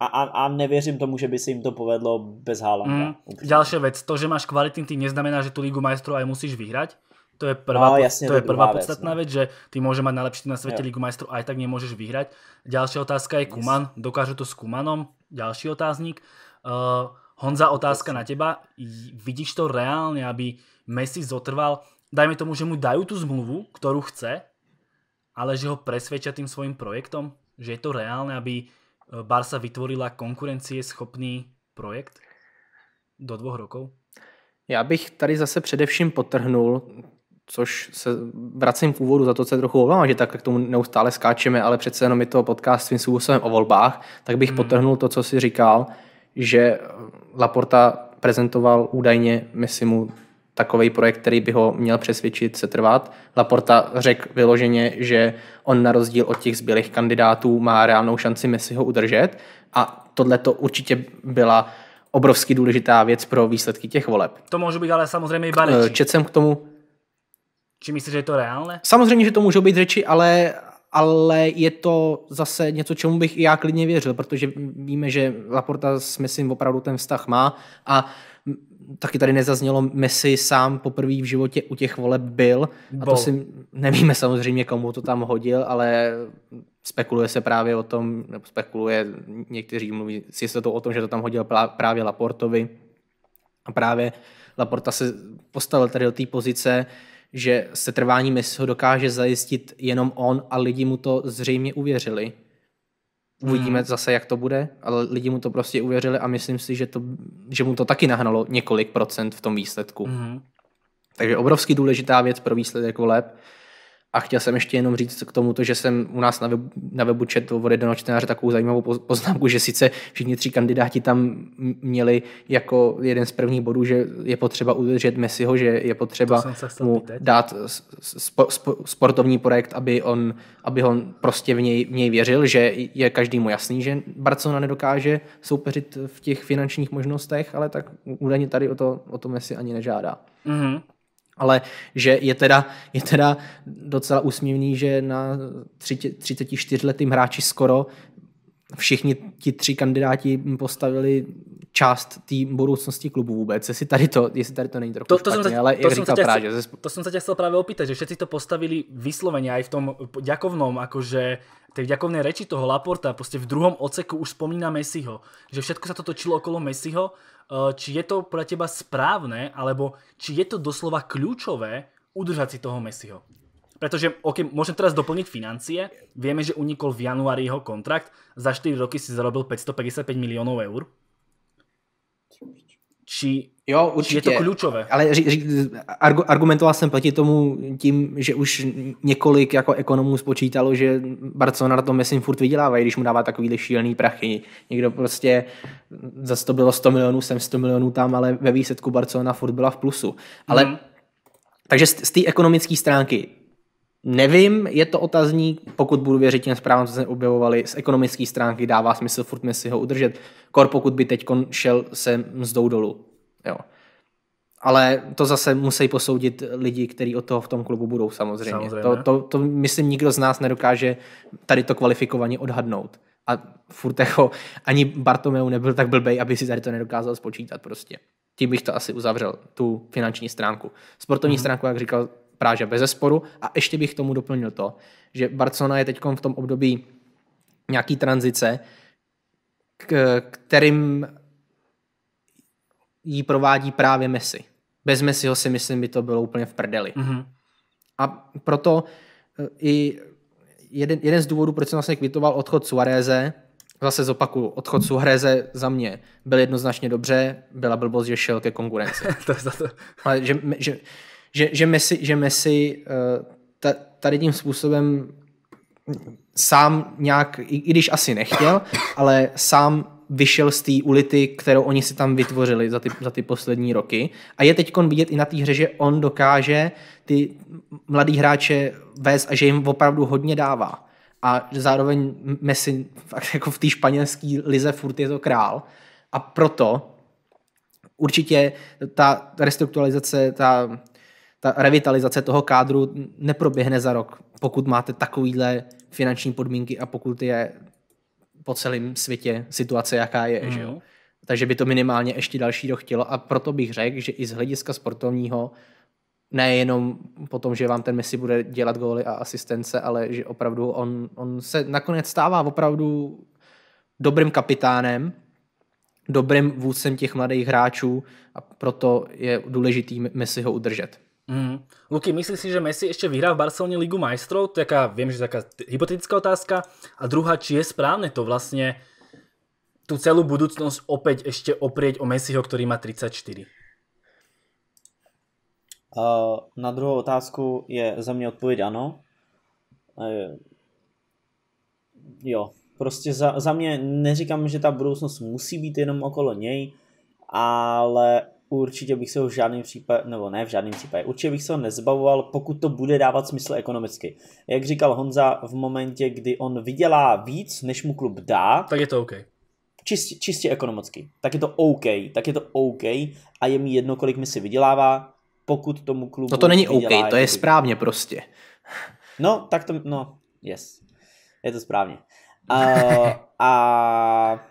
a, a, a nevěřím tomu, že by se jim to povedlo bez Haalanda. Mm, Další věc, to, že máš kvalitní tým, neznamená, že tu Ligu mistrů aj musíš vyhrát. To je prvá, no, jasne, to je prvá podstatná věc, no. vec, že ty môže mať najlepší tým na svete Ligu majstrov, aj tak nemôžeš vyhrať. Ďalšia otázka je Kuman. Dokáže Dokážu to s Kumanom? Ďalší otáznik. Uh, eh, Honza, otázka na teba. Vidíš to reálne, aby Messi zotrval, dajme tomu, že mu dajú tú zmluvu, ktorú chce, ale že ho presvedčia tým svojim projektom? Že je to reálne, aby e, Barca vytvorila konkurencieschopný projekt do dvoch rokov? Já bych tady zase především potrhnul, což se vracím k úvodu, za to co je trochu obávám, že tak k tomu neustále skáčeme, ale přece jenom je to podcast svým způsobem o volbách, tak bych mm. potrhnul to, co si říkal, že Laporta prezentoval údajně, myslím mu, takový projekt, který by ho měl přesvědčit se trvat. Laporta řekl vyloženě, že on na rozdíl od těch zbylých kandidátů má reálnou šanci Messiho udržet a tohle to určitě byla obrovsky důležitá věc pro výsledky těch voleb. To může být ale samozřejmě i eh, bareči. Čet jsem k tomu... Či myslíš, že je to reálné? Samozřejmě, že to můžou být řeči, ale ale je to zase něco, čemu bych i já klidně věřil, protože víme, že Laporta s Messim opravdu ten vztah má a taky tady nezaznělo, Messi sám poprvé v životě u těch voleb byl. A to si nevíme samozřejmě, komu to tam hodil, ale spekuluje se právě o tom, nebo spekuluje, někteří mluví s jistotou o tom, že to tam hodil právě Laportovi. A právě Laporta se postavil tady do té pozice, že se trvání Messiho dokáže zajistit jenom on a lidi mu to zřejmě uvěřili. Uvidíme hmm. zase, jak to bude, ale lidi mu to prostě uvěřili a myslím si, že, to, že mu to taky nahnalo několik procent v tom výsledku. Hmm. Takže obrovský důležitá věc pro výsledek voleb a chtěl jsem ještě jenom říct k tomu, že jsem u nás na webu, na webu četl od jednoho čtenáře takovou zajímavou poznámku, že sice všichni tři kandidáti tam měli jako jeden z prvních bodů, že je potřeba udržet Messiho, že je potřeba mu dát spo, spo, sportovní projekt, aby on, aby on prostě v něj, v něj věřil, že je každému jasný, že Barcelona nedokáže soupeřit v těch finančních možnostech, ale tak údajně tady o to, o to Messi ani nežádá. Mm-hmm ale že je teda, je teda docela úsměvný, že na 34-letým hráči skoro všichni ti tři kandidáti postavili část té budoucnosti klubu vůbec. Jestli tady to, jestli tady to není trochu to, to špatně, jsem ale to jsem říkal právě. Chtěl, to jsem se tě chtěl právě opýtat, že všichni to postavili vysloveně i v tom ďakovnom, jakože tej ďakovnej reči toho Laporta, prostě v druhom oceku už spomína Messiho, že všetko sa to točilo okolo Messiho Eh, či je to podľa teba správne, alebo či je to doslova kľúčové udržať si toho Messiho. Pretože, ok, môžem teraz doplniť financie. Vieme, že unikol v januári jeho kontrakt. Za 4 roky si zarobil 555 miliónov eur. Či Jo, určitě. Že je to klíčové. Ale ři, ři, argumentoval jsem proti tomu tím, že už několik jako ekonomů spočítalo, že Barcelona na tom myslím furt vydělávají, když mu dává takovýhle šílený prachy. Někdo prostě, za to bylo 100 milionů sem, 100 milionů tam, ale ve výsledku Barcelona furt byla v plusu. Ale hmm. Takže z, z té ekonomické stránky nevím, je to otazník, pokud budu věřit těm zprávám, co se objevovali, z ekonomické stránky dává smysl furt si ho udržet. Kor pokud by teď šel se mzdou dolů. Jo. Ale to zase musí posoudit lidi, kteří od toho v tom klubu budou samozřejmě. samozřejmě. To, to, to myslím nikdo z nás nedokáže tady to kvalifikovaně odhadnout. A furt jako ani Bartomeu nebyl tak blbej, aby si tady to nedokázal spočítat prostě. Tím bych to asi uzavřel, tu finanční stránku. Sportovní mm-hmm. stránku, jak říkal Práža, bez sporu. A ještě bych tomu doplnil to, že Barcelona je teď v tom období nějaký tranzice, k, kterým ji provádí právě Messi. Bez Messiho si myslím, by to bylo úplně v prdeli. Mm-hmm. A proto e, i jeden, jeden z důvodů, proč jsem vlastně kvitoval odchod Suareze, zase zopaku, odchod Suareze za mě byl jednoznačně dobře, byla blbost, že šel ke konkurenci. to za to. Ale že, že, že, že Messi, že Messi e, tady tím způsobem sám nějak, i, i když asi nechtěl, ale sám vyšel z té ulity, kterou oni si tam vytvořili za ty, za ty poslední roky. A je teď vidět i na té hře, že on dokáže ty mladý hráče vést a že jim opravdu hodně dává. A zároveň Messi jako v té španělské lize furt je to král. A proto určitě ta restrukturalizace, ta, ta revitalizace toho kádru neproběhne za rok, pokud máte takovýhle finanční podmínky a pokud je po celém světě situace, jaká je. Mm. Že jo? Mhm. Takže by to minimálně ještě další rok chtělo a proto bych řekl, že i z hlediska sportovního nejenom po tom, že vám ten Messi bude dělat góly a asistence, ale že opravdu on, on se nakonec stává opravdu dobrým kapitánem, dobrým vůdcem těch mladých hráčů a proto je důležitý Messi ho udržet. Mm. Luky, myslíš si, že Messi ešte vyhrá v Barcelone Ligu majstrov? To je jaká, viem, že taká hypotetická otázka. A druhá, či je správne to vlastne tú celú budúcnosť opäť ešte oprieť o Messiho, ktorý má 34? Uh, na druhou otázku je za mě odpověď ano. Uh, jo, prostě za, za mě neříkám, že ta budoucnost musí být jenom okolo něj, ale určitě bych se ho v žádném případě, nebo ne v žádném případě, určitě bych se ho nezbavoval, pokud to bude dávat smysl ekonomicky. Jak říkal Honza, v momentě, kdy on vydělá víc, než mu klub dá, tak je to OK. Čistě, čistě ekonomicky. Tak je to OK, tak je to OK a je mi jedno, kolik mi si vydělává, pokud tomu klubu No to není OK, vydělá, to je jako správně prostě. No, tak to, no, yes. Je to správně. Uh, a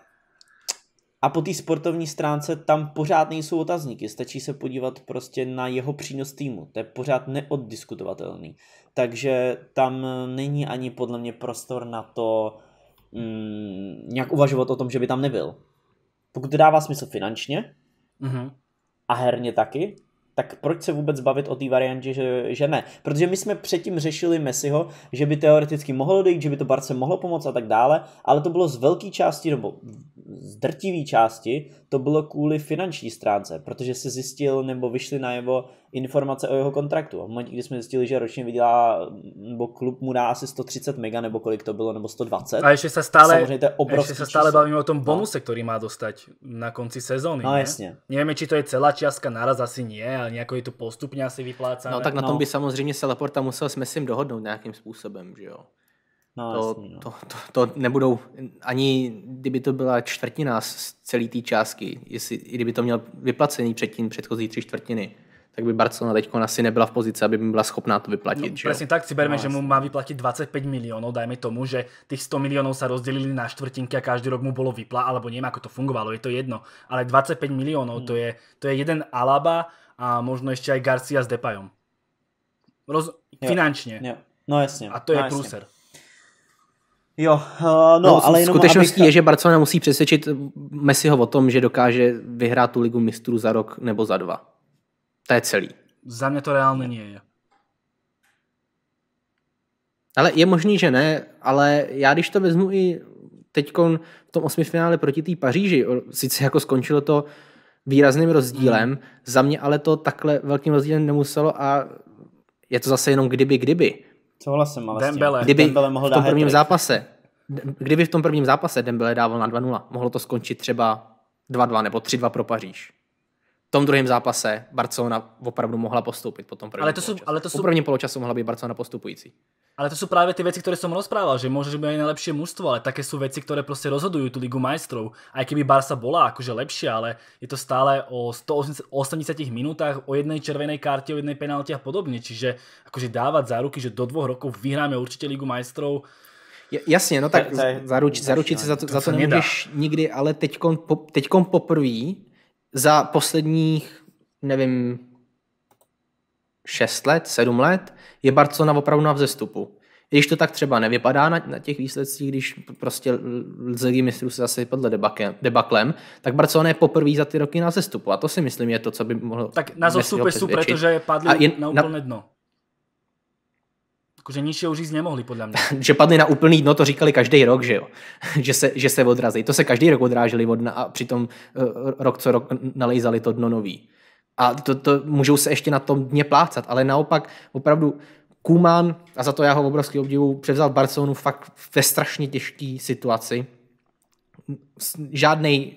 A po té sportovní stránce tam pořád nejsou otazníky, stačí se podívat prostě na jeho přínos týmu, to je pořád neoddiskutovatelný. Takže tam není ani podle mě prostor na to mm, nějak uvažovat o tom, že by tam nebyl. Pokud to dává smysl finančně mm-hmm. a herně taky, tak proč se vůbec bavit o té variantě, že, že ne? Protože my jsme předtím řešili Messiho, že by teoreticky mohlo dojít, že by to Barce mohlo pomoct a tak dále, ale to bylo z velké části, nebo z drtivé části, to bylo kvůli finanční stránce, protože si zjistil nebo vyšly najevo informace o jeho kontraktu. V momentě, kdy jsme zjistili, že ročně vydělá, nebo klub mu dá asi 130 mega, nebo kolik to bylo, nebo 120. A ještě se stále, Samozřejmě to je ještě se stále bavíme o tom no. bonuse, který má dostat na konci sezóny. No ne? jasně. Nevíme, či to je celá částka naraz, asi nie, ale nějak je to postupně asi vyplácáme. No tak na tom no. by samozřejmě se Laporta musel s Messim dohodnout nějakým způsobem, že jo? No, to, jasný, no. to, to, to nebudou, ani kdyby to byla čtvrtina z celé té částky, jestli, i kdyby to měl vyplacený předtím předchozí tři čtvrtiny, tak by Barcelona teď asi nebyla v pozici, aby by byla schopná to vyplatit. No, přesně tak, si berme, no, že mu má vyplatit 25 milionů, dajme tomu, že těch 100 milionů se rozdělili na čtvrtinky a každý rok mu bylo vypla, alebo nevím, jak to fungovalo, je to jedno. Ale 25 milionů, hmm. to, je, to je jeden Alaba a možno ještě aj Garcia s Depayom. Roz... Jo, Jo. No jasně. A to no, je jasne. Jo, uh, no, no, ale jenom skutečností abych... je, že Barcelona musí přesvědčit Messiho o tom, že dokáže vyhrát tu ligu mistrů za rok nebo za dva. To je celý. Za mě to reálně není. Je. Ale je možný, že ne, ale já když to vezmu i teď v tom osmi finále proti té Paříži, sice jako skončilo to výrazným rozdílem, hmm. za mě ale to takhle velkým rozdílem nemuselo a je to zase jenom kdyby, kdyby. Souhlasím, ale Dembele. Kdyby Dembele mohl v tom prvním zápase, kdyby v tom prvním zápase Dembele dával na 2-0, mohlo to skončit třeba 2-2 nebo 3-2 pro Paříž. V tom druhém zápase Barcelona opravdu mohla postoupit po tom prvním ale to jsou, poločasu. ale to jsou... Po prvním poločasu mohla být Barcelona postupující. Ale to jsou právě ty věci, které jsem rozprával, že možná, že by nejlepší mužstvo, ale také jsou věci, které prostě rozhodují tu ligu majstrov. A keby Barsa bola akože lepšia, ale je to stále o 180 minutách, o jednej červenej karte, o jednej penalte a podobně. Čiže akože dávat záruky, že do dvoch rokov vyhráme určitě ligu majstrov, Jasně, no tak zaručit zaručit za to, to, za to nemůžeš nedá. nikdy, ale teďkon, po, teďkon poprvé za posledních, nevím, 6 let, 7 let je Barcelona opravdu na vzestupu. I když to tak třeba nevypadá na, na těch výsledcích, když prostě z Ligy mistrů se zase podle debakem, debaklem, tak Barcelona je poprvé za ty roky na zestupu. A to si myslím je to, co by mohlo Tak na zostupe sú, pretože padli je, na úplné na... dno. Akože nic už říct nemohli, podle mě. že padli na úplný dno, to říkali každý rok, že jo. že, se, že se odrazí. To se každý rok odráželi od dna a přitom uh, rok co rok nalejzali to dno nový a to, to můžou se ještě na tom dně plácat, ale naopak opravdu Kuman, a za to já ho obrovský obdivu, převzal Barcelonu fakt ve strašně těžké situaci. Žádný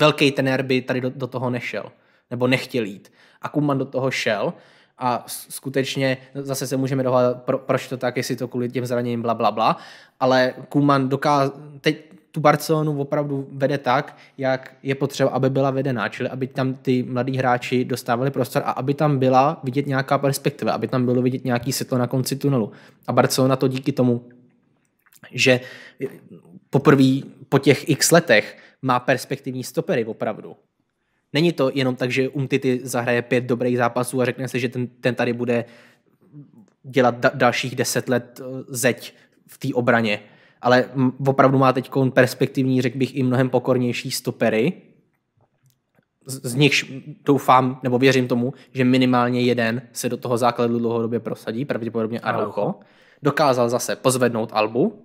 velký tenér by tady do, do toho nešel, nebo nechtěl jít. A Kuman do toho šel a skutečně zase se můžeme dohledat, pro, proč to tak, jestli to kvůli těm zraněním, bla, bla, bla, ale Kuman dokázal, teď, tu Barcelonu opravdu vede tak, jak je potřeba, aby byla vedená, čili aby tam ty mladí hráči dostávali prostor a aby tam byla vidět nějaká perspektiva, aby tam bylo vidět nějaký světlo na konci tunelu. A Barcelona to díky tomu, že eh, poprvé po těch x letech má perspektivní stopery opravdu. Není to jenom tak, že Umtity zahraje pět dobrých zápasů a řekne se, že ten, ten tady bude dělat da- dalších deset let eh, zeď v té obraně ale opravdu má teď perspektivní, řekl bych, i mnohem pokornější stopery, z, nichž doufám, nebo věřím tomu, že minimálně jeden se do toho základu dlouhodobě prosadí, pravděpodobně Araujo. Dokázal zase pozvednout Albu,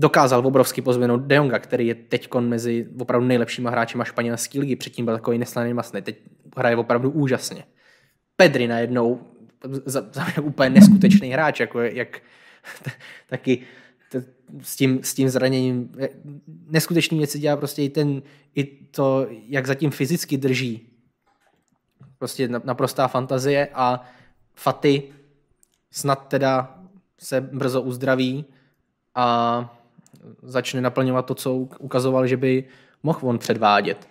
dokázal obrovsky pozvednout De Jonga, který je teď mezi opravdu nejlepšíma hráči španělské ligy, předtím byl takový neslaný masný, teď hraje opravdu úžasně. Pedri najednou, za, za úplně neskutečný hráč, jako jak taky s tím, s tím zraněním. Eh, Neskutečný věci dělá prostě i, ten, i to, jak zatím fyzicky drží. Prostě naprostá fantazie a Faty snad teda se brzo uzdraví a začne naplňovat to, co ukazoval, že by mohl on předvádět.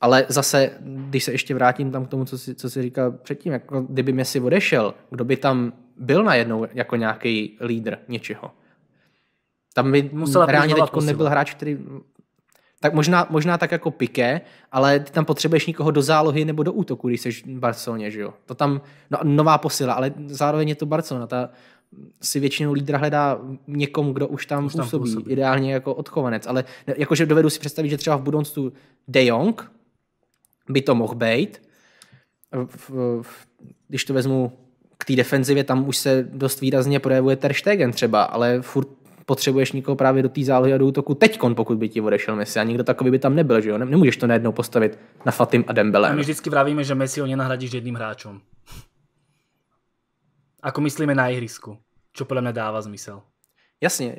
Ale zase, když se ještě vrátím tam k tomu, co si, co si říkal předtím, jako kdyby si odešel, kdo by tam byl najednou jako nějaký lídr něčeho? Tam by Musela reálně teď nebyl hráč, který tak možná, možná tak jako piké, ale ty tam potřebuješ někoho do zálohy nebo do útoku, když jsi v Barceloně, že jo? To tam no, nová posila, ale zároveň je to Barcelona. Ta si většinou lídra hledá někomu, kdo už tam, už tam působí, působí, ideálně jako odchovanec. Ale jakože dovedu si představit, že třeba v budoucnu De Jong by to mohl být. V, v, když to vezmu k té defenzivě, tam už se dost výrazně projevuje Ter Stegen třeba, ale furt potřebuješ někoho právě do té zálohy a do útoku teď, pokud by ti odešel Messi a nikdo takový by tam nebyl, že jo? Nemůžeš to najednou postavit na Fatim a Dembele. A my vždycky vravíme, že Messi ho nenahradíš jedným hráčem. Ako myslíme na ihrisku, čo podle mě dává zmysel. Jasně,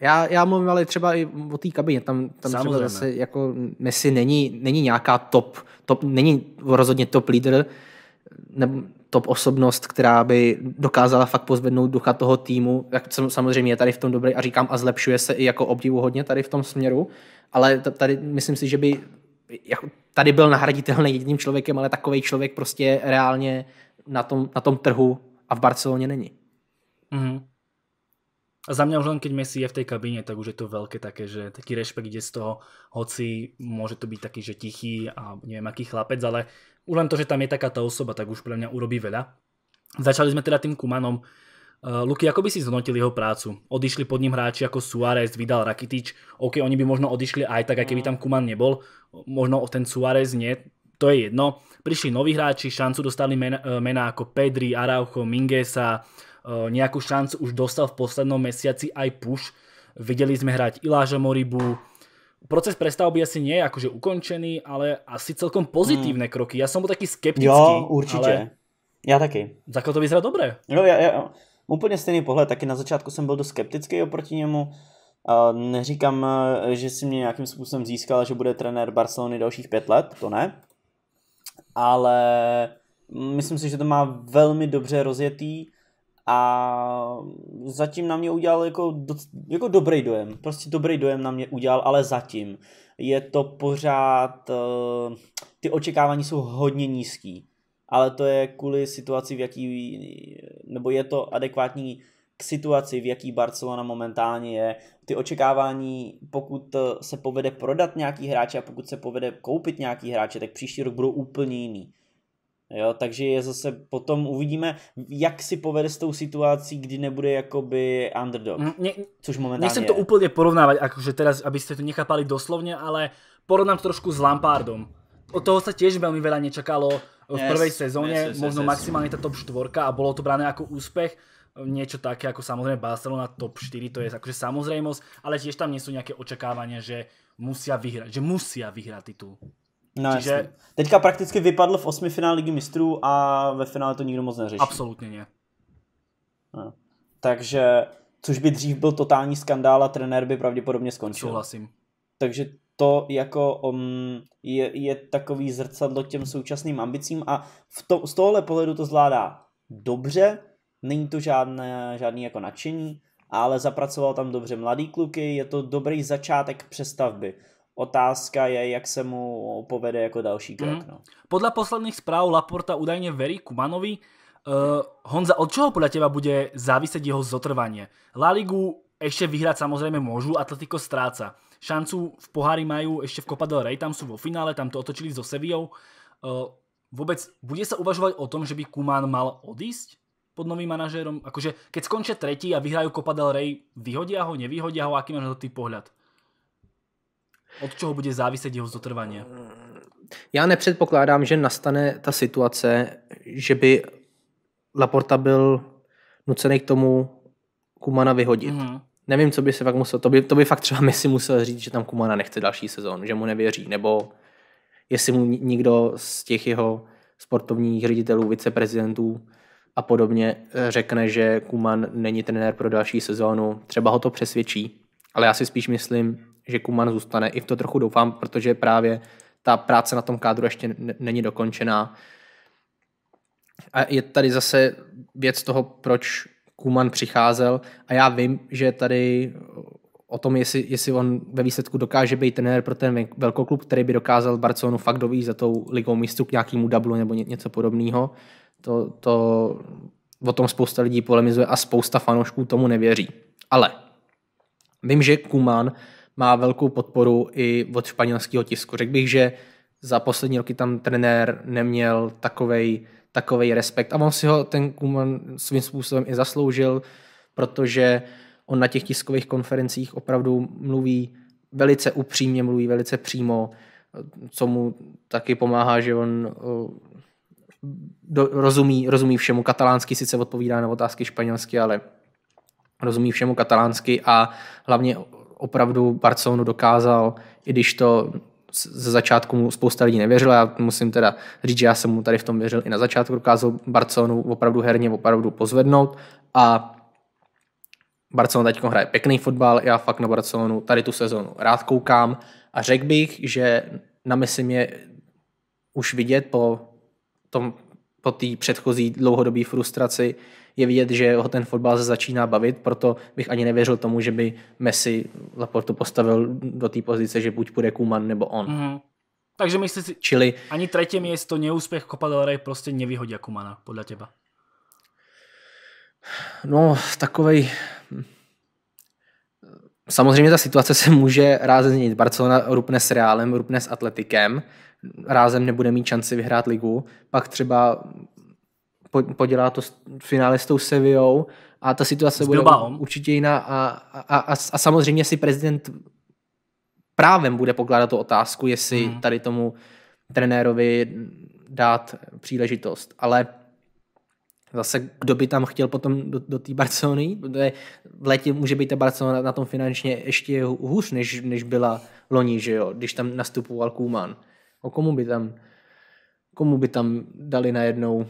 já, já mluvím ale třeba i o té kabině, tam, tam Samozřejmě. třeba zase jako Messi není, není nějaká top, top, není rozhodně top leader, ne, top osobnost, která by dokázala fakt pozvednout ducha toho týmu, jak samozřejmě je tady v tom dobrý a říkám a zlepšuje se i jako hodně tady v tom směru, ale tady myslím si, že by jako, tady byl nahraditelný jedním člověkem, ale takový člověk prostě reálně na tom, na tom trhu a v Barceloně není. Mm-hmm. A za mňa už len keď Messi je v tej kabíne, tak už je to veľké také, že taký rešpekt ide z toho, hoci môže to byť taký, že tichý a neviem aký chlapec, ale len to, že tam je tá osoba, tak už pre mňa urobí veľa. Začali sme teda tým Kumanom. Eh, Luky, ako by si zhodnotil jeho prácu? Odišli pod ním hráči ako Suárez, Vidal, Rakitič. OK, oni by možno odišli aj tak, aj by tam no. Kuman nebol. Možno ten Suárez nie, to je jedno. Prišli noví hráči, šancu dostali eh, mená, ako Pedri, Araujo, Mingesa. Eh, nejakú šancu už dostal v poslednom mesiaci aj Puš. Videli sme hrať Iláža Moribu, proces prestavby asi nie je akože ukončený, ale asi celkom pozitívne hmm. kroky. Ja som bol taký skeptický. Jo, určitě. Ale... Já taky. Jako to vyzerá dobre. Jo, já, ja. Úplne stejný pohled. Taký na začátku jsem byl do skeptický oproti němu. Neříkám, že si mě nějakým způsobem získal, že bude trenér Barcelony dalších pět let, to ne. Ale myslím si, že to má velmi dobře rozjetý a zatím na mě udělal jako, do, jako dobrý dojem. Prostě dobrý dojem na mě udělal, ale zatím je to pořád, eh, ty očekávání jsou hodně nízký, ale to je kvůli situaci, v jaký, nebo je to adekvátní k situaci, v jaký Barcelona momentálně je. Ty očekávání, pokud eh, se povede prodat nějaký hráče a pokud se povede koupit nějaký hráče, tak příští rok budou úplně jiný. Jo, takže je zase potom uvidíme, jak si povede s tou situací, kdy nebude jakoby underdog. Ne, mm, což momentálně Nechcem to je. úplně porovnávat, akože teraz, aby to nechápali doslovně, ale porovnám to trošku s Lampardom. Od toho se těž velmi veľa nečakalo v yes, prvej sezóně, yes, yes, možno yes, yes. ta top 4 a bolo to brané jako úspech něco také jako samozřejmě Barcelona top 4, to je jakože samozřejmost, ale tiež tam nejsou nějaké očekávání, že musia vyhrať, že musia vyhrať titul. No Čiže... Teďka prakticky vypadl v osmi finále ligy mistrů a ve finále to nikdo moc neřeší. Absolutně ne. No. Takže, což by dřív byl totální skandál a trenér by pravděpodobně skončil. Souhlasím. Takže to jako um, je, je takový zrcadlo těm současným ambicím a v to, z tohohle pohledu to zvládá dobře, není to žádné, žádný jako nadšení, ale zapracoval tam dobře mladý kluky, je to dobrý začátek přestavby. Otázka je, jak se mu povede jako další krok. Mm. No. Podle posledních správ Laporta údajně verí Kumanovi. Uh, Honza, od čeho podle teba bude záviset jeho zotrvání? La Ligu ještě vyhrát samozřejmě můžu, Atletico stráca. Šancu v pohári mají ještě v Copa del Rey, tam jsou vo finále, tam to otočili so Sevillou. Uh, vůbec bude se uvažovat o tom, že by Kuman mal odísť pod novým manažérom? Akože keď skončí tretí a vyhrají Copa del Rey, vyhodí ho, nevyhodí ho, aký máš na to ty pohľad? Od čeho bude záviset jeho zotrvání? Já nepředpokládám, že nastane ta situace, že by Laporta byl nucený k tomu Kumana vyhodit. Mm-hmm. Nevím, co by se fakt musel, to by, to by fakt třeba Messi musel říct, že tam Kumana nechce další sezon, že mu nevěří, nebo jestli mu nikdo z těch jeho sportovních ředitelů, viceprezidentů a podobně eh, řekne, že Kuman není trenér pro další sezónu, třeba ho to přesvědčí, ale já si spíš myslím, že Kuman zůstane. I v to trochu doufám, protože právě ta práce na tom kádru ještě není dokončená. A je tady zase věc toho, proč Kuman přicházel a já vím, že tady o tom, jestli, jestli on ve výsledku dokáže být trenér pro ten velkoklub, který by dokázal Barcelonu fakt dovíz za tou ligou místu k nějakému dublu nebo ně, něco podobného. To, to, o tom spousta lidí polemizuje a spousta fanoušků tomu nevěří. Ale vím, že Kuman má velkou podporu i od španělského tisku. Řekl bych, že za poslední roky tam trenér neměl takovej, takovej respekt. A on si ho ten Kuman svým způsobem i zasloužil, protože on na těch tiskových konferencích opravdu mluví velice upřímně, mluví velice přímo, co mu taky pomáhá, že on eh, do, rozumí, rozumí všemu katalánsky, sice odpovídá na otázky španělsky, ale rozumí všemu katalánsky a hlavně opravdu Barcelonu dokázal, i když to ze začátku mu spousta lidí nevěřila, já musím teda říct, že já jsem mu tady v tom věřil i na začátku, dokázal Barcelonu opravdu herně opravdu pozvednout a Barcelona teď hraje pěkný fotbal, já fakt na Barcelonu tady tu sezonu rád koukám a řekl bych, že na myslím je už vidět po tom po té předchozí dlouhodobé frustraci, je vidět, že ho ten fotbal začíná bavit, proto bych ani nevěřil tomu, že by Messi Laportu postavil do té pozice, že buď půjde Kuman nebo on. Mm-hmm. Takže myslím si, Čili... ani třetí město neúspěch Copa del Rey prostě nevyhodí Kumana, jako podle těba. No, takovej... Samozřejmě ta situace se může rázem změnit. Barcelona rupne s Reálem, rupne s Atletikem, rázem nebude mít šanci vyhrát ligu, pak třeba podělá to v finále s tou Sevillou a ta situace s bude Bilbaom. určitě jiná a, a, a, a samozřejmě si prezident právem bude pokládat tu otázku, jestli hmm. tady tomu trenérovi dát příležitost, ale zase kdo by tam chtěl potom do, do té Barcelony, protože v létě může být ta Barcelona na tom finančně ještě hůř, než, než byla loni, že jo, když tam nastupoval Kuman, O komu by tam, komu by tam dali najednou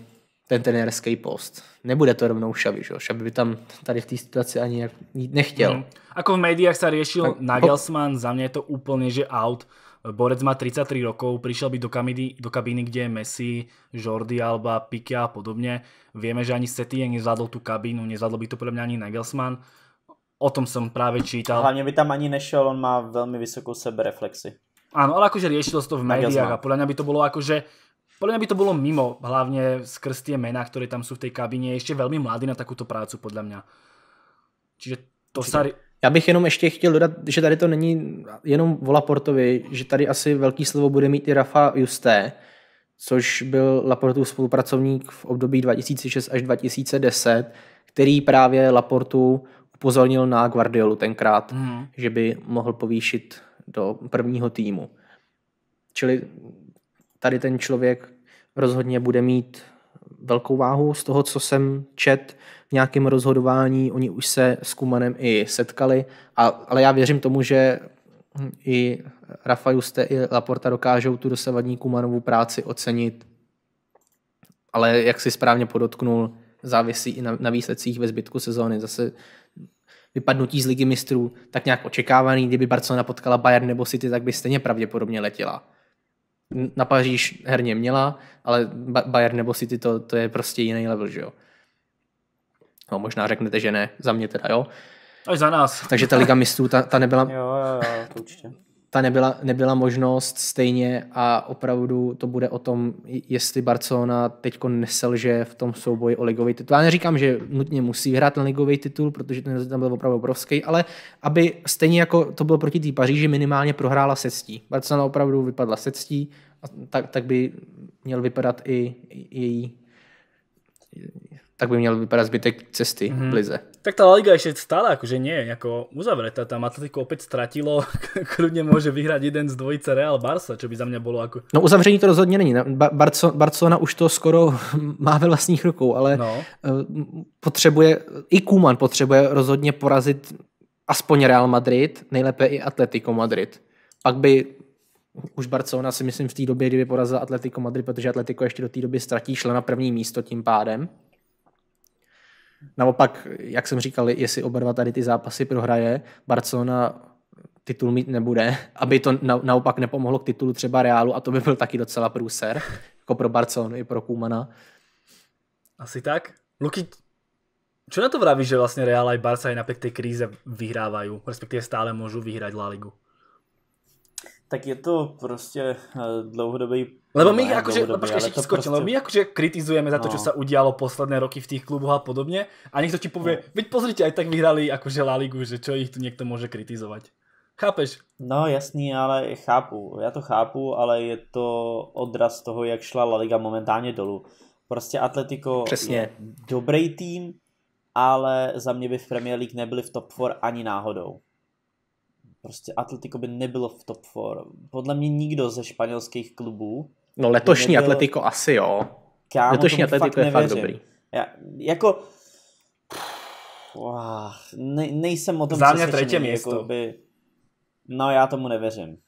ten trenérský post. Nebude to rovnou Šavi, že? Šavi by tam tady v té situaci ani nechtěl. Hmm. Ako v médiách se řešil tak, Nagelsmann, za mě je to úplně, že out. Borec má 33 rokov, přišel by do, kamidy, do kabiny, kde je Messi, Jordi Alba, Piqué a podobně. Víme, že ani Setien nezvládl tu kabinu, nezvládl by to podľa mě ani Nagelsmann. O tom jsem právě čítal. Hlavně by tam ani nešel, on má velmi vysokou sebereflexi. Ano, ale jakože řešilo se to v médiách a podle mě by to bylo jakože Podľa mňa by to bolo mimo, hlavne skrz tie mená, ktoré tam sú v tej kabině. Ještě ešte veľmi mladý na takúto prácu, podľa mňa. Čiže to Určitě. sa... Já bych jenom ještě chtěl dodat, že tady to není jenom o že tady asi velký slovo bude mít i Rafa Justé, což byl Laportův spolupracovník v období 2006 až 2010, který právě Laportu upozornil na Guardiolu tenkrát, mm. že by mohl povýšit do prvního týmu. Čili tady ten člověk rozhodně bude mít velkou váhu z toho, co jsem čet v nějakém rozhodování. Oni už se s Kumanem i setkali, a, ale já věřím tomu, že i Rafa Juste, i Laporta dokážou tu dosavadní Kumanovou práci ocenit. Ale jak si správně podotknul, závisí i na, na výsledcích ve zbytku sezóny. Zase vypadnutí z ligy mistrů tak nějak očekávaný, kdyby Barcelona potkala Bayern nebo City, tak by stejně pravděpodobně letěla na Paříž herně měla, ale Bayern nebo City to, to je prostě jiný level, že jo. No, možná řeknete, že ne, za mě teda, jo. Až za nás. Takže ta Liga mistrů, ta, ta nebyla... Jo, jo, jo, to určitě ta nebyla, nebyla možnost stejně a opravdu to bude o tom, jestli Barcelona teď neselže v tom souboji o ligový titul. Já neříkám, že nutně musí hrát ten ligový titul, protože ten rozdíl tam byl opravdu obrovský, ale aby stejně jako to bylo proti té Paříži, minimálně prohrála se ctí. Barcelona opravdu vypadla se ctí a tak, tak by měl vypadat i její tak by měl vypadat zbytek cesty mm-hmm. v Lize tak tá liga ešte stále akože nie ako uzavretá. Tam Atletico opäť stratilo, kľudne môže vyhrať jeden z dvojice Real Barca, čo by za mňa bolo ako... No uzavření to rozhodně není. Barcelona už to skoro má ve vlastních rukou, ale no. Eh, potřebuje, i Kuman potřebuje rozhodně porazit aspoň Real Madrid, nejlépe i Atletico Madrid. Pak by už Barcelona si myslím v té době, kdyby porazila Atletico Madrid, protože Atletico ještě do té doby ztratí, šla na první místo tím pádem. Naopak, jak jsem říkal, jestli oba dva tady ty zápasy prohraje, Barcelona titul mít nebude, aby to naopak nepomohlo k titulu třeba Reálu a to by byl taky docela průser, jako pro Barcelonu i pro Kumana. Asi tak. Luky, co na to vravíš, že vlastně Real a Barca i napěk té kríze vyhrávají, respektive stále můžu vyhrát La Ligu? tak je to prostě eh, dlouhodobý lebo my ich akože, počkaj, ešte skočil, proste... my prostě- akože kritizujeme za to, no. čo sa udialo posledné roky v tých kluboch a podobne a niekto ti povie, no. veď pozrite, aj tak vyhrali akože La Ligu, že čo ich tu niekto môže kritizovať. Chápeš? No jasný, ale chápu, já to chápu, ale je to odraz toho, jak šla La Liga momentálně dolu. Prostě Atletico Přesně. je dobrý tým, ale za mě by v Premier League nebyli v top 4 ani náhodou. Prostě Atletico by nebylo v top 4. Podle mě nikdo ze španělských klubů. No letošní nebyl... Atletico asi jo. Kámo, letošní Atletico fakt je fakt dobrý. Já, jako... Uah, ne, nejsem o tom Za mě třetí místo. Jako by... No já tomu nevěřím.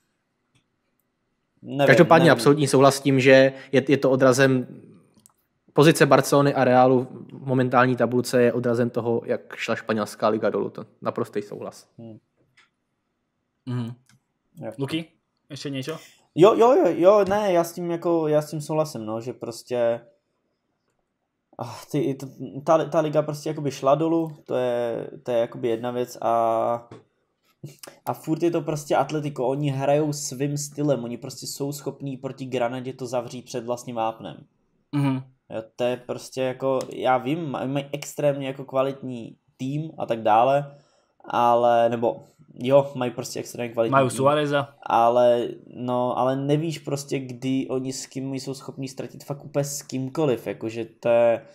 Nevím, Každopádně nevím. absolutní souhlas s tím, že je, je to odrazem pozice Barcelony a Realu v momentální tabulce je odrazem toho, jak šla španělská liga dolů. To naprostý souhlas. Hmm. Mm-hmm. Luky, ještě něco? Jo, jo, jo, jo, ne, já s tím jako, já s tím souhlasím, no, že prostě ah, ty, to, ta, ta, liga prostě jakoby šla dolů, to je, to je jakoby jedna věc a a furt je to prostě Atletico, oni hrajou svým stylem, oni prostě jsou schopní proti Granadě to zavřít před vlastním vápnem. Mm-hmm. Jo, to je prostě jako, já vím, mají extrémně jako kvalitní tým a tak dále, ale, nebo jo, mají prostě extrémně kvalitní. Mají Suareza. Ale, no, ale nevíš prostě, kdy oni s kým jsou schopni ztratit fakt úplně s kýmkoliv, jakože to je,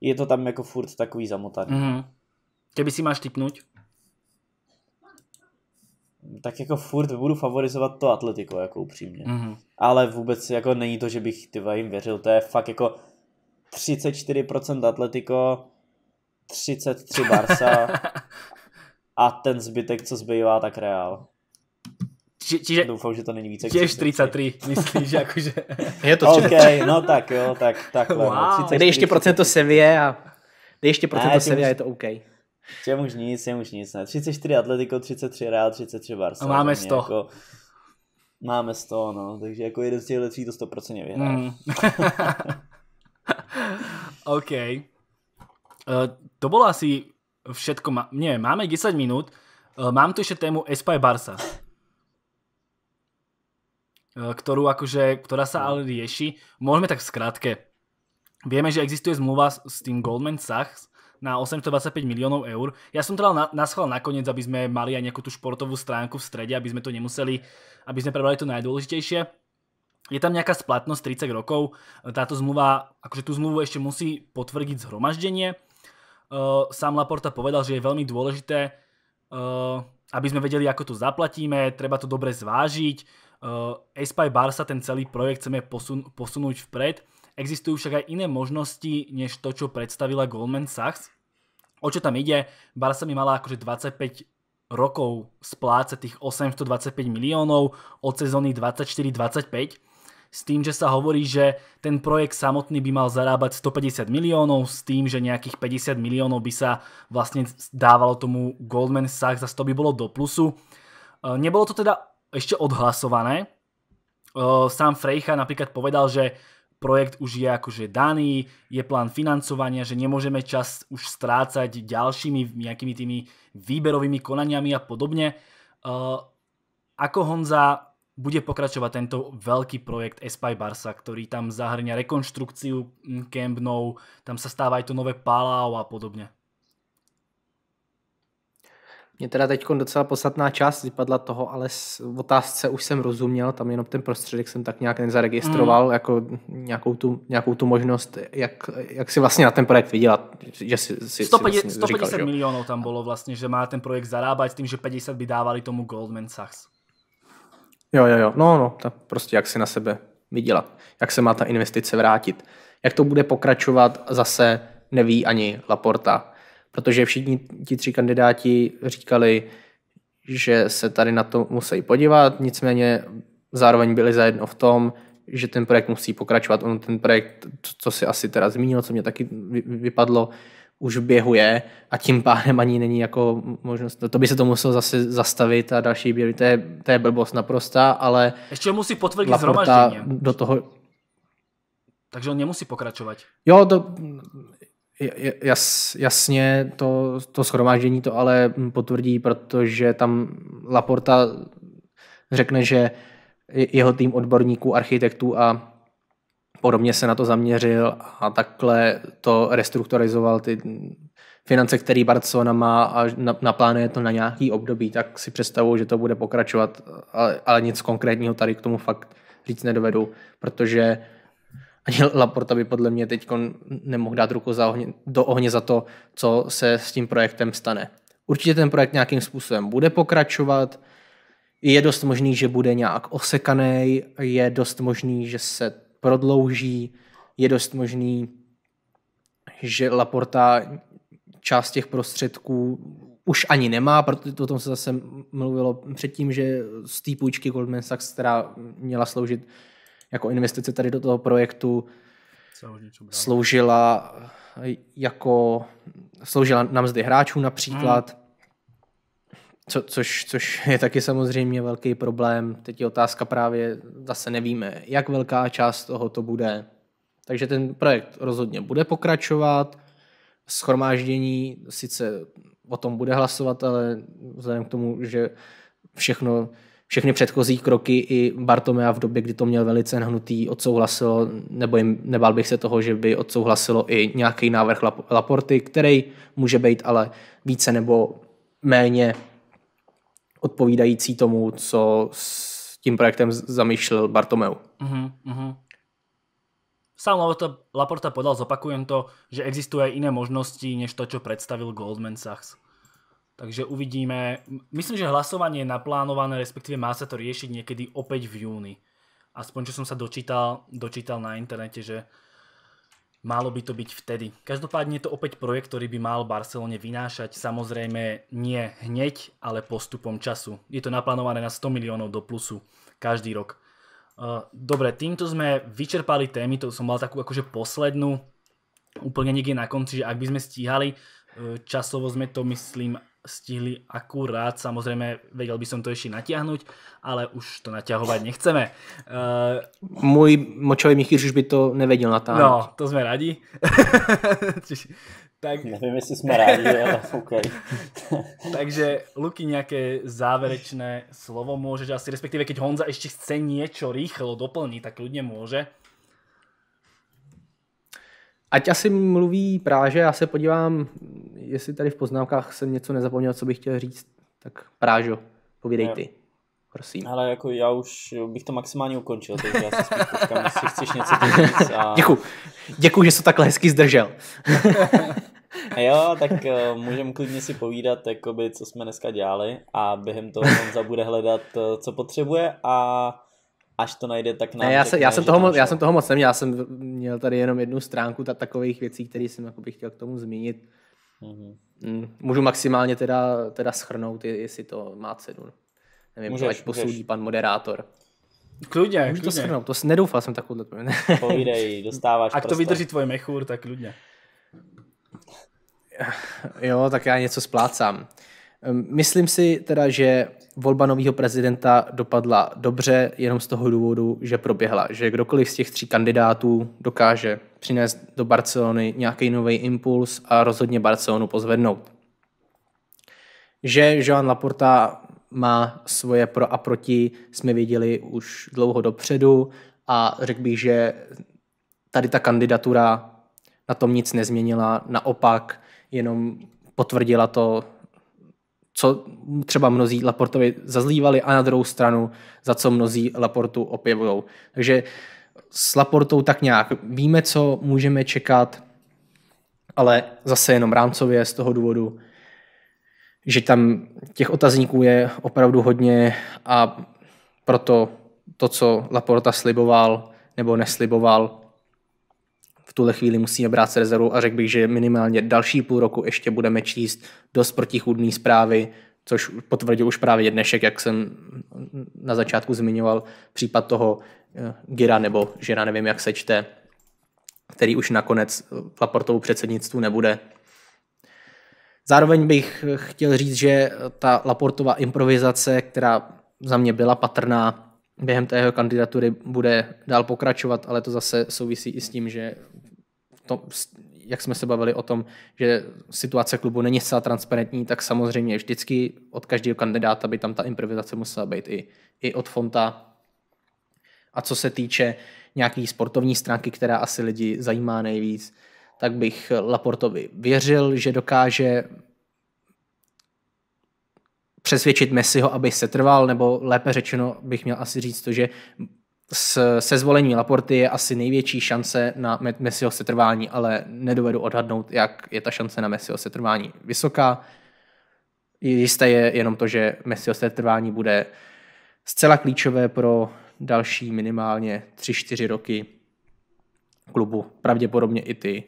je to tam jako furt takový zamotaný. Mm-hmm. Kdyby si máš typnout? tak jako furt budu favorizovat to Atletico, jako upřímně. Mm-hmm. Ale vůbec jako není to, že bych tyva jim věřil, to je fakt jako 34% Atletico, 33 Barca a ten zbytek, co zbývá, tak Real. Či, čiže, Doufám, že to není více. Čiže 33, myslíš, že jakože... Je to OK, no tak jo, tak, tak. Wow. No, 30, Kde ještě procento Sevě a... Kde ještě procento ne, Sevě a je to OK. Těm už nic, těm už nic, ne. 34 Atletico, 33 Real, 33 Barca. A máme 100. Jako, máme 100, no, takže jako jeden z těchto tří to 100% vyhrá. Mm. OK. Uh, to bylo asi všetko má... Nie, máme 10 minút. E, mám tu ešte tému Espai Barsa. E, ktorú akože, ktorá sa ale rieši. Môžeme tak skrátke. Vieme, že existuje zmluva s tým Goldman Sachs na 825 miliónov eur. Ja som to dal na, na nakoniec, aby sme mali aj nejakú tú športovú stránku v strede, aby sme to nemuseli, aby sme prebrali to najdôležitejšie. Je tam nejaká splatnosť 30 rokov, e, táto zmluva, akože tú zmluvu ešte musí potvrdiť zhromaždenie, Uh, sám Laporta povedal, že je veľmi dôležité, uh, eh, aby sme vedeli, ako to zaplatíme, treba to dobre zvážiť. Uh, eh, Espy Barsa ten celý projekt chceme posun posunúť vpred. Existujú však aj iné možnosti, než to, čo predstavila Goldman Sachs. O čo tam ide? Barsa mi mala akože 25 rokov splácať tých 825 miliónov od sezóny 24-25 s tým, že sa hovorí, že ten projekt samotný by mal zarábať 150 miliónov, s tým, že nejakých 50 miliónov by sa vlastne dávalo tomu Goldman Sachs zase to by bolo do plusu. E, nebolo to teda ešte odhlasované. E, sám Frejcha napríklad povedal, že projekt už je akože daný, je plán financovania, že nemôžeme čas už strácať ďalšími nejakými tými výberovými konaniami a podobne. E, ako Honza bude pokračovať tento veľký projekt Espai Barsa, ktorý tam zahrňa rekonštrukciu mm, Nou, tam sa stáva aj to nové palau a podobně. Mě teda teď docela podstatná část vypadla toho, ale v otázce už jsem rozuměl, tam jenom ten prostředek jsem tak nějak nezaregistroval, mm. jako nějakou tu, nějakou tu možnost, jak, jak si vlastně na ten projekt vydělat. Že si, si, 150, si vlastně 150 milionů tam bylo vlastně, že má ten projekt zarábať s tím, že 50 by dávali tomu Goldman Sachs. Jo, jo, jo. No, no, tak prostě jak si na sebe vydělat. Jak se má ta investice vrátit. Jak to bude pokračovat, zase neví ani Laporta. Protože všichni ti tři kandidáti říkali, že se tady na to musí podívat, nicméně zároveň byli zajedno v tom, že ten projekt musí pokračovat. On ten projekt, co si asi teda zmínil, co mě taky vypadlo, už běhuje a tím pádem ani není jako možnost. To, no to by se to muselo zase zastavit a další běhy. To je, to je blbost naprostá, ale... Ještě musí potvrdit zhromaždění. Do toho... Takže on nemusí pokračovat. Jo, to, Jas, jasně, to, to schromáždění to ale potvrdí, protože tam Laporta řekne, že jeho tým odborníků, architektů a podobně se na to zaměřil a takhle to restrukturizoval ty finance, který Barcelona má a naplánuje to na nějaký období, tak si představuju, že to bude pokračovat, ale, ale nic konkrétního tady k tomu fakt říct nedovedu, protože ani Laporta by podle mě teď nemohl dát ruku za ohně, do ohně za to, co se s tím projektem stane. Určitě ten projekt nějakým způsobem bude pokračovat, je dost možný, že bude nějak osekaný, je dost možný, že se prodlouží. Je dost možný, že Laporta část těch prostředků už ani nemá, protože o tom se zase mluvilo předtím, že z té půjčky Goldman Sachs, která měla sloužit jako investice tady do toho projektu, sloužila jako sloužila na mzdy hráčů například. Hmm. Co, což, což je taky samozřejmě velký problém. Teď je otázka právě, zase nevíme, jak velká část toho to bude. Takže ten projekt rozhodně bude pokračovat. Schromáždění sice o tom bude hlasovat, ale vzhledem k tomu, že všechno, všechny předchozí kroky i Bartomea v době, kdy to měl velice nahnutý, odsouhlasilo, nebo jim, nebál bych se toho, že by odsouhlasilo i nějaký návrh Laporty, který může být ale více nebo méně odpovídající tomu, co s tím projektem zamýšlel Bartomeu. Mm -hmm. Sám Laporta podal, zopakujem to, že existuje jiné možnosti, než to, co představil Goldman Sachs. Takže uvidíme. Myslím, že hlasování je naplánované, respektive má se to řešit někdy opět v júni. Aspoň, čo jsem se dočítal, dočítal na internete, že Malo by to byť vtedy. Každopádne je to opäť projekt, ktorý by mal Barcelone vynášať, samozrejme nie hneď, ale postupom času. Je to naplánované na 100 miliónov do plusu každý rok. Eh, dobre, týmto sme vyčerpali témy, to som mal takú akože poslednú, úplne niekde na konci, že ak by sme stíhali, eh, časovo sme to myslím stihli akurát, samozrejme vedel by som to ešte natiahnuť, ale už to naťahovať nechceme. Uh, Môj močový Michýř už by to nevedel natáhnuť. No, to sme radi. tak... Neviem, jestli sme radi, ale okay. Takže, Luky, nejaké záverečné slovo môžeš asi, respektíve keď Honza ešte chce niečo rýchlo doplniť, tak ľudne môže. Ať asi mluví Práže, já se podívám, jestli tady v poznámkách jsem něco nezapomněl, co bych chtěl říct. Tak Prážo, povídej ty. Prosím. Ale jako já už bych to maximálně ukončil, takže já se spíš potkám, jestli chceš něco říct. A... Děkuji. Děkuji, že jsi to takhle hezky zdržel. A jo, tak můžem eh, můžeme klidně si povídat, jakoby, co jsme dneska dělali a během toho on zabude hledat, eh, co potřebuje a až to najde, tak nám ne, já, se, řekne, já, jsem toho, mo- já jsem toho moc neměl, já jsem měl tady jenom jednu stránku ta, takových věcí, které jsem jako bych chtěl k tomu zmínit. Mm-hmm. Můžu maximálně teda, teda schrnout, jestli to má cenu. Nevím, můžeš, ať posoudí pan moderátor. Kludně, Můžu kludně. to schrnout, to nedoufal jsem takovou. Povídej, dostáváš A to vydrží tvoje mechur, tak kludně. Jo, tak já něco splácám. Myslím si teda, že volba nového prezidenta dopadla dobře jenom z toho důvodu, že proběhla, že kdokoliv z těch tří kandidátů dokáže přinést do Barcelony nějaký nový impuls a rozhodně Barcelonu pozvednout. Že Joan Laporta má svoje pro a proti, jsme viděli už dlouho dopředu a řekl bych, že tady ta kandidatura na tom nic nezměnila, naopak jenom potvrdila to, co třeba mnozí Laportovi zazlívali a na druhou stranu, za co mnozí Laportu opěvují. Takže s Laportou tak nějak víme, co můžeme čekat, ale zase jenom rámcově z toho důvodu, že tam těch otazníků je opravdu hodně a proto to, co Laporta sliboval nebo nesliboval, tuhle chvíli musíme brát rezervu a řekl bych, že minimálně další půl roku ještě budeme číst dost protichůdné zprávy, což potvrdil už právě dnešek, jak jsem na začátku zmiňoval, případ toho eh, Gira nebo Žira, nevím jak se čte, který už nakonec v Laportovu předsednictvu nebude. Zároveň bych chtěl říct, že ta Laportová improvizace, která za mě byla patrná během tého kandidatury, bude dál pokračovat, ale to zase souvisí i s tím, že to, jak jsme se bavili o tom, že situace klubu není zcela transparentní, tak samozřejmě vždycky od každého kandidáta by tam ta improvizace musela být i, i od Fonta. A co se týče nějaký sportovní stránky, která asi lidi zajímá nejvíc, tak bych Laportovi věřil, že dokáže přesvědčit Messiho, aby se trval, nebo lépe řečeno bych měl asi říct to, že s, se zvolením Laporty je asi největší šance na Messiho setrvání, ale nedovedu odhadnout, jak je ta šance na Messiho setrvání vysoká. Jisté je jenom to, že Messiho setrvání bude zcela klíčové pro další minimálně 3-4 roky klubu. Pravděpodobně i ty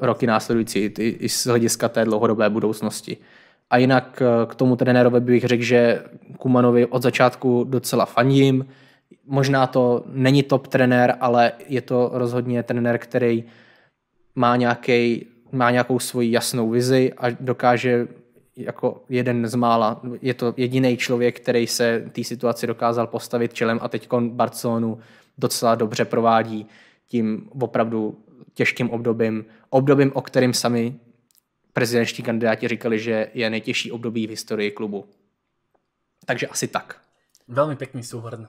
roky následující, i, ty, i z hlediska té dlouhodobé budoucnosti. A jinak eh, k tomu trenérovi bych řekl, že Kumanovi od začátku docela faním, možná to není top trenér, ale je to rozhodně trenér, který má, nějaký, má nějakou svoji jasnou vizi a dokáže jako jeden z mála. Je to jediný člověk, který se té situaci dokázal postavit čelem a teď Barcelonu docela dobře provádí tím opravdu těžkým obdobím. Obdobím, o kterým sami prezidentští kandidáti říkali, že je nejtěžší období v historii klubu. Takže asi tak. Velmi pěkný souhrn.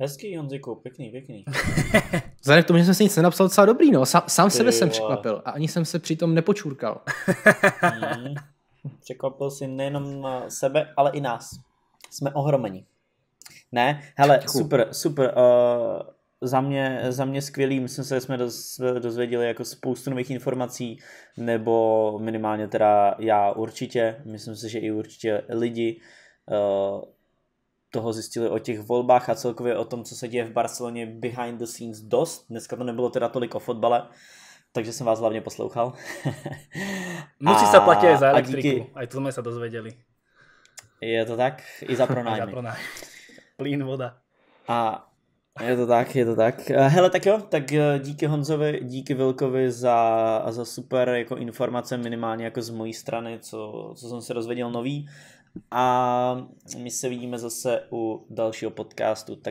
Hezký, Honziku, pěkný, pěkný. Vzhledem k tomu, že jsem si nic nenapsal, docela dobrý, no. Sám, sám sebe jsem překvapil a ani jsem se přitom nepočůrkal. mm. Překvapil si nejenom eh, sebe, ale i nás. Jsme ohromeni. Ne? Hele, Děkuju. super, super. Uh, za mě, za mě skvělý, myslím se, že jsme dozvěděli jako spoustu nových informací, nebo minimálně teda já určitě, myslím si, že i určitě lidi, uh, toho zjistili o těch volbách a celkově o tom, co se děje v Barceloně behind the scenes dost. Dneska to nebylo teda tolik o fotbale, takže jsem vás hlavně poslouchal. Musí se platit za elektriku, a díky... aj to jsme se dozvěděli. Je to tak? I za pronájmy. Plín, voda. A je to tak, je to tak. Eh, hele, tak jo, tak eh, díky Honzovi, díky Vilkovi za, za super jako informace, minimálně jako z mojí strany, co, co jsem se dozvěděl nový. A my se vidíme zase u dalšího podcastu. Tak